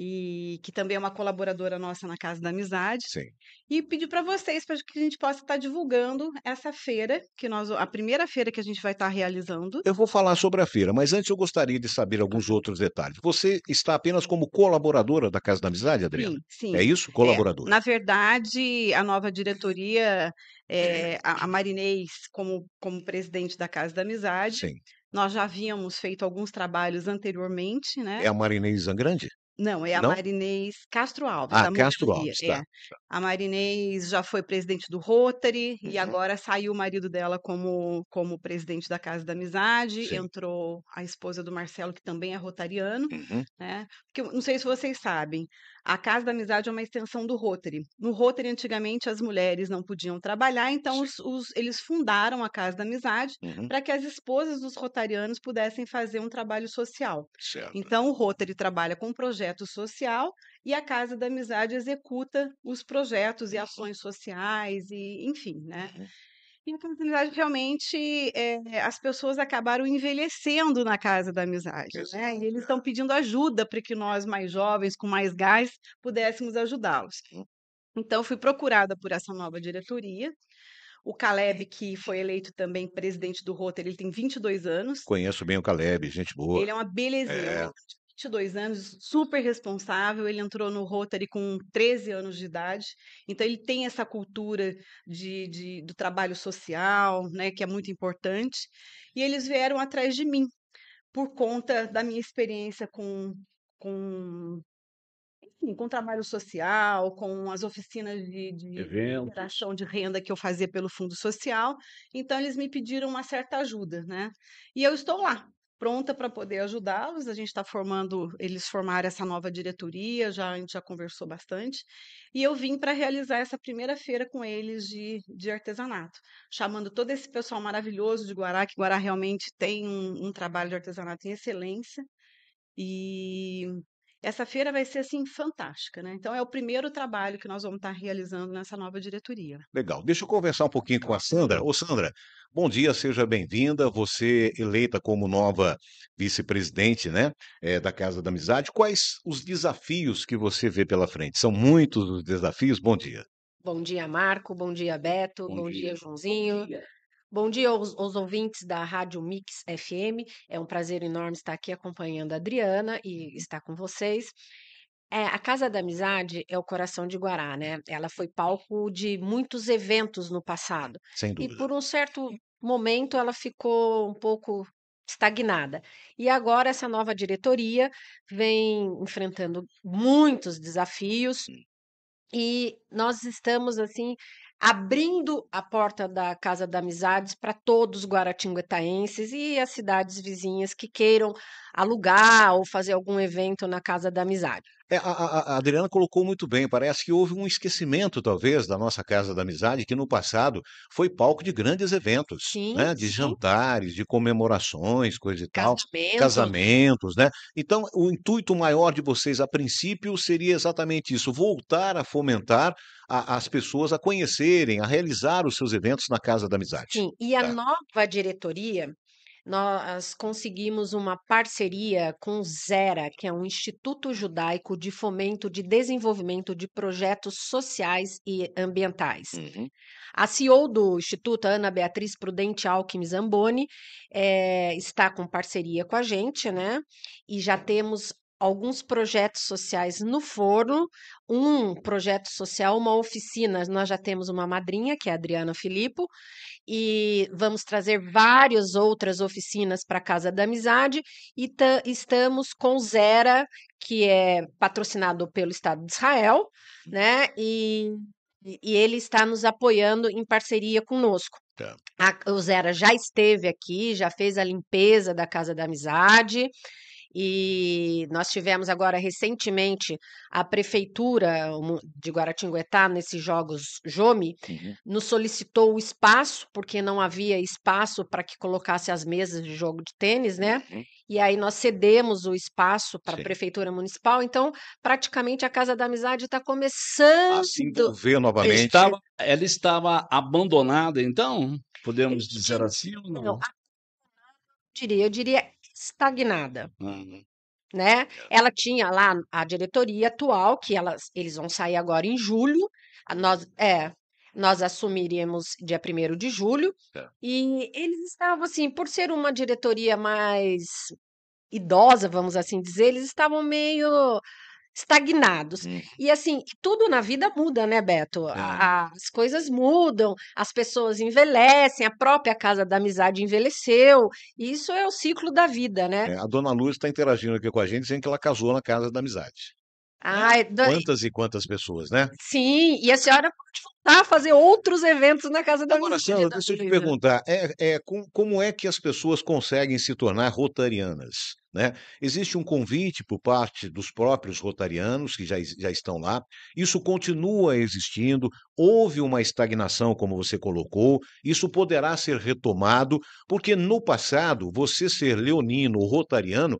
e que também é uma colaboradora nossa na Casa da Amizade. Sim. E pedir para vocês para que a gente possa estar tá divulgando essa feira, que nós a primeira feira que a gente vai estar tá realizando. Eu vou falar sobre a feira, mas antes eu gostaria de saber alguns outros detalhes. Você está apenas como colaboradora da Casa da Amizade, Adriana? Sim, sim. É isso, é, colaboradora. É, na verdade, a nova diretoria é, a, a Marinês como, como presidente da Casa da Amizade. Sim. Nós já havíamos feito alguns trabalhos anteriormente, né? É a Marinês Zangrande? Não, é a Não? Marinês Castro Alves, Ah, Castro Alves, tá, É. tá. A Marinês já foi presidente do Rotary e uhum. agora saiu o marido dela como, como presidente da Casa da Amizade. sim. Entrou a esposa do Marcelo, que também é rotariano, Uhum, né? Porque não sei se vocês sabem, a Casa da Amizade é uma extensão do Rotary. No Rotary, antigamente, as mulheres não podiam trabalhar, então os, os, eles fundaram a Casa da Amizade uhum. para que as esposas dos rotarianos pudessem fazer um trabalho social. Certo. Então, o Rotary trabalha com um projeto social e a Casa da Amizade executa os projetos e ações sociais e, enfim, né? Uhum. E a amizade realmente é, as pessoas acabaram envelhecendo na casa da amizade, Isso. né? E eles estão pedindo ajuda para que nós mais jovens, com mais gás, pudéssemos ajudá-los. Então fui procurada por essa nova diretoria. O Caleb, que foi eleito também presidente do Rotary, ele tem 22 anos. Conheço bem o Caleb, gente boa. Ele é uma belezinha. É. 22 anos, super responsável. Ele entrou no Rotary com 13 anos de idade, então ele tem essa cultura de, de do trabalho social, né, que é muito importante. E eles vieram atrás de mim por conta da minha experiência com, com com trabalho social, com as oficinas de, de geração de renda que eu fazia pelo Fundo Social. Então, eles me pediram uma certa ajuda, né? E eu estou lá, pronta para poder ajudá-los. A gente está formando, eles formaram essa nova diretoria, já a gente já conversou bastante. E eu vim para realizar essa primeira feira com eles de, de artesanato, chamando todo esse pessoal maravilhoso de Guará, que Guará realmente tem um, um trabalho de artesanato em excelência. E essa feira vai ser assim fantástica, né? Então é o primeiro trabalho que nós vamos estar realizando nessa nova diretoria. Legal. Deixa eu conversar um pouquinho com a Sandra. Ô Sandra, bom dia, seja bem-vinda. Você eleita como nova vice-presidente, né, é, da Casa da Amizade. Quais os desafios que você vê pela frente? São muitos os desafios. Bom dia. Bom dia, Marco. Bom dia, Beto. Bom, bom dia. dia, Joãozinho. Bom dia. Bom dia aos, aos, ouvintes da Rádio Mix FM. É um prazer enorme estar aqui acompanhando a Adriana e uhum. estar com vocês. É, a Casa da Amizade é o coração de Guará, né? Ela foi palco de muitos eventos no passado. Sem dúvida. E por um certo momento ela ficou um pouco estagnada. E agora essa nova diretoria vem enfrentando muitos desafios. E nós estamos assim abrindo a porta da Casa da Amizades para todos os guaratinguetaenses e as cidades vizinhas que queiram alugar ou fazer algum evento na Casa da Amizade. É, a, a, Adriana colocou muito bem. Parece que houve um esquecimento, talvez, da nossa Casa da Amizade, que no passado foi palco de grandes eventos, sim, né? De sim. jantares, de comemorações, coisa e Casamento. tal. Casamentos, né? Então, o intuito maior de vocês, a princípio, seria exatamente isso: voltar a fomentar a, as pessoas a conhecerem, a realizar os seus eventos na Casa da Amizade. Sim, e a tá. nova diretoria nós conseguimos uma parceria com o ZERA, que é um Instituto Judaico de Fomento de Desenvolvimento de Projetos Sociais e Ambientais. Uhum. A CEO do Instituto, Ana Beatriz Prudente Alckmin Zamboni, é, está com parceria com a gente, né? E já temos alguns projetos sociais no forno, um projeto social, uma oficina, nós já temos uma madrinha, que é a Adriana Filippo, e vamos trazer várias outras oficinas para a Casa da Amizade e estamos com Zera, que é patrocinado pelo Estado de Israel, né? E, e ele está nos apoiando em parceria conosco. Tá. A, o Zera já esteve aqui, já fez a limpeza da Casa da Amizade e nós tivemos agora recentemente a prefeitura de Guaratinguetá nesses jogos Jome uhum. nos solicitou o espaço porque não havia espaço para que colocasse as mesas de jogo de tênis, né? Uhum. E aí nós cedemos o espaço para a prefeitura municipal. Então, praticamente a Casa da Amizade está começando a se envolver novamente. Estava, ela estava abandonada, então podemos dizer assim ou não? não diria, eu diria estagnada. Uhum. Né? É. Ela tinha lá a diretoria atual, que elas, eles vão sair agora em julho. Nós, é, nós assumiríamos dia 1 de julho. É. E eles estavam assim, por ser uma diretoria mais idosa, vamos assim dizer, eles estavam meio estagnados. Hum. E assim, tudo na vida muda, né, Beto? É. As coisas mudam, as pessoas envelhecem, a própria casa da amizade envelheceu. E isso é o ciclo da vida, né? É, a dona Luz está interagindo aqui com a gente, dizendo que ela casou na casa da amizade. Né? Ai, quantas do... e quantas pessoas, né? Sim, e a senhora pode voltar a fazer outros eventos na casa da Agora, Sandra, deixa eu te perguntar, é, é, com, como é que as pessoas conseguem se tornar rotarianas? Né? Existe um convite por parte dos próprios rotarianos que já, já estão lá, isso continua existindo, houve uma estagnação, como você colocou, isso poderá ser retomado, porque no passado, você ser leonino ou rotariano,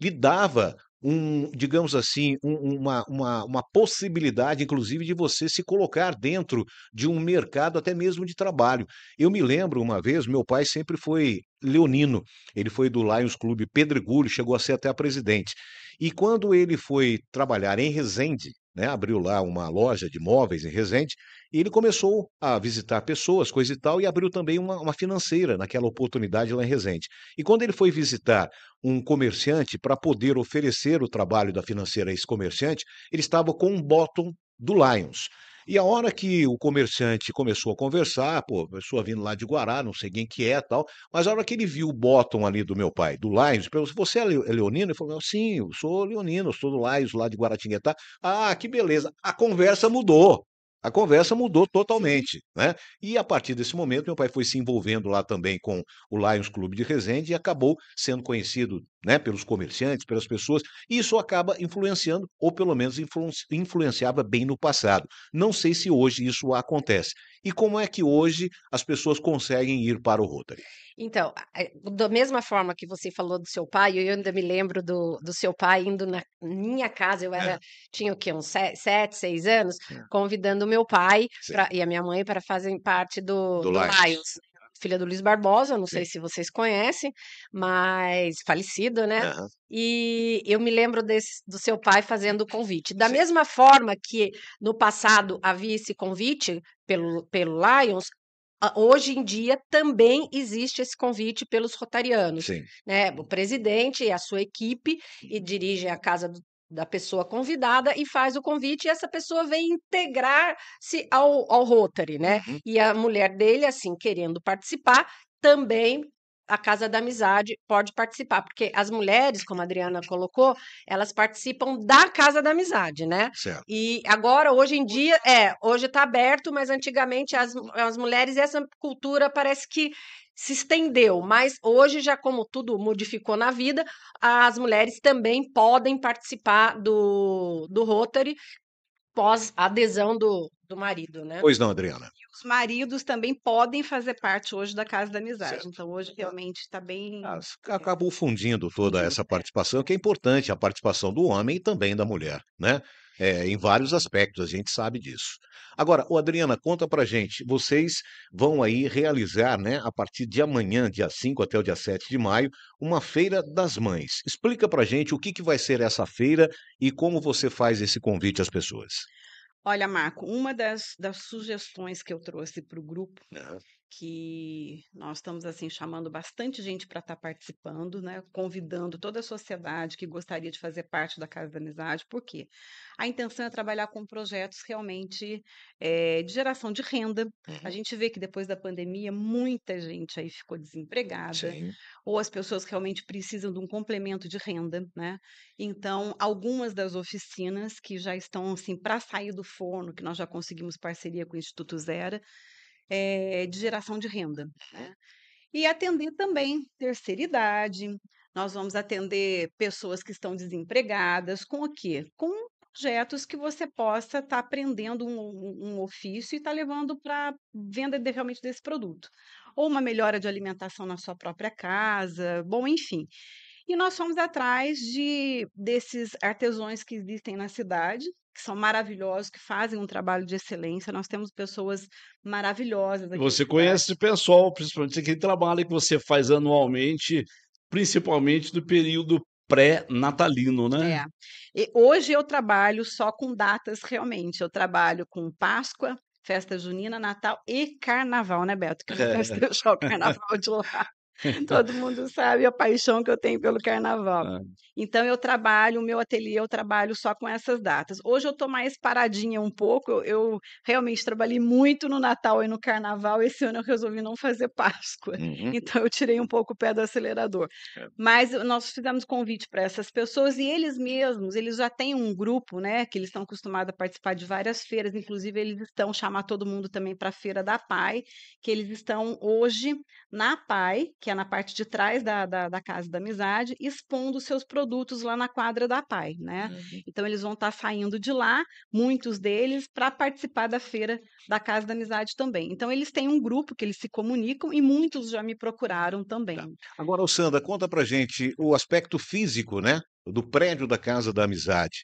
lhe dava um, digamos assim, um, uma, uma, uma possibilidade, inclusive, de você se colocar dentro de um mercado, até mesmo de trabalho. Eu me lembro uma vez, meu pai sempre foi leonino, ele foi do Lions Clube Pedregulho, chegou a ser até a presidente. E quando ele foi trabalhar em Resende, né, abriu lá uma loja de móveis em Resende, e ele começou a visitar pessoas, coisa e tal, e abriu também uma, uma financeira naquela oportunidade lá em Resende. E quando ele foi visitar um comerciante para poder oferecer o trabalho da financeira a esse comerciante, ele estava com um bottom do Lions. E a hora que o comerciante começou a conversar, pô, pessoa vindo lá de Guará, não sei quem que é tal, mas a hora que ele viu o bottom ali do meu pai, do Lions, perguntou, você é, é leonino? Ele falou, sim, eu sou leonino, eu sou do Lions lá de Guaratinguetá. Ah, que beleza. A conversa mudou a conversa mudou totalmente, né? E a partir desse momento, meu pai foi se envolvendo lá também com o Lions Clube de Resende e acabou sendo conhecido, né, pelos comerciantes, pelas pessoas, e isso acaba influenciando, ou pelo menos influenciava bem no passado. Não sei se hoje isso acontece. E como é que hoje as pessoas conseguem ir para o Rotary? Então, é, da mesma forma que você falou do seu pai, eu ainda me lembro do, do seu pai indo na minha casa, eu é. era, é. tinha o quê, uns sete, seis anos, é. convidando meu pai pra, e a minha mãe para fazem parte do, do, do Lions. Filha do Luiz Barbosa, não Sim. sei se vocês conhecem, mas falecido, né? Uhum. E eu me lembro desse, do seu pai fazendo o convite. Da Sim. mesma forma que no passado havia esse convite pelo, pelo Lions, hoje em dia também existe esse convite pelos rotarianos. Sim. Né? O presidente e a sua equipe e dirigem a Casa do da pessoa convidada e faz o convite e essa pessoa vem integrar-se ao, ao Rotary, né? Uhum. E a mulher dele, assim, querendo participar, também a Casa da Amizade pode participar, porque as mulheres, como a Adriana colocou, elas participam da Casa da Amizade, né? Certo. E agora, hoje em dia, é, hoje está aberto, mas antigamente as, as mulheres, essa cultura parece que se estendeu, mas hoje, já como tudo modificou na vida, as mulheres também podem participar do, do Rotary pós adesão do, do marido, né? Pois não, Adriana. E os maridos também podem fazer parte hoje da Casa da Amizade. Certo. Então, hoje realmente está bem. Acaba acabou fundindo toda uhum. essa é. participação, que é importante a participação do homem e também da mulher, né? é, em vários aspectos, a gente sabe disso. Agora, o Adriana, conta pra gente, vocês vão aí realizar, né, a partir de amanhã, dia 5 até o dia 7 de maio, uma feira das mães. Explica pra gente o que, que vai ser essa feira e como você faz esse convite às pessoas. Olha, Marco, uma das, das sugestões que eu trouxe para o grupo que nós estamos assim chamando bastante gente para estar tá participando, né? Convidando toda a sociedade que gostaria de fazer parte da Casa da Amizade, porque a intenção é trabalhar com projetos realmente é, de geração de renda. Uhum. A gente vê que depois da pandemia muita gente aí ficou desempregada, Sim. ou as pessoas realmente precisam de um complemento de renda, né? Então, algumas das oficinas que já estão assim para sair do forno, que nós já conseguimos parceria com o Instituto Zera, é, de geração de renda. Né? E atender também terceira idade, nós vamos atender pessoas que estão desempregadas, com o quê? Com projetos que você possa estar tá aprendendo um, um, ofício e estar tá levando para venda de, realmente desse produto. Ou uma melhora de alimentação na sua própria casa, bom, enfim. E nós fomos atrás de desses artesãos que existem na cidade, que são maravilhosos, que fazem um trabalho de excelência. Nós temos pessoas maravilhosas. você conhece o pessoal, principalmente aquele trabalho que você faz anualmente, principalmente do período pré-natalino, né? É. E hoje eu trabalho só com datas realmente. Eu trabalho com Páscoa, festa junina, Natal e Carnaval, né, Beto? Que é. deixar o Carnaval de lá. Todo mundo sabe a paixão que eu tenho pelo carnaval. Ah. Então eu trabalho, o meu ateliê eu trabalho só com essas datas. Hoje eu estou mais paradinha um pouco. Eu, eu, realmente trabalhei muito no Natal e no Carnaval. Esse ano eu resolvi não fazer Páscoa. Uhum. Então eu tirei um pouco o pé do acelerador. É. Mas nós fizemos convite para essas pessoas e eles mesmos, eles já têm um grupo, né? Que eles estão acostumados a participar de várias feiras. Inclusive eles estão chamar todo mundo também para a feira da Pai, que eles estão hoje na Pai, que é é na parte de trás da, da, da Casa da Amizade, expondo seus produtos lá na quadra da PAI, né? Uhum. Então, eles vão estar tá saindo de lá, muitos deles, para participar da feira da Casa da Amizade também. Então, eles têm um grupo que eles se comunicam e muitos já me procuraram também. Tá. Agora, Sandra, conta para gente o aspecto físico, né? Do prédio da Casa da Amizade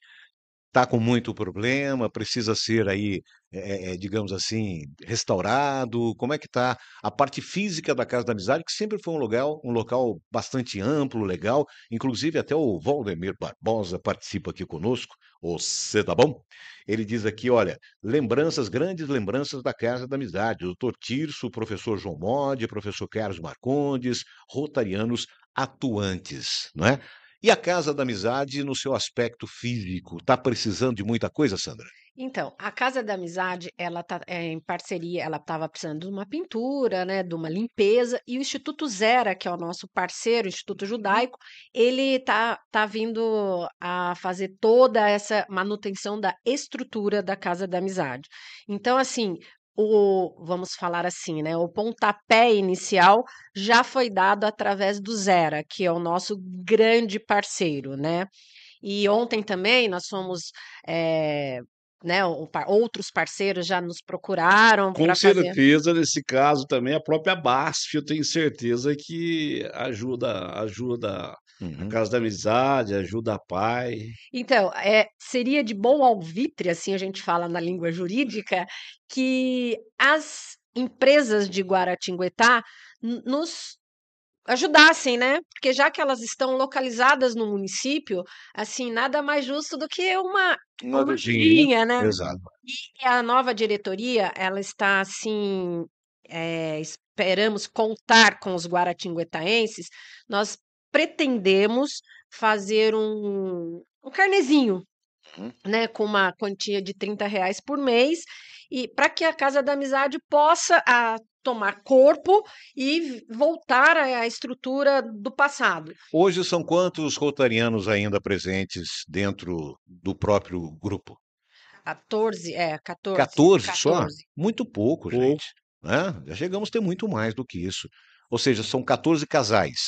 está com muito problema, precisa ser aí, é, é, digamos assim, restaurado? Como é que está a parte física da Casa da Amizade, que sempre foi um local, um local bastante amplo, legal, inclusive até o Valdemir Barbosa participa aqui conosco, você tá bom? Ele diz aqui, olha, lembranças, grandes lembranças da Casa da Amizade, doutor Tirso, professor João Modi, professor Carlos Marcondes, rotarianos atuantes, não é? E a Casa da Amizade no seu aspecto físico? Está precisando de muita coisa, Sandra? Então, a Casa da Amizade, ela tá é, em parceria, ela estava precisando de uma pintura, né, de uma limpeza, e o Instituto Zera, que é o nosso parceiro, o Instituto uhum. Judaico, ele tá, tá vindo a fazer toda essa manutenção da estrutura da Casa da Amizade. Então, assim, o, vamos falar assim, né, o pontapé inicial já foi dado através do Zera, que é o nosso grande parceiro, né? E ontem também nós fomos é, né, outros parceiros já nos procuraram. Com certeza, fazer... nesse caso também, a própria BASF, eu tenho certeza que ajuda, ajuda Uhum. A casa da amizade, ajuda a pai. Então, é, seria de bom alvitre, assim a gente fala na língua jurídica, que as empresas de Guaratinguetá nos ajudassem, né? Porque já que elas estão localizadas no município, assim, nada mais justo do que uma uma né? Exato. E a nova diretoria, ela está assim, é, esperamos contar com os guaratinguetaenses. Nós pretendemos fazer um, um carnezinho, uhum. né, com uma quantia de 30 reais por mês, e para que a Casa da Amizade possa a, ah, tomar corpo e voltar à estrutura do passado. Hoje são quantos rotarianos ainda presentes dentro do próprio grupo? 14, é, 14. 14, 14. só? Muito pouco, pouco. gente. Né? Já chegamos a ter muito mais do que isso. Ou seja, são 14 casais.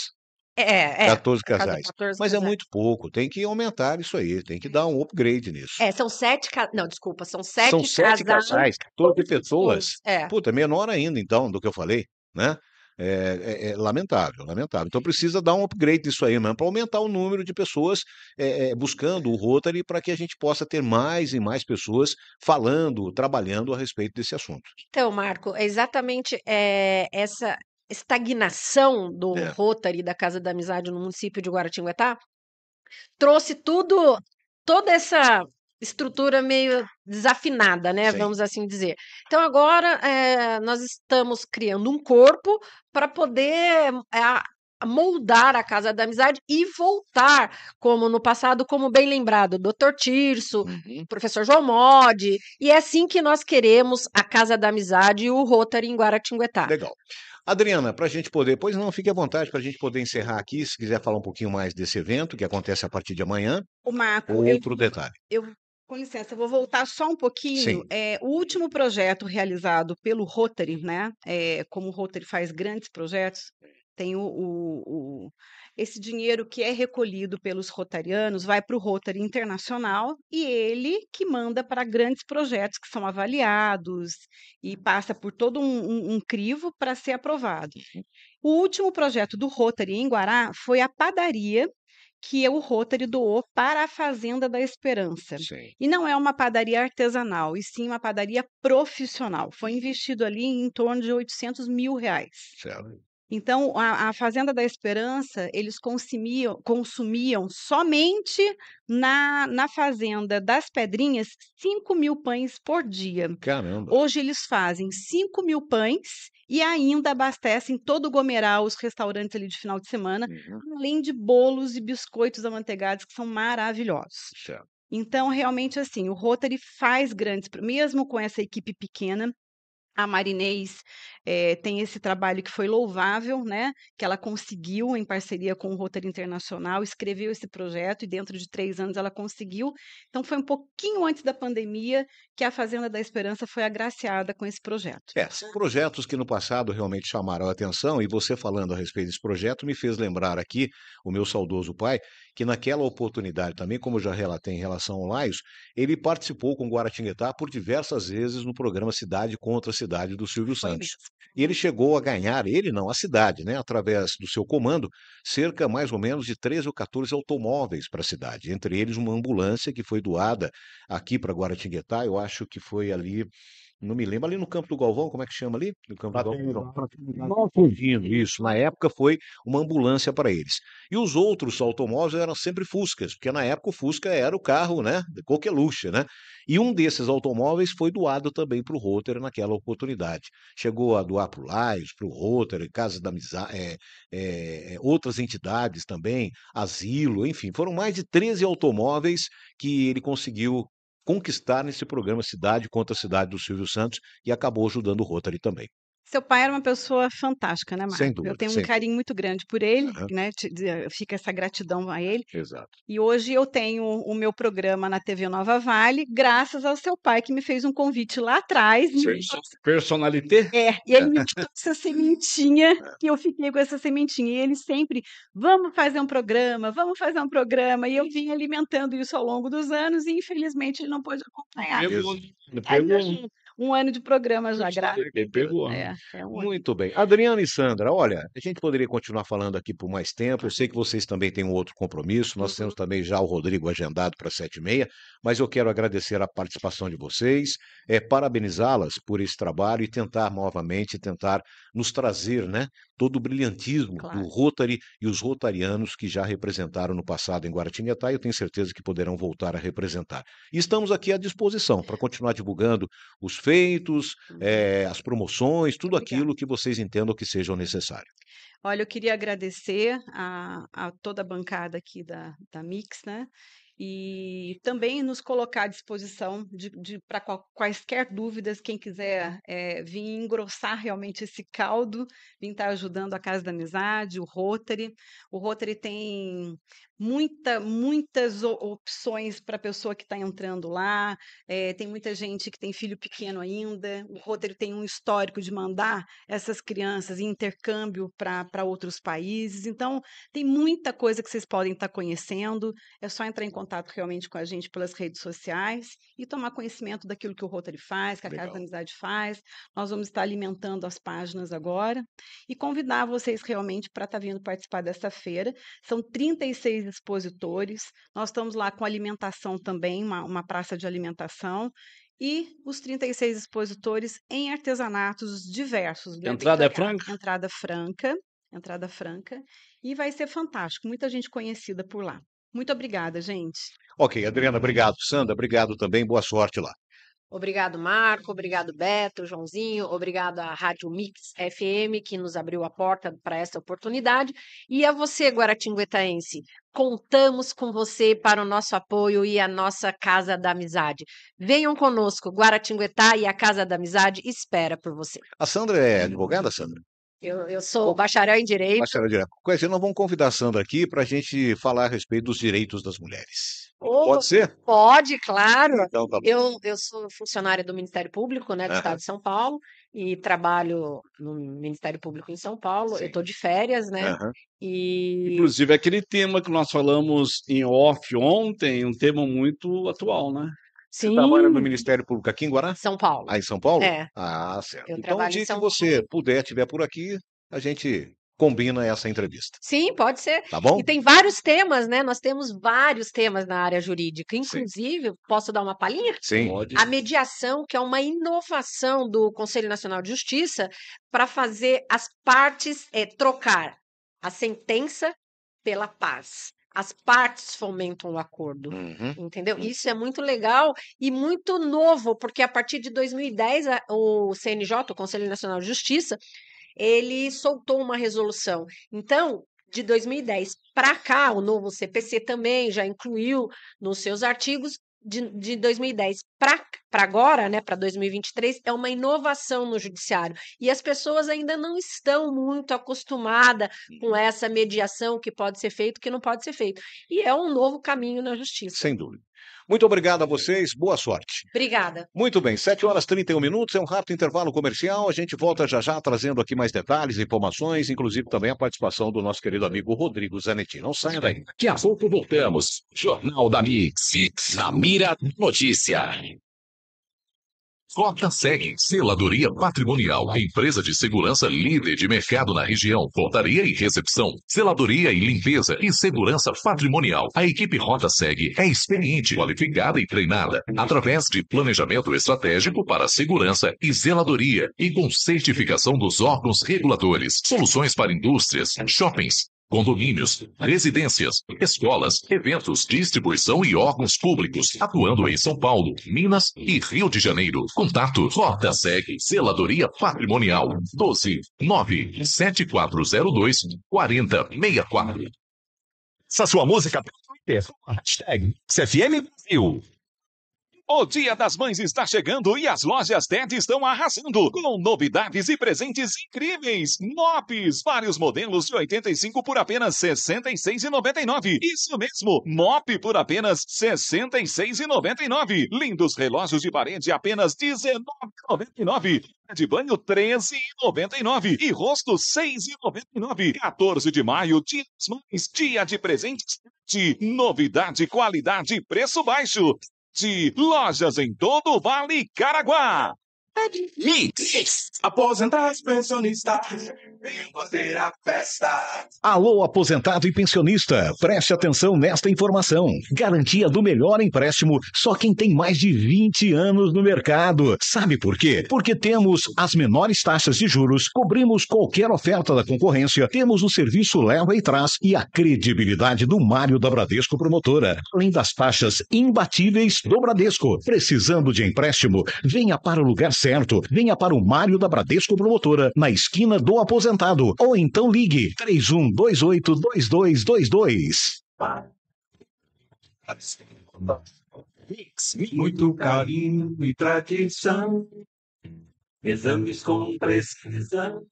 É, é. 14 é. casais. 14 Mas é casais. é muito pouco, tem que aumentar isso aí, tem que dar um upgrade nisso. É, são sete casais. Não, desculpa, são sete casais. São sete casais, casais 14 pessoas. É. Puta, menor ainda, então, do que eu falei, né? É, é, é, lamentável, lamentável. Então precisa dar um upgrade nisso aí mesmo, para aumentar o número de pessoas é, é buscando o Rotary para que a gente possa ter mais e mais pessoas falando, trabalhando a respeito desse assunto. Então, Marco, exatamente essa estagnação do é. Rotary da Casa da Amizade no município de Guaratinguetá trouxe tudo, toda essa estrutura meio desafinada, né? Sim. Vamos assim dizer. Então agora é, nós estamos criando um corpo para poder é, moldar a Casa da Amizade e voltar, como no passado, como bem lembrado, Dr. Tirso, uhum. professor João Modi, e é assim que nós queremos a Casa da Amizade e o Rotary em Guaratinguetá. Legal. Adriana, para a gente poder, pois não, fique à vontade para a gente poder encerrar aqui, se quiser falar um pouquinho mais desse evento que acontece a partir de amanhã. O Marco. Outro eu, detalhe. Eu, com licença, eu vou voltar só um pouquinho. É, o último projeto realizado pelo Rotary, né? É, como o Rotary faz grandes projetos, tem o, o, o, esse dinheiro que é recolhido pelos rotarianos vai para o Rotary Internacional e ele que manda para grandes projetos que são avaliados e passa por todo um, um, um crivo para ser aprovado. O último projeto do Rotary em Guará foi a padaria que é o Rotary doou para a Fazenda da Esperança. Sim. E não é uma padaria artesanal, e sim uma padaria profissional. Foi investido ali em torno de 800 mil reais. Sério? Então, a, a, Fazenda da Esperança, eles consumiam, consumiam somente na, na Fazenda das Pedrinhas 5 mil pães por dia. Caramba! Hoje eles fazem 5 mil pães e ainda abastecem todo o Gomeral, os restaurantes ali de final de semana, uhum. além de bolos e biscoitos amanteigados que são maravilhosos. Certo. Então, realmente, assim, o Rotary faz grandes, mesmo com essa equipe pequena, a Marinês é, tem esse trabalho que foi louvável, né? Que ela conseguiu, em parceria com o Rotary Internacional, escreveu esse projeto e dentro de três anos ela conseguiu. Então foi um pouquinho antes da pandemia que a Fazenda da Esperança foi agraciada com esse projeto. É, projetos que no passado realmente chamaram a atenção, e você falando a respeito desse projeto me fez lembrar aqui o meu saudoso pai, que naquela oportunidade também, como já relatei em relação ao Laios, ele participou com Guaratinguetá por diversas vezes no programa Cidade contra cidade do Silvio Santos. E ele chegou a ganhar, ele não, a cidade, né, através do seu comando, cerca mais ou menos de 13 ou 14 automóveis para a cidade, entre eles uma ambulância que foi doada aqui para Guaratinguetá, eu acho que foi ali não me lembro, ali no campo do Galvão, como é que chama ali? No campo do Galvão. Não fugindo, isso. Na época foi uma ambulância para eles. E os outros automóveis eram sempre Fuscas, porque na época o Fusca era o carro, né? De coqueluche, né? E um desses automóveis foi doado também para o Rotter naquela oportunidade. Chegou a doar para o Laios, para o Rotter, Casa da Amizade, é, é, é, outras entidades também, asilo, enfim. Foram mais de 13 automóveis que ele conseguiu conquistar nesse programa Cidade contra Cidade do Silvio Santos e acabou ajudando o Rotary também. Seu pai era uma pessoa fantástica, né, Marco? Sem dúvida. Eu tenho um carinho muito grande por ele, uhum. né? Eh, fica essa gratidão a ele. Exato. E hoje eu tenho o meu programa na TV Nova Vale, graças ao seu pai que me fez um convite lá atrás. Person... Né? Personalité? É, e ele me deu essa sementinha é. e eu fiquei com essa sementinha. E ele sempre, vamos fazer um programa, vamos fazer um programa. E eu vim alimentando isso ao longo dos anos e infelizmente ele não pôde acompanhar. Pelo, pelo, um ano de programa já, é, graças. Pegou. Né? É, é um Muito bem. Adriana e Sandra, olha, a gente poderia continuar falando aqui por mais tempo. Eu sei que vocês também têm um outro compromisso. Nós temos uhum. também já o Rodrigo agendado para sete e meia, mas eu quero agradecer a participação de vocês, é, parabenizá-las por esse trabalho e tentar novamente tentar nos trazer né, todo o brilhantismo claro. do Rotary e os rotarianos que já representaram no passado em Guaratinguetá e eu tenho certeza que poderão voltar a representar. E estamos aqui à disposição para continuar divulgando os feitos, é, as promoções, tudo aquilo que vocês entendam que seja necessário. Olha, eu queria agradecer a, a toda a bancada aqui da, da Mix, né? e também nos colocar à disposição de, de para quaisquer dúvidas, quem quiser é, vir engrossar realmente esse caldo, vir estar ajudando a Casa da Amizade, o Rotary. O Rotary tem muita, muitas opções para a pessoa que está entrando lá. É, tem muita gente que tem filho pequeno ainda. O Rotary tem um histórico de mandar essas crianças em intercâmbio para outros países. Então, tem muita coisa que vocês podem estar tá conhecendo. É só entrar em contato realmente com a gente pelas redes sociais e tomar conhecimento daquilo que o Rotary faz, que a Legal. Casa da Amizade faz. Nós vamos estar alimentando as páginas agora e convidar vocês realmente para estar tá vindo participar dessa feira. São 36 expositores. Nós estamos lá com alimentação também, uma, uma praça de alimentação e os 36 expositores em artesanatos diversos. Né, entrada é franca? Entrada franca, entrada franca, e vai ser fantástico, muita gente conhecida por lá. Muito obrigada, gente. Ok, Adriana, obrigado. Sandra, obrigado também, boa sorte lá. Obrigado, Marco. Obrigado, Beto, Joãozinho. Obrigado à Rádio Mix FM, que nos abriu a porta para essa oportunidade. E a você, Guaratinguetaense. Contamos com você para o nosso apoio e a nossa Casa da Amizade. Venham conosco, Guaratinguetá e a Casa da Amizade espera por você. A Sandra é advogada, Sandra? Eu, eu, sou bacharel em Direito. Bacharel em Direito. Nós vamos convidar a Sandra aqui para a gente falar a respeito dos direitos das mulheres. Oh, pode ser? Pode, claro. Então, tá eu, eu sou funcionária do Ministério Público né, do uhum. Estado de São Paulo e trabalho no Ministério Público em São Paulo. Sim. Eu estou de férias, né? Uhum. E... Inclusive, aquele tema que nós falamos em off ontem, um tema muito atual, né? Sim. Você trabalha no Ministério Público aqui em Guará? São Paulo. Ah, em São Paulo? É. Ah, certo. Eu então, o dia que você puder, estiver por aqui, a gente combina essa entrevista. Sim, pode ser. Tá bom? E tem vários temas, né? Nós temos vários temas na área jurídica. Inclusive, Sim. posso dar uma palhinha? Sim. Pode. A mediação, que é uma inovação do Conselho Nacional de Justiça para fazer as partes é, trocar a sentença pela paz as partes fomentam o acordo, uhum, entendeu? Uhum. Isso é muito legal e muito novo, porque a partir de 2010 a, o CNJ, o Conselho Nacional de Justiça, ele soltou uma resolução. Então, de 2010 para cá, o novo CPC também já incluiu nos seus artigos de, de 2010 para agora, né, para 2023, é uma inovação no judiciário. E as pessoas ainda não estão muito acostumadas com uhum. essa mediação que pode ser feito, que não pode ser feito. E é um novo caminho na justiça. Sem dúvida. Muito obrigado a vocês, boa sorte. Obrigada. Muito bem, 7 horas 31 minutos, é um rápido intervalo comercial. A gente volta já já trazendo aqui mais detalhes, informações, inclusive também a participação do nosso querido amigo Rodrigo Zanetti. Não saia daí. Que a pouco voltamos. Jornal da Mix, na mira notícia. Cota segue, Seladoria Patrimonial, empresa de segurança líder de mercado na região, portaria e recepção, seladoria e limpeza e segurança patrimonial. A equipe Rota segue é experiente, qualificada e treinada, através de planejamento estratégico para segurança e zeladoria e com certificação dos órgãos reguladores, soluções para indústrias, shoppings, condomínios, residências, escolas, eventos, distribuição e órgãos públicos, atuando em São Paulo, Minas e Rio de Janeiro. Contato Rota Seg Zeladoria Patrimonial 12 9 7402 4064. Essa sua música Twitter, é hashtag CFM Brasil. O Dia das Mães está chegando e as lojas TED estão arrasando com novidades e presentes incríveis. Mops, vários modelos de 85 por apenas R$ 66,99. Isso mesmo, mop por apenas R$ 66,99. Lindos relógios de parede apenas R$ 19,99 de banho R$ 13,99 e rosto R$ 6,99. 14 de maio, dia das mães, dia de presentes. Novidade, qualidade, preço baixo. Lojas em todo o Vale Caraguá. Leeds. Aposentados, pensionistas, venham fazer a festa. Alô, aposentado e pensionista, preste atenção nesta informação. Garantia do melhor empréstimo só quem tem mais de 20 anos no mercado. Sabe por quê? Porque temos as menores taxas de juros, cobrimos qualquer oferta da concorrência, temos o serviço leva e traz e a credibilidade do Mário da Bradesco Promotora. Além das taxas imbatíveis do Bradesco. Precisando de empréstimo, venha para o lugar certo certo. Venha para o Mário da Bradesco Promotora, na esquina do aposentado. Ou então ligue 31282222. Muito carinho e tradição, exames com precisão.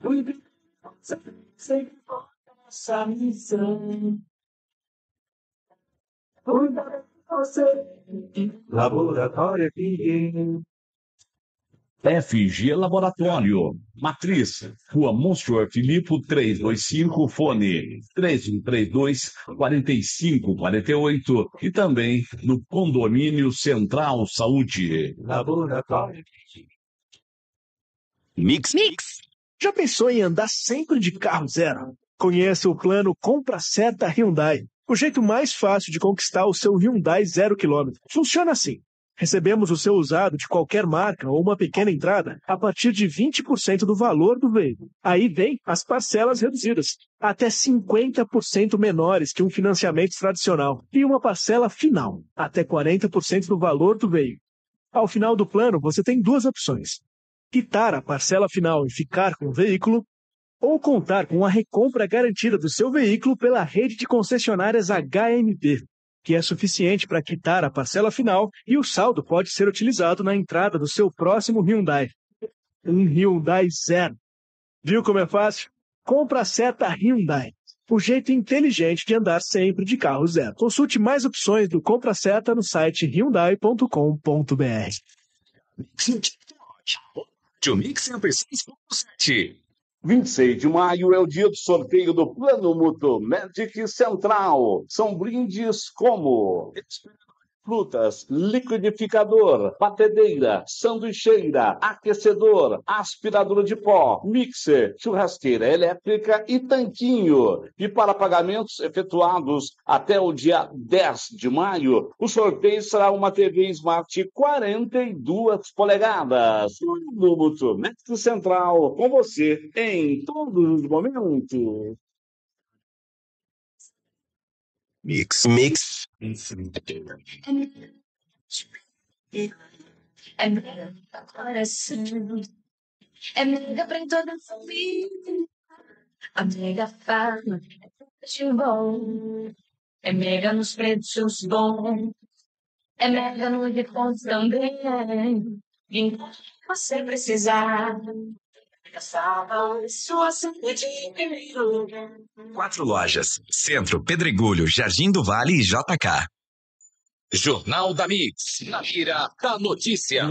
Cuidado, sempre nossa missão. Cuidado você, laboratório FM. FG Laboratório, Matriz, Rua Monsenhor Filipe 325, fone 3132 4548 e também no Condomínio Central Saúde. Laboratório. Mix. Mix. Já pensou em andar sempre de carro zero? Conheça o plano Compra Seta Hyundai. O jeito mais fácil de conquistar o seu Hyundai zero quilômetro. Funciona assim. Recebemos o seu usado de qualquer marca ou uma pequena entrada a partir de 20% do valor do veículo. Aí vem as parcelas reduzidas, até 50% menores que um financiamento tradicional, e uma parcela final, até 40% do valor do veículo. Ao final do plano, você tem duas opções: quitar a parcela final e ficar com o veículo, ou contar com a recompra garantida do seu veículo pela rede de concessionárias HMP que é suficiente para quitar a parcela final e o saldo pode ser utilizado na entrada do seu próximo Hyundai. Um Hyundai zero. Viu como é fácil? Compra a seta Hyundai. O jeito inteligente de andar sempre de carro zero. Consulte mais opções do Compra Seta no site hyundai.com.br. Mix sempre 26 de maio é o dia do sorteio do Plano mutu Magic Central. São brindes como frutas, liquidificador, batedeira, sanduicheira, aquecedor, aspiradora de pó, mixer, churrasqueira elétrica e tanquinho. E para pagamentos efetuados até o dia 10 de maio, o sorteio será uma TV Smart 42 polegadas. Do Central, com você em todos os momentos. Mix. Mix. Amiga do coração, amiga pra toda a família, é A mega fama é de bom, mega nos preços bons, mega no defunto também, vim você precisar. Quatro lojas: Centro, Pedregulho, Jardim do Vale e JK. Jornal da Mix, na mira da notícia.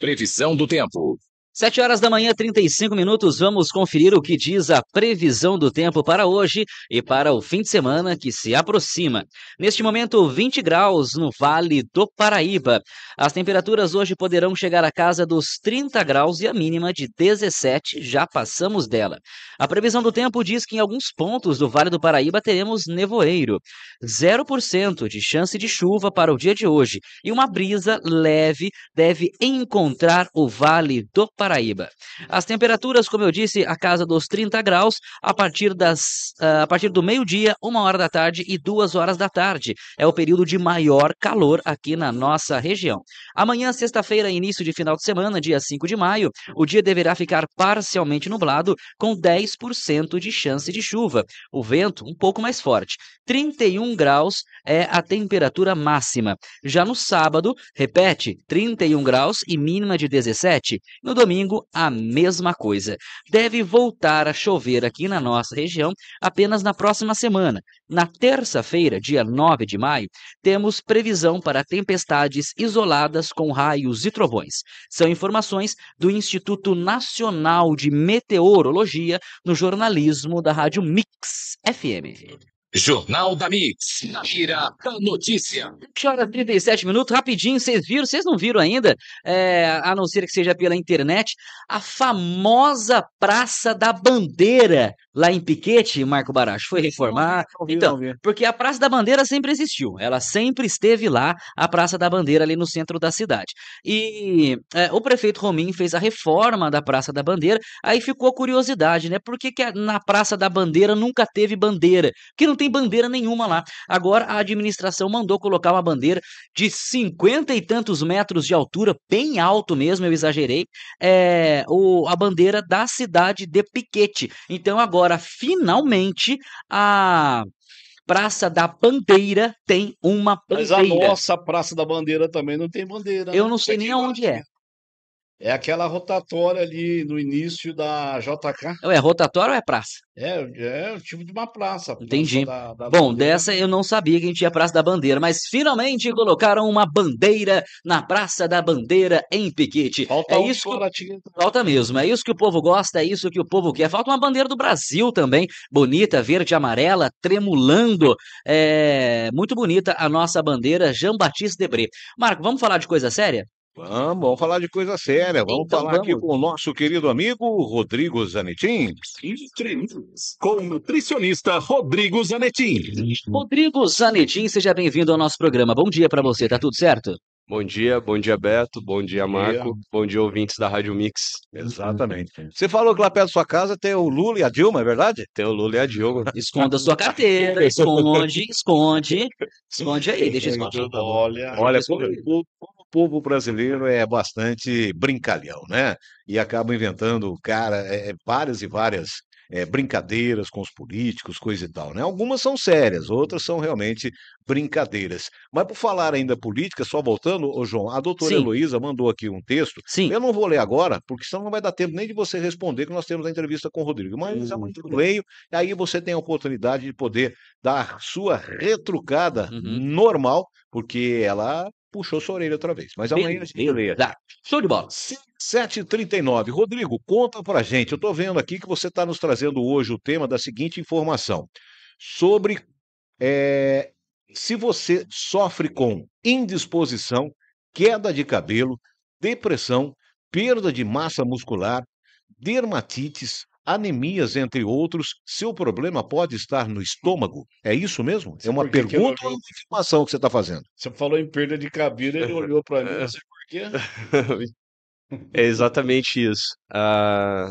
Previsão do tempo. 7 horas da manhã, 35 minutos. Vamos conferir o que diz a previsão do tempo para hoje e para o fim de semana que se aproxima. Neste momento, 20 graus no Vale do Paraíba. As temperaturas hoje poderão chegar à casa dos 30 graus e a mínima de 17, já passamos dela. A previsão do tempo diz que em alguns pontos do Vale do Paraíba teremos nevoeiro. 0% de chance de chuva para o dia de hoje e uma brisa leve deve encontrar o Vale do Paraíba. Paraíba. As temperaturas, como eu disse, a casa dos 30 graus a partir, das, ah, a partir do meio-dia, uma hora da tarde e duas horas da tarde. É o período de maior calor aqui na nossa região. Amanhã, sexta-feira, início de final de semana, dia 5 de maio, o dia deverá ficar parcialmente nublado, com 10% de chance de chuva. O vento um pouco mais forte. 31 graus é a temperatura máxima. Já no sábado, repete, 31 graus e mínima de 17. No domingo, domingo, a mesma coisa. Deve voltar a chover aqui na nossa região apenas na próxima semana. Na terça-feira, dia 9 de maio, temos previsão para tempestades isoladas com raios e trovões. São informações do Instituto Nacional de Meteorologia no jornalismo da Rádio Mix FM. Jornal da Mix, na mira da notícia. Que horas 37 minutos, rapidinho, vocês viram, vocês não viram ainda, é, a não ser que seja pela internet, a famosa Praça da Bandeira, lá em Piquete, Marco Baracho, foi reformar. então, porque a Praça da Bandeira sempre existiu, ela sempre esteve lá, a Praça da Bandeira, ali no centro da cidade. E é, o prefeito Romim fez a reforma da Praça da Bandeira, aí ficou curiosidade, né? Por que, que na Praça da Bandeira nunca teve bandeira? Porque não tem bandeira nenhuma lá. Agora a administração mandou colocar uma bandeira de cinquenta e tantos metros de altura, bem alto mesmo, eu exagerei, é, o, a bandeira da cidade de Piquete. Então agora, finalmente, a. Praça da Bandeira tem uma bandeira. Mas a nossa Praça da Bandeira também não tem bandeira. Eu né? não sei é nem onde é. É aquela rotatória ali no início da JK. É rotatória ou é praça? É, é o tipo de uma praça. Entendi. Da, da Bom, bandeira. dessa eu não sabia que a gente tinha Praça da Bandeira, mas finalmente colocaram uma bandeira na Praça da Bandeira em Piquete. Falta é um isso que... Falta mesmo, é isso que o povo gosta, é isso que o povo quer. Falta uma bandeira do Brasil também, bonita, verde e amarela, tremulando. É muito bonita a nossa bandeira Jean Baptiste Debré. Marco, vamos falar de coisa séria? Vamos, vamos falar de coisa séria. Vamos então, falar vamos. aqui com o nosso querido amigo Rodrigo Zanetin. Com o nutricionista Rodrigo Zanetin. Rodrigo Zanetin, seja bem-vindo ao nosso programa. Bom dia para você, tá tudo certo? Bom dia, bom dia Beto, bom dia Marco, bom dia ouvintes da Rádio Mix. Exatamente. Você falou que lá perto da sua casa tem o Lula e a Dilma, é verdade? Tem o Lula e a Dilma. Esconda a sua carteira, esconde, esconde, esconde aí, deixa esconder. Olha, olha, esconde povo brasileiro é bastante brincalhão, né? E acaba inventando, cara, é, é, várias e várias é, brincadeiras com os políticos, coisa e tal. Né? Algumas são sérias, outras são realmente brincadeiras. Mas por falar ainda política, só voltando, ô João, a doutora Heloísa mandou aqui um texto. Sim. Eu não vou ler agora, porque senão não vai dar tempo nem de você responder, que nós temos a entrevista com o Rodrigo. Mas uhum. eu hum, é. leio, e aí você tem a oportunidade de poder dar sua retrucada uhum. normal, porque ela puxou sua orelha outra vez. Mas amanhã beleza, a gente. Show de bola. 7h39. Rodrigo, conta pra gente. Eu tô vendo aqui que você está nos trazendo hoje o tema da seguinte informação: sobre é, se você sofre com indisposição, queda de cabelo, depressão, perda de massa muscular, dermatites, anemias, entre outros. Seu problema pode estar no estômago? É isso mesmo? é uma pergunta ou uma afirmação que você está fazendo? Você falou em perda de cabelo, ele olhou para mim, não sei por quê. É exatamente isso. Uh,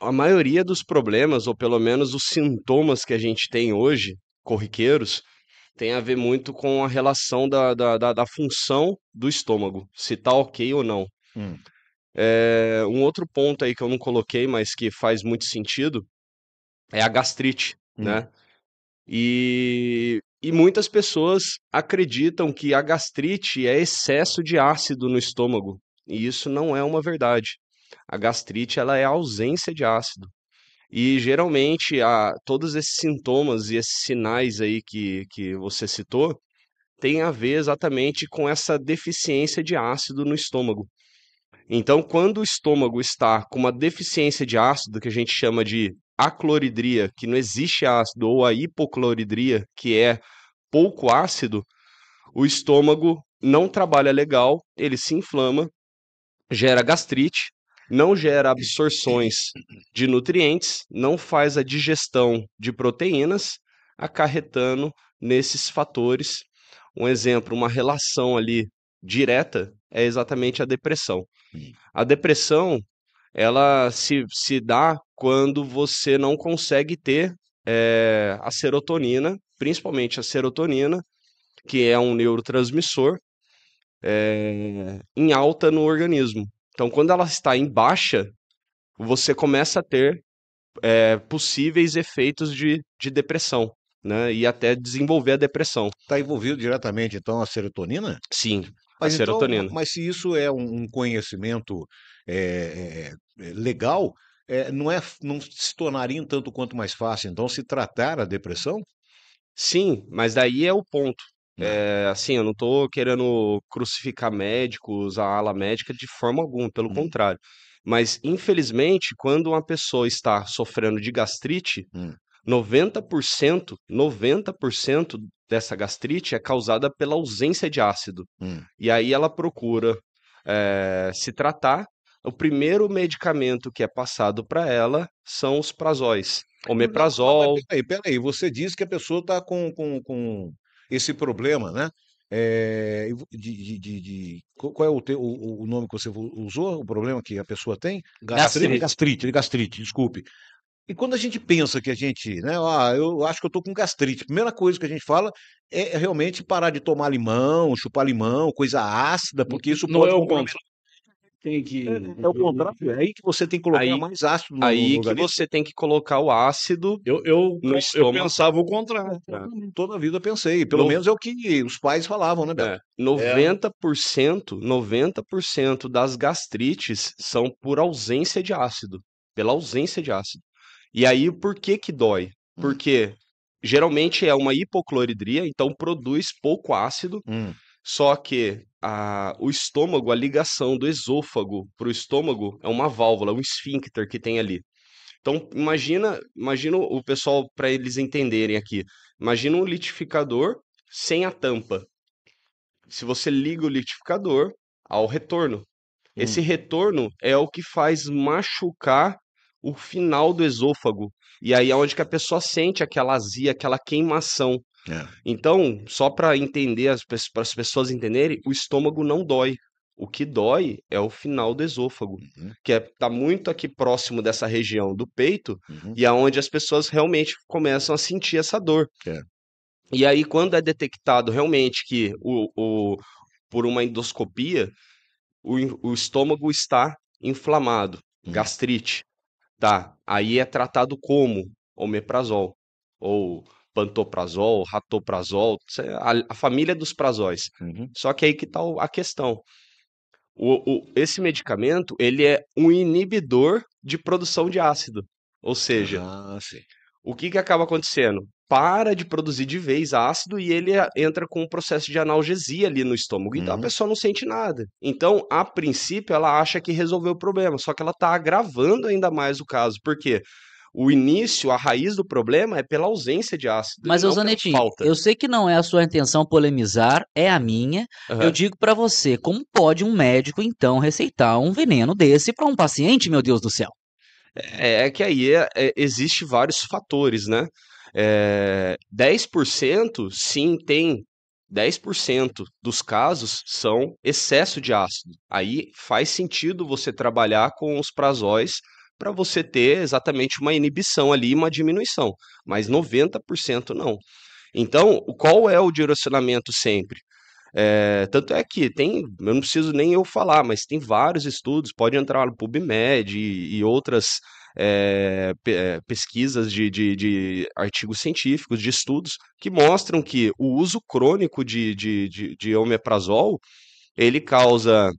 a maioria dos problemas, ou pelo menos os sintomas que a gente tem hoje, corriqueiros, tem a ver muito com a relação da, da, da, da função do estômago, se está ok ou não. Hum. É, um outro ponto aí que eu não coloquei, mas que faz muito sentido, é a gastrite, né? hum. né? E, e muitas pessoas acreditam que a gastrite é excesso de ácido no estômago, e isso não é uma verdade. A gastrite ela é a ausência de ácido. E geralmente a, todos esses sintomas e esses sinais aí que, que você citou tem a ver exatamente com essa deficiência de ácido no estômago. Então, quando o estômago está com uma deficiência de ácido, que a gente chama de acloridria, que não existe ácido, ou a hipocloridria, que é pouco ácido, o estômago não trabalha legal, ele se inflama, gera gastrite, não gera absorções de nutrientes, não faz a digestão de proteínas, acarretando nesses fatores. Um exemplo, uma relação ali direta é exatamente a depressão. Hum. A depressão, ela se, se dá quando você não consegue ter é, a serotonina, principalmente a serotonina, que é um neurotransmissor, é, em alta no organismo. Então, quando ela está em baixa, você começa a ter é, possíveis efeitos de, de depressão. Né, e até desenvolver a depressão. Está envolvido diretamente, então, a serotonina? Sim mas a então, serotonina. Mas se isso é um conhecimento é, é, legal, é, não, é, não se tornaria um tanto quanto mais fácil, então, se tratar a depressão? Sim, mas daí é o ponto. É, assim, eu não estou querendo crucificar médicos, a ala médica de forma alguma, pelo hum. contrário. Mas, infelizmente, quando uma pessoa está sofrendo de gastrite, hum. 90%, 90% dessa gastrite é causada pela ausência de ácido. Hum. E aí ela procura é, se tratar. O primeiro medicamento que é passado para ela são os prazóis, omeprazol. Peraí, peraí, você diz que a pessoa está com, com, com esse problema, né? É, de, de, de, qual é o, te, o, o, nome que você usou? O problema que a pessoa tem? Gastrite. Gastrite, gastrite, desculpe. E quando a gente pensa que a gente, né, ah, eu acho que eu tô com gastrite, a primeira coisa que a gente fala é realmente parar de tomar limão, chupar limão, coisa ácida, porque isso não é pode é o contrário. Tem que... É, é, o contrário, é aí que você tem que colocar aí, mais ácido no Aí no que você tem que colocar o ácido. Eu, eu, no eu pensava o contrário. É, toda a vida pensei. Pelo no... menos é o que os pais falavam, né, Beto? É, 90%, é. 90% das gastrites são por ausência de ácido. Pela ausência de ácido. E aí, por que que dói? Hum. Porque geralmente é uma hipocloridria, então produz pouco ácido, hum. só que a, o estômago, a ligação do esôfago para o estômago é uma válvula, um esfíncter que tem ali. Então, imagina, imagina o pessoal, para eles entenderem aqui, imagina um litificador sem a tampa. Se você liga o litificador ao retorno, hum. esse retorno é o que faz machucar o final do esôfago. E aí é onde que a pessoa sente aquela azia, aquela queimação. É. Então, só para entender, para as pessoas entenderem, o estômago não dói. O que dói é o final do esôfago, uhum. que é, tá muito aqui próximo dessa região do peito uhum. e aonde é as pessoas realmente começam a sentir essa dor. É. E aí, quando é detectado realmente que o, o por uma endoscopia, o, o estômago está inflamado, uhum. gastrite. Tá, aí é tratado como omeprazol ou pantoprazol, ratoprazol, a, a família dos prazóis. Uhum. Só que aí que tá a questão. O, o, esse medicamento, ele é um inibidor de produção de ácido. Ou seja, ah, o que, que acaba acontecendo? para de produzir de vez ácido e ele ah, entra com um processo de analgesia ali no estômago. Uhum. Então a uhum. pessoa não sente nada. Então, a princípio, ela acha que resolveu o problema, só que ela está agravando ainda mais o caso. Por quê? o início, a raiz do problema é pela ausência de ácido. Mas, Zanetinho, eu sei que não é a sua intenção polemizar, é a minha. Uhum. Eu digo para você, como pode um médico, então, receitar um veneno desse para um paciente, meu Deus do céu? É, é que aí é, é, existe vários fatores, né? É, eh, 10% sim tem 10% dos casos são excesso de ácido. Aí faz sentido você trabalhar com os prazóis para você ter exatamente uma inibição ali, uma diminuição, mas 90% não. Então, qual é o direcionamento sempre? É, tanto é que tem, eu não preciso nem eu falar, mas tem vários estudos, pode entrar no PubMed e, e outras é, pesquisas de, de, de, artigos científicos, de estudos, que mostram que o uso crônico de, de, de omeprazol ele causa.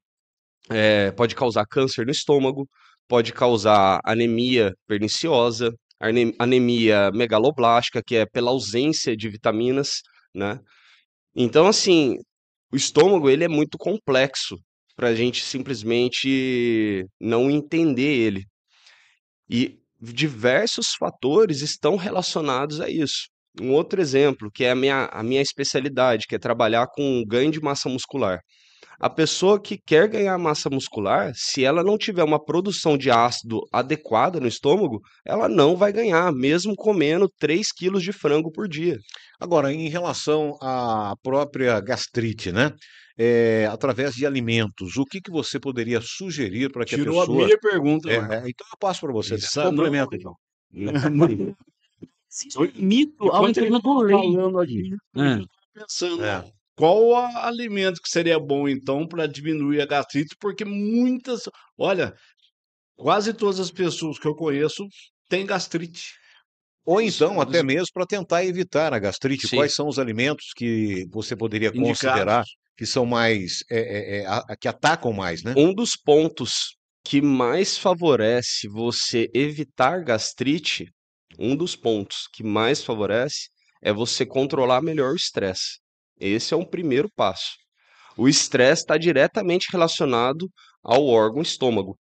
É, pode causar câncer no estômago, pode causar anemia perniciosa, anemia megaloblástica, que é pela ausência de vitaminas, né? Então, assim, o estômago ele é muito complexo para a gente simplesmente não entender ele. E diversos fatores estão relacionados a isso. Um outro exemplo, que é a minha, a minha especialidade, que é trabalhar com ganho de massa muscular. A pessoa que quer ganhar massa muscular, se ela não tiver uma produção de ácido adequada no estômago, ela não vai ganhar, mesmo comendo 3 quilos de frango por dia. Agora, em relação à própria gastrite, né? é, através de alimentos, o que, que você poderia sugerir para que Tirou a pessoa... Tirou a minha pergunta. É, é, então eu passo para você, Complemento complementa então. então. Mito, algo que eu tá falando aqui. É. pensando é. qual alimento que seria bom então para diminuir a gastrite, porque muitas, olha, quase todas as pessoas que eu conheço têm gastrite. Ou então, até mesmo para tentar evitar a gastrite, Sim. quais são os alimentos que você poderia Indicados. considerar que são mais é, é, é a, que atacam mais, né? Um dos pontos que mais favorece você evitar gastrite, um dos pontos que mais favorece é você controlar melhor o estresse. Esse é um primeiro passo. O estresse está diretamente relacionado ao órgão estômago.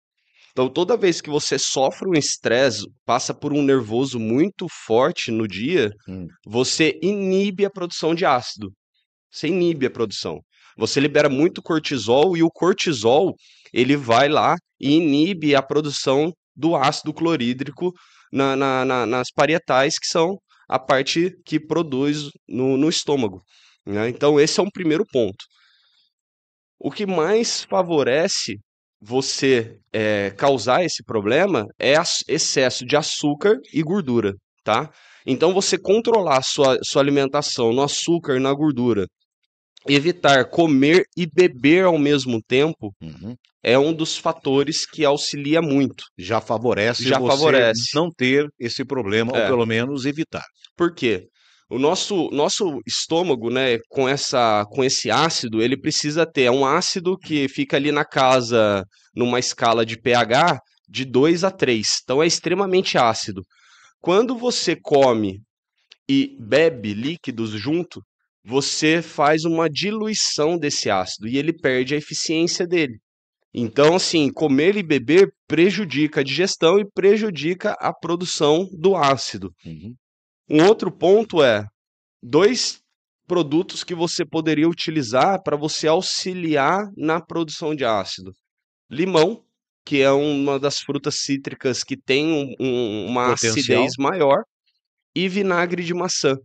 Então, toda vez que você sofre um estresse, passa por um nervoso muito forte no dia, hum. você inibe a produção de ácido. Você inibe a produção. Você libera muito cortisol e o cortisol ele vai lá e inibe a produção do ácido clorídrico na, na, na, nas parietais, que são a parte que produz no, no estômago. Né? Então, esse é um primeiro ponto. O que mais favorece você é, causar esse problema é excesso de açúcar e gordura, tá? Então, você controlar sua, sua alimentação no açúcar e na gordura evitar comer e beber ao mesmo tempo uhum. é um dos fatores que auxilia muito. Já favorece Já favorece. não ter esse problema, é. ou pelo menos evitar. Por quê? O nosso, nosso estômago, né, com, essa, com esse ácido, ele precisa ter é um ácido que fica ali na casa, numa escala de pH, de 2 a 3. Então é extremamente ácido. Quando você come e bebe líquidos junto, você faz uma diluição desse ácido e ele perde a eficiência dele. Então, assim, comer e beber prejudica a digestão e prejudica a produção do ácido. Uhum. Um outro ponto é dois produtos que você poderia utilizar para você auxiliar na produção de ácido: limão, que é uma das frutas cítricas que tem um, um, uma Potencial. acidez maior, e vinagre de maçã.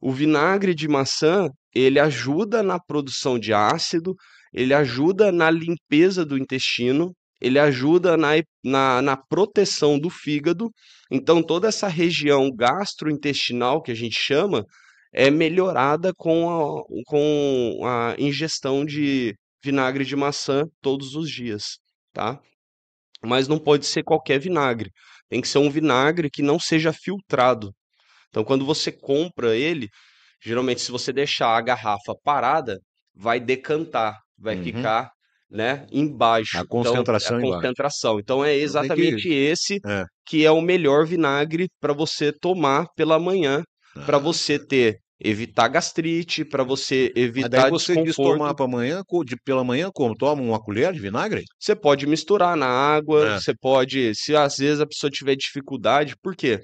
O vinagre de maçã, ele ajuda na produção de ácido, ele ajuda na limpeza do intestino, ele ajuda na, na, na, proteção do fígado. Então, toda essa região gastrointestinal que a gente chama é melhorada com a, com a ingestão de vinagre de maçã todos os dias, tá? Mas não pode ser qualquer vinagre. Tem que ser um vinagre que não seja filtrado. Então, quando você compra ele, geralmente se você deixar a garrafa parada, vai decantar, vai uhum. ficar né, embaixo. A então, é concentração então, a concentração. Então é exatamente que... esse é. que é o melhor vinagre para você tomar pela manhã, ah. para você ter evitar gastrite, para você evitar Mas daí você desconforto. diz tomar manhã, de pela manhã como toma uma colher de vinagre? Você pode misturar na água, é. você pode, se às vezes a pessoa tiver dificuldade, por quê?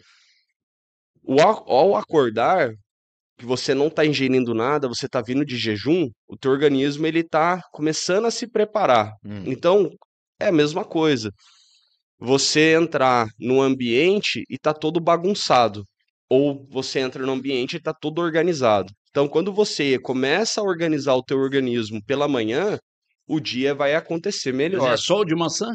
O, ao acordar, que você não está ingerindo nada, você está vindo de jejum, o teu organismo ele está começando a se preparar. Hum. Então, é a mesma coisa. Você entrar no ambiente e está todo bagunçado, ou você entra no ambiente e está todo organizado. Então, quando você começa a organizar o teu organismo pela manhã, o dia vai acontecer melhor. Mas é sol de maçã?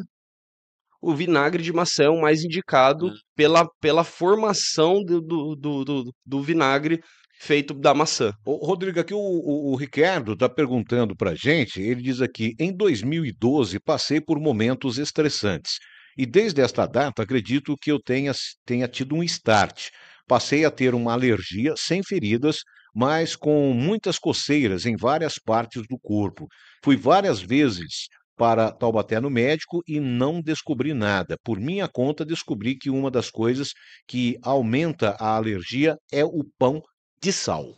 o vinagre de maçã é o mais indicado uhum. pela, pela formação do, do, do, do, vinagre feito da maçã. Ô, Rodrigo, aqui o, o, o Ricardo está perguntando para gente, ele diz aqui, em 2012 passei por momentos estressantes e desde esta data acredito que eu tenha, tenha tido um start. Passei a ter uma alergia sem feridas, mas com muitas coceiras em várias partes do corpo. Fui várias vezes para Taubaté no médico e não descobri nada. Por minha conta, descobri que uma das coisas que aumenta a alergia é o pão de sal.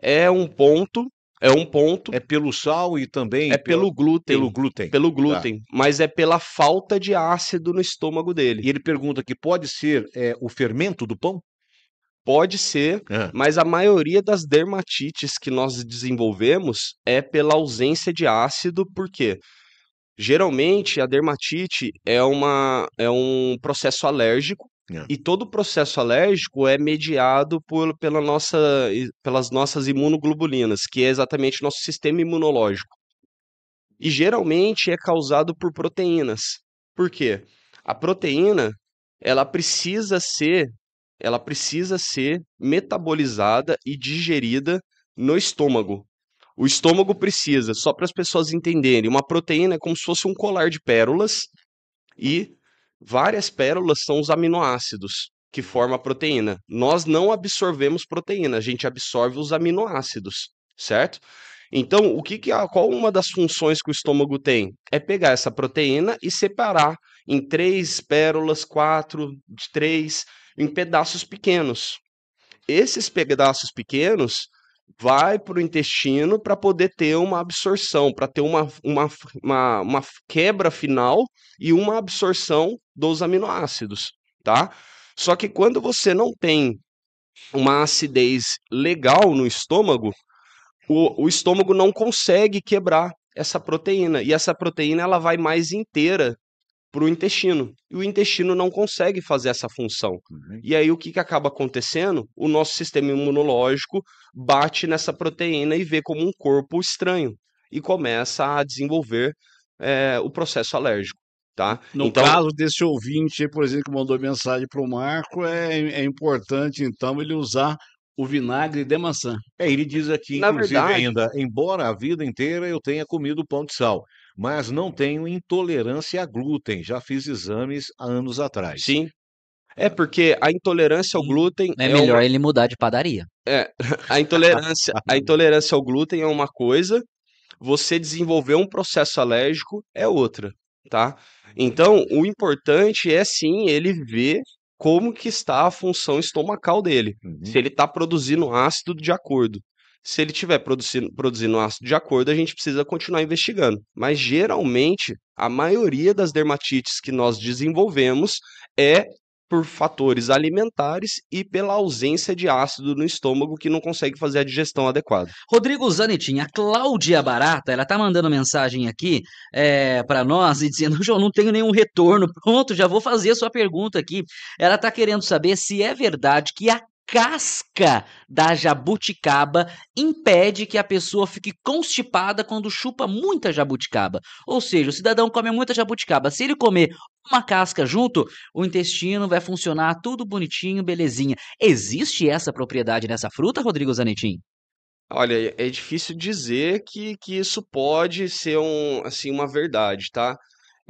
É um ponto, é um ponto. É pelo sal e também é pelo, pelo glúten. Pelo glúten. Pelo tá. glúten, tá. mas é pela falta de ácido no estômago dele. E ele pergunta que pode ser é, o fermento do pão? Pode ser, é. mas a maioria das dermatites que nós desenvolvemos é pela ausência de ácido, Porque Geralmente a dermatite é, uma, é um processo alérgico é. e todo o processo alérgico é mediado por, pela nossa, pelas nossas imunoglobulinas, que é exatamente nosso sistema imunológico. E geralmente é causado por proteínas. Por quê? A proteína ela precisa ser ela precisa ser metabolizada e digerida no estômago. O estômago precisa, só para as pessoas entenderem, uma proteína é como se fosse um colar de pérolas e várias pérolas são os aminoácidos que formam a proteína. Nós não absorvemos proteína, a gente absorve os aminoácidos, certo? Então, o que, que qual uma das funções que o estômago tem? É pegar essa proteína e separar em três pérolas, quatro de três, em pedaços pequenos. Esses pedaços pequenos vai para o intestino para poder ter uma absorção, para ter uma, uma, uma, uma, quebra final e uma absorção dos aminoácidos, tá? Só que quando você não tem uma acidez legal no estômago, o, o estômago não consegue quebrar essa proteína e essa proteína ela vai mais inteira para o intestino. E o intestino não consegue fazer essa função. Uhum. E aí o que, que acaba acontecendo? O nosso sistema imunológico bate nessa proteína e vê como um corpo estranho e começa a desenvolver é, o processo alérgico. Tá? No então... caso desse ouvinte, por exemplo, que mandou mensagem para o Marco, é, é importante então ele usar o vinagre de maçã. É, ele diz aqui, Na inclusive, verdade... ainda, embora a vida inteira eu tenha comido pão de sal, mas não tenho intolerância a glúten. Já fiz exames há anos atrás. Sim. É porque a intolerância ao glúten é, é melhor uma... ele mudar de padaria. É, a intolerância, a intolerância ao glúten é uma coisa, você desenvolver um processo alérgico é outra, tá? Então, o importante é sim ele ver como que está a função estomacal dele, uhum. se ele está produzindo ácido de acordo. Se ele estiver produzindo, produzindo ácido de acordo, a gente precisa continuar investigando. Mas geralmente, a maioria das dermatites que nós desenvolvemos é por fatores alimentares e pela ausência de ácido no estômago que não consegue fazer a digestão adequada. Rodrigo Zanitin, a Cláudia Barata, ela tá mandando mensagem aqui é, para nós e dizendo: João, não tenho nenhum retorno. Pronto, já vou fazer a sua pergunta aqui. Ela tá querendo saber se é verdade que a casca da jabuticaba impede que a pessoa fique constipada quando chupa muita jabuticaba. Ou seja, o cidadão come muita jabuticaba. Se ele comer uma casca junto, o intestino vai funcionar tudo bonitinho, belezinha. Existe essa propriedade nessa fruta, Rodrigo Zanetim? Olha, é difícil dizer que, que isso pode ser um, assim, uma verdade, tá?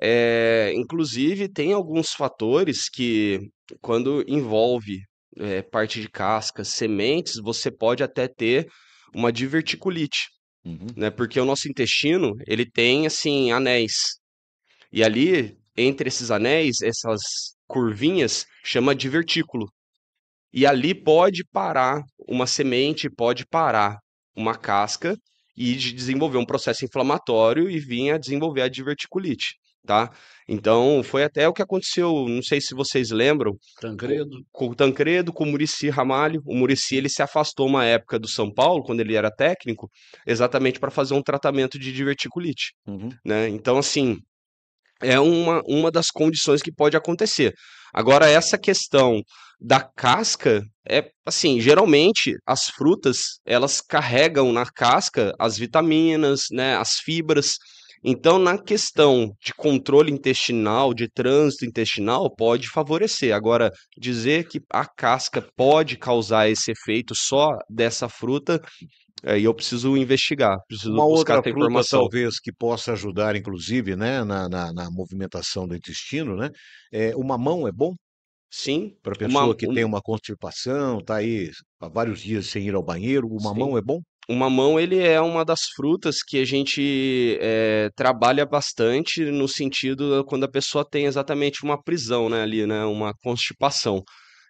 É, inclusive, tem alguns fatores que, quando envolve é, parte de cascas, sementes, você pode até ter uma diverticulite, uhum. né? Porque o nosso intestino, ele tem, assim, anéis. E ali, entre esses anéis, essas curvinhas, chama divertículo. E ali pode parar uma semente, pode parar uma casca e desenvolver um processo inflamatório e vir a desenvolver a diverticulite tá? Então, foi até o que aconteceu, não sei se vocês lembram. Tancredo. Com o Tancredo, com o Murici Ramalho. O Murici ele se afastou uma época do São Paulo, quando ele era técnico, exatamente para fazer um tratamento de diverticulite. Uhum. Né? Então, assim, é uma, uma das condições que pode acontecer. Agora, essa questão da casca é assim geralmente as frutas elas carregam na casca as vitaminas né as fibras então, na questão de controle intestinal, de trânsito intestinal, pode favorecer. Agora, dizer que a casca pode causar esse efeito só dessa fruta, aí é, eu preciso investigar, preciso Uma buscar outra fruta, informação. talvez, que possa ajudar, inclusive, né, na, na, na movimentação do intestino, né? É, o mamão é bom? Sim. Para pessoa uma, que um... tem uma constipação, está aí há vários dias sem ir ao banheiro, o mamão Sim. é bom? o mamão ele é uma das frutas que a gente é, trabalha bastante no sentido eh, quando a pessoa tem exatamente uma prisão né, ali, né, uma constipação.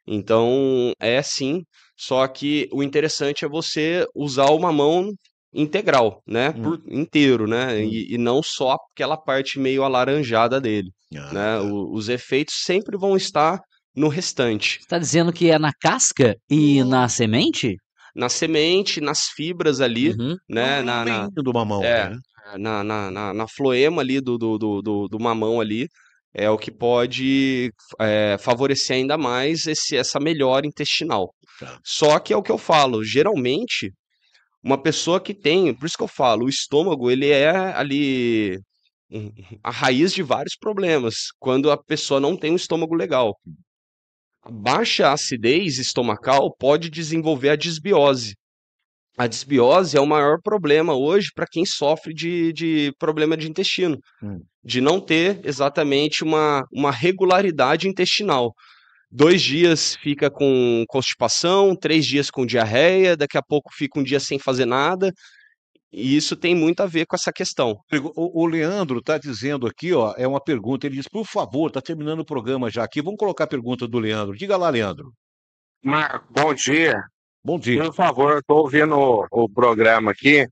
Então é sim, só que o interessante é você usar o mamão integral, né, hum. por, inteiro, né, hum. e, e, não só aquela parte meio alaranjada dele. Ah, né, tá. O, os efeitos sempre vão estar no restante. Está dizendo que é na casca e na semente? na semente, nas fibras ali, uhum. né? na, na, do mamão, é, né? na, na, na, na, floema ali do, do, do, do, mamão ali, é o que pode é, favorecer ainda mais esse, essa melhora intestinal. Tá. Só que é o que eu falo, geralmente, uma pessoa que tem, por isso que eu falo, o estômago, ele é ali a raiz de vários problemas, quando a pessoa não tem um estômago legal baixa acidez estomacal pode desenvolver a disbiose. A disbiose é o maior problema hoje para quem sofre de, de problema de intestino, hum. de não ter exatamente uma, uma regularidade intestinal. Dois dias fica com constipação, três dias com diarreia, daqui a pouco fica um dia sem fazer nada. E isso tem muito a ver com essa questão. O, Leandro está dizendo aqui, ó, é uma pergunta. Ele diz, por favor, está terminando o programa já aqui. Vamos colocar a pergunta do Leandro. Diga lá, Leandro. Marco, bom dia. Bom dia. Por favor, estou ouvindo o, o, programa aqui.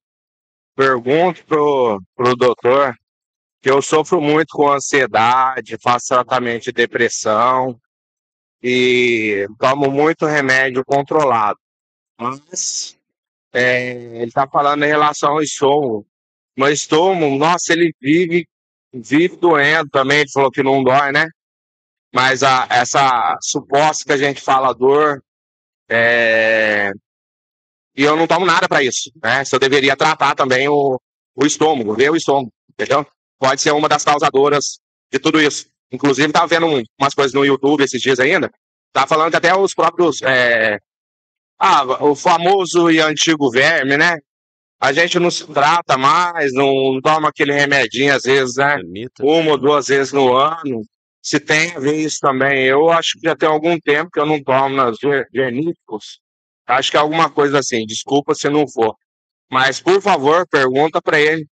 Pergunto pro, pro doutor que eu sofro muito com ansiedade, faço tratamento de depressão e tomo muito remédio controlado. Mas é, ele está falando em relação ao estômago. mas estômago, nossa, ele vive, vive doendo também. Ele falou que não dói, né? Mas a, essa suposta que a gente fala dor, é... e eu não tomo nada para isso, né? Se eu deveria tratar também o, o estômago, ver o estômago, entendeu? Pode ser uma das causadoras de tudo isso. Inclusive, tava vendo um, umas coisas no YouTube esses dias ainda, tá falando que até os próprios é, ah, o famoso e antigo verme, né? A gente não se trata mais, não toma aquele remedinho às vezes, né? Uma ou duas vezes no ano. Se tem a ver isso também. Eu acho que já tem algum tempo que eu não tomo nas geníficos. Acho que é alguma coisa assim. Desculpa se não for. Mas, por favor, pergunta para ele.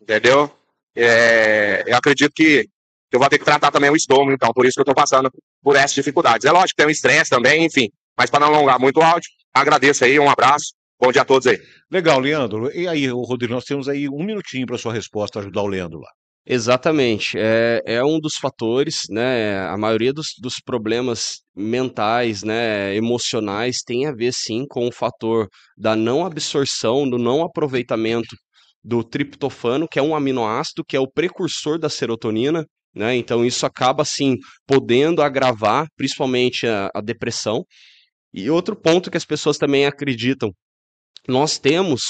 Entendeu? É... eu acredito que eu vou ter que tratar também o estômago, então, por isso que eu estou passando por essas dificuldades. É lógico que tem um estresse também, enfim. Mas para não alongar muito o áudio, agradeço aí, um abraço, bom dia a todos aí. Legal, Leandro. E aí, Rodrigo, nós temos aí um minutinho para sua resposta ajudar o Leandro lá. Exatamente, é, é um dos fatores, né? A maioria dos, dos problemas mentais, né, emocionais, tem a ver sim com o fator da não absorção, do não aproveitamento do triptofano, que é um aminoácido, que é o precursor da serotonina, né? Então isso acaba assim podendo agravar, principalmente a, a depressão. E outro ponto que as pessoas também acreditam: nós temos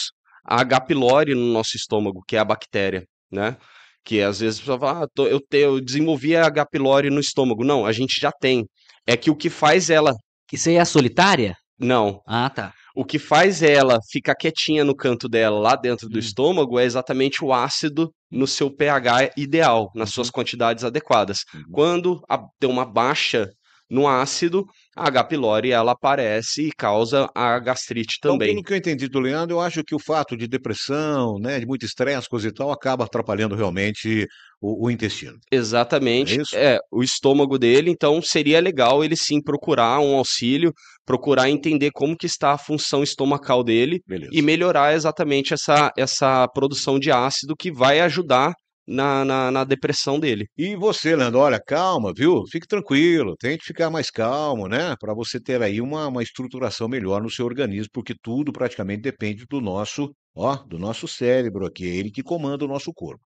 a H. pylori no nosso estômago, que é a bactéria, né? Que às vezes a pessoa fala, ah, tô, eu, te, eu desenvolvi a H. pylori no estômago. Não, a gente já tem. É que o que faz ela. Isso aí é solitária? Não. Ah, tá. O que faz ela ficar quietinha no canto dela, lá dentro do hum. estômago, é exatamente o ácido no seu pH ideal, nas uhum. suas quantidades adequadas. Hum. Quando a, tem uma baixa no ácido, a H. pylori ela aparece e causa a gastrite então, também. Então, pelo que eu entendi do Leandro, eu acho que o fato de depressão, né, de muito estresse, coisa e tal, acaba atrapalhando realmente o, o intestino. Exatamente. É, é, o estômago dele, então seria legal ele sim procurar um auxílio, procurar entender como que está a função estomacal dele Beleza. e melhorar exatamente essa, essa produção de ácido que vai ajudar na, na, na, depressão dele. E você, Leandro, olha, calma, viu? Fique tranquilo, tente ficar mais calmo, né? Para você ter aí uma, uma estruturação melhor no seu organismo, porque tudo praticamente depende do nosso, ó, do nosso cérebro aqui, é ele que comanda o nosso corpo.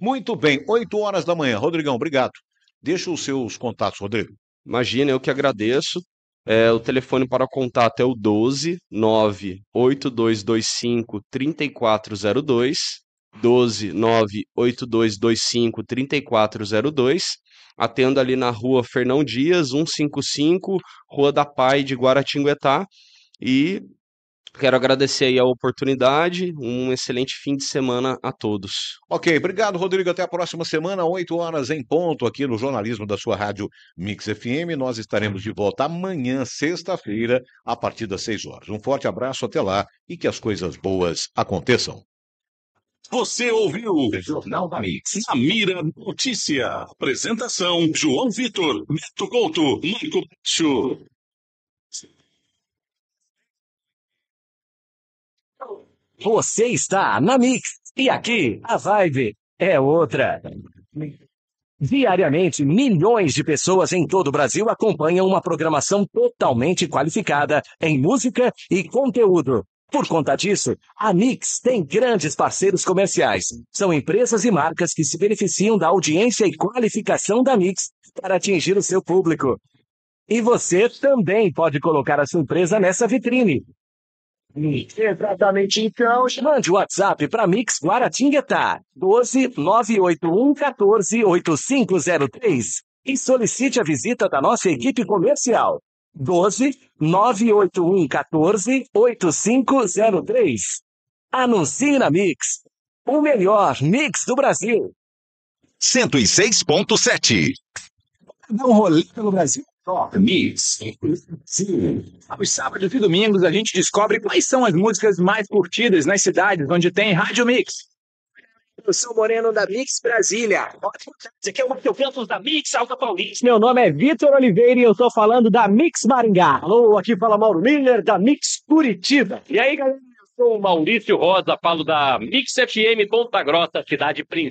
Muito bem, 8 horas da manhã. Rodrigão, obrigado. Deixa os seus contatos, Rodrigo. Imagina, eu que agradeço. É, o telefone para contato é o 12 98225 3402 12 98225 3402, atendo ali na rua Fernão Dias, 155, Rua da Pai de Guaratinguetá. E Quero agradecer aí a oportunidade, um excelente fim de semana a todos. Ok, obrigado, Rodrigo. Até a próxima semana, 8 horas em ponto, aqui no Jornalismo da sua Rádio Mix FM. Nós estaremos de volta amanhã, sexta-feira, a partir das 6 horas. Um forte abraço, até lá e que as coisas boas aconteçam. Você ouviu Jornal da Mix. A Mira Notícia. Apresentação: João Vitor, Neto Couto, Marco Baixo. Você está na Mix. E aqui, a vibe é outra. Diariamente, milhões de pessoas em todo o Brasil acompanham uma programação totalmente qualificada em música e conteúdo. Por conta disso, a Mix tem grandes parceiros comerciais. São empresas e marcas que se beneficiam da audiência e qualificação da Mix para atingir o seu público. E você também pode colocar a sua empresa nessa vitrine. Exatamente, então. Mande o WhatsApp para Mix Guaratinguetá, 12 981 14 8503 e solicite a visita da nossa equipe comercial. 12 981 14 8503. Anuncie na Mix, o melhor mix do Brasil. 106.7. Dá um rolê pelo Brasil. Top Mix. Sim. Aos sábados e domingos a gente descobre quais são as músicas mais curtidas nas cidades onde tem Rádio Mix. Sou Moreno da Mix Brasília. Ótimo tarde, aqui é o Matheus da Mix Alta Paulista. Meu nome é Vitor Oliveira e eu estou falando da Mix Maringá. Alô, aqui fala Mauro Miller da Mix Curitiba. E aí, galera? Eu sou o Maurício Rosa, falo da Mix FM Ponta Grossa, cidade principal.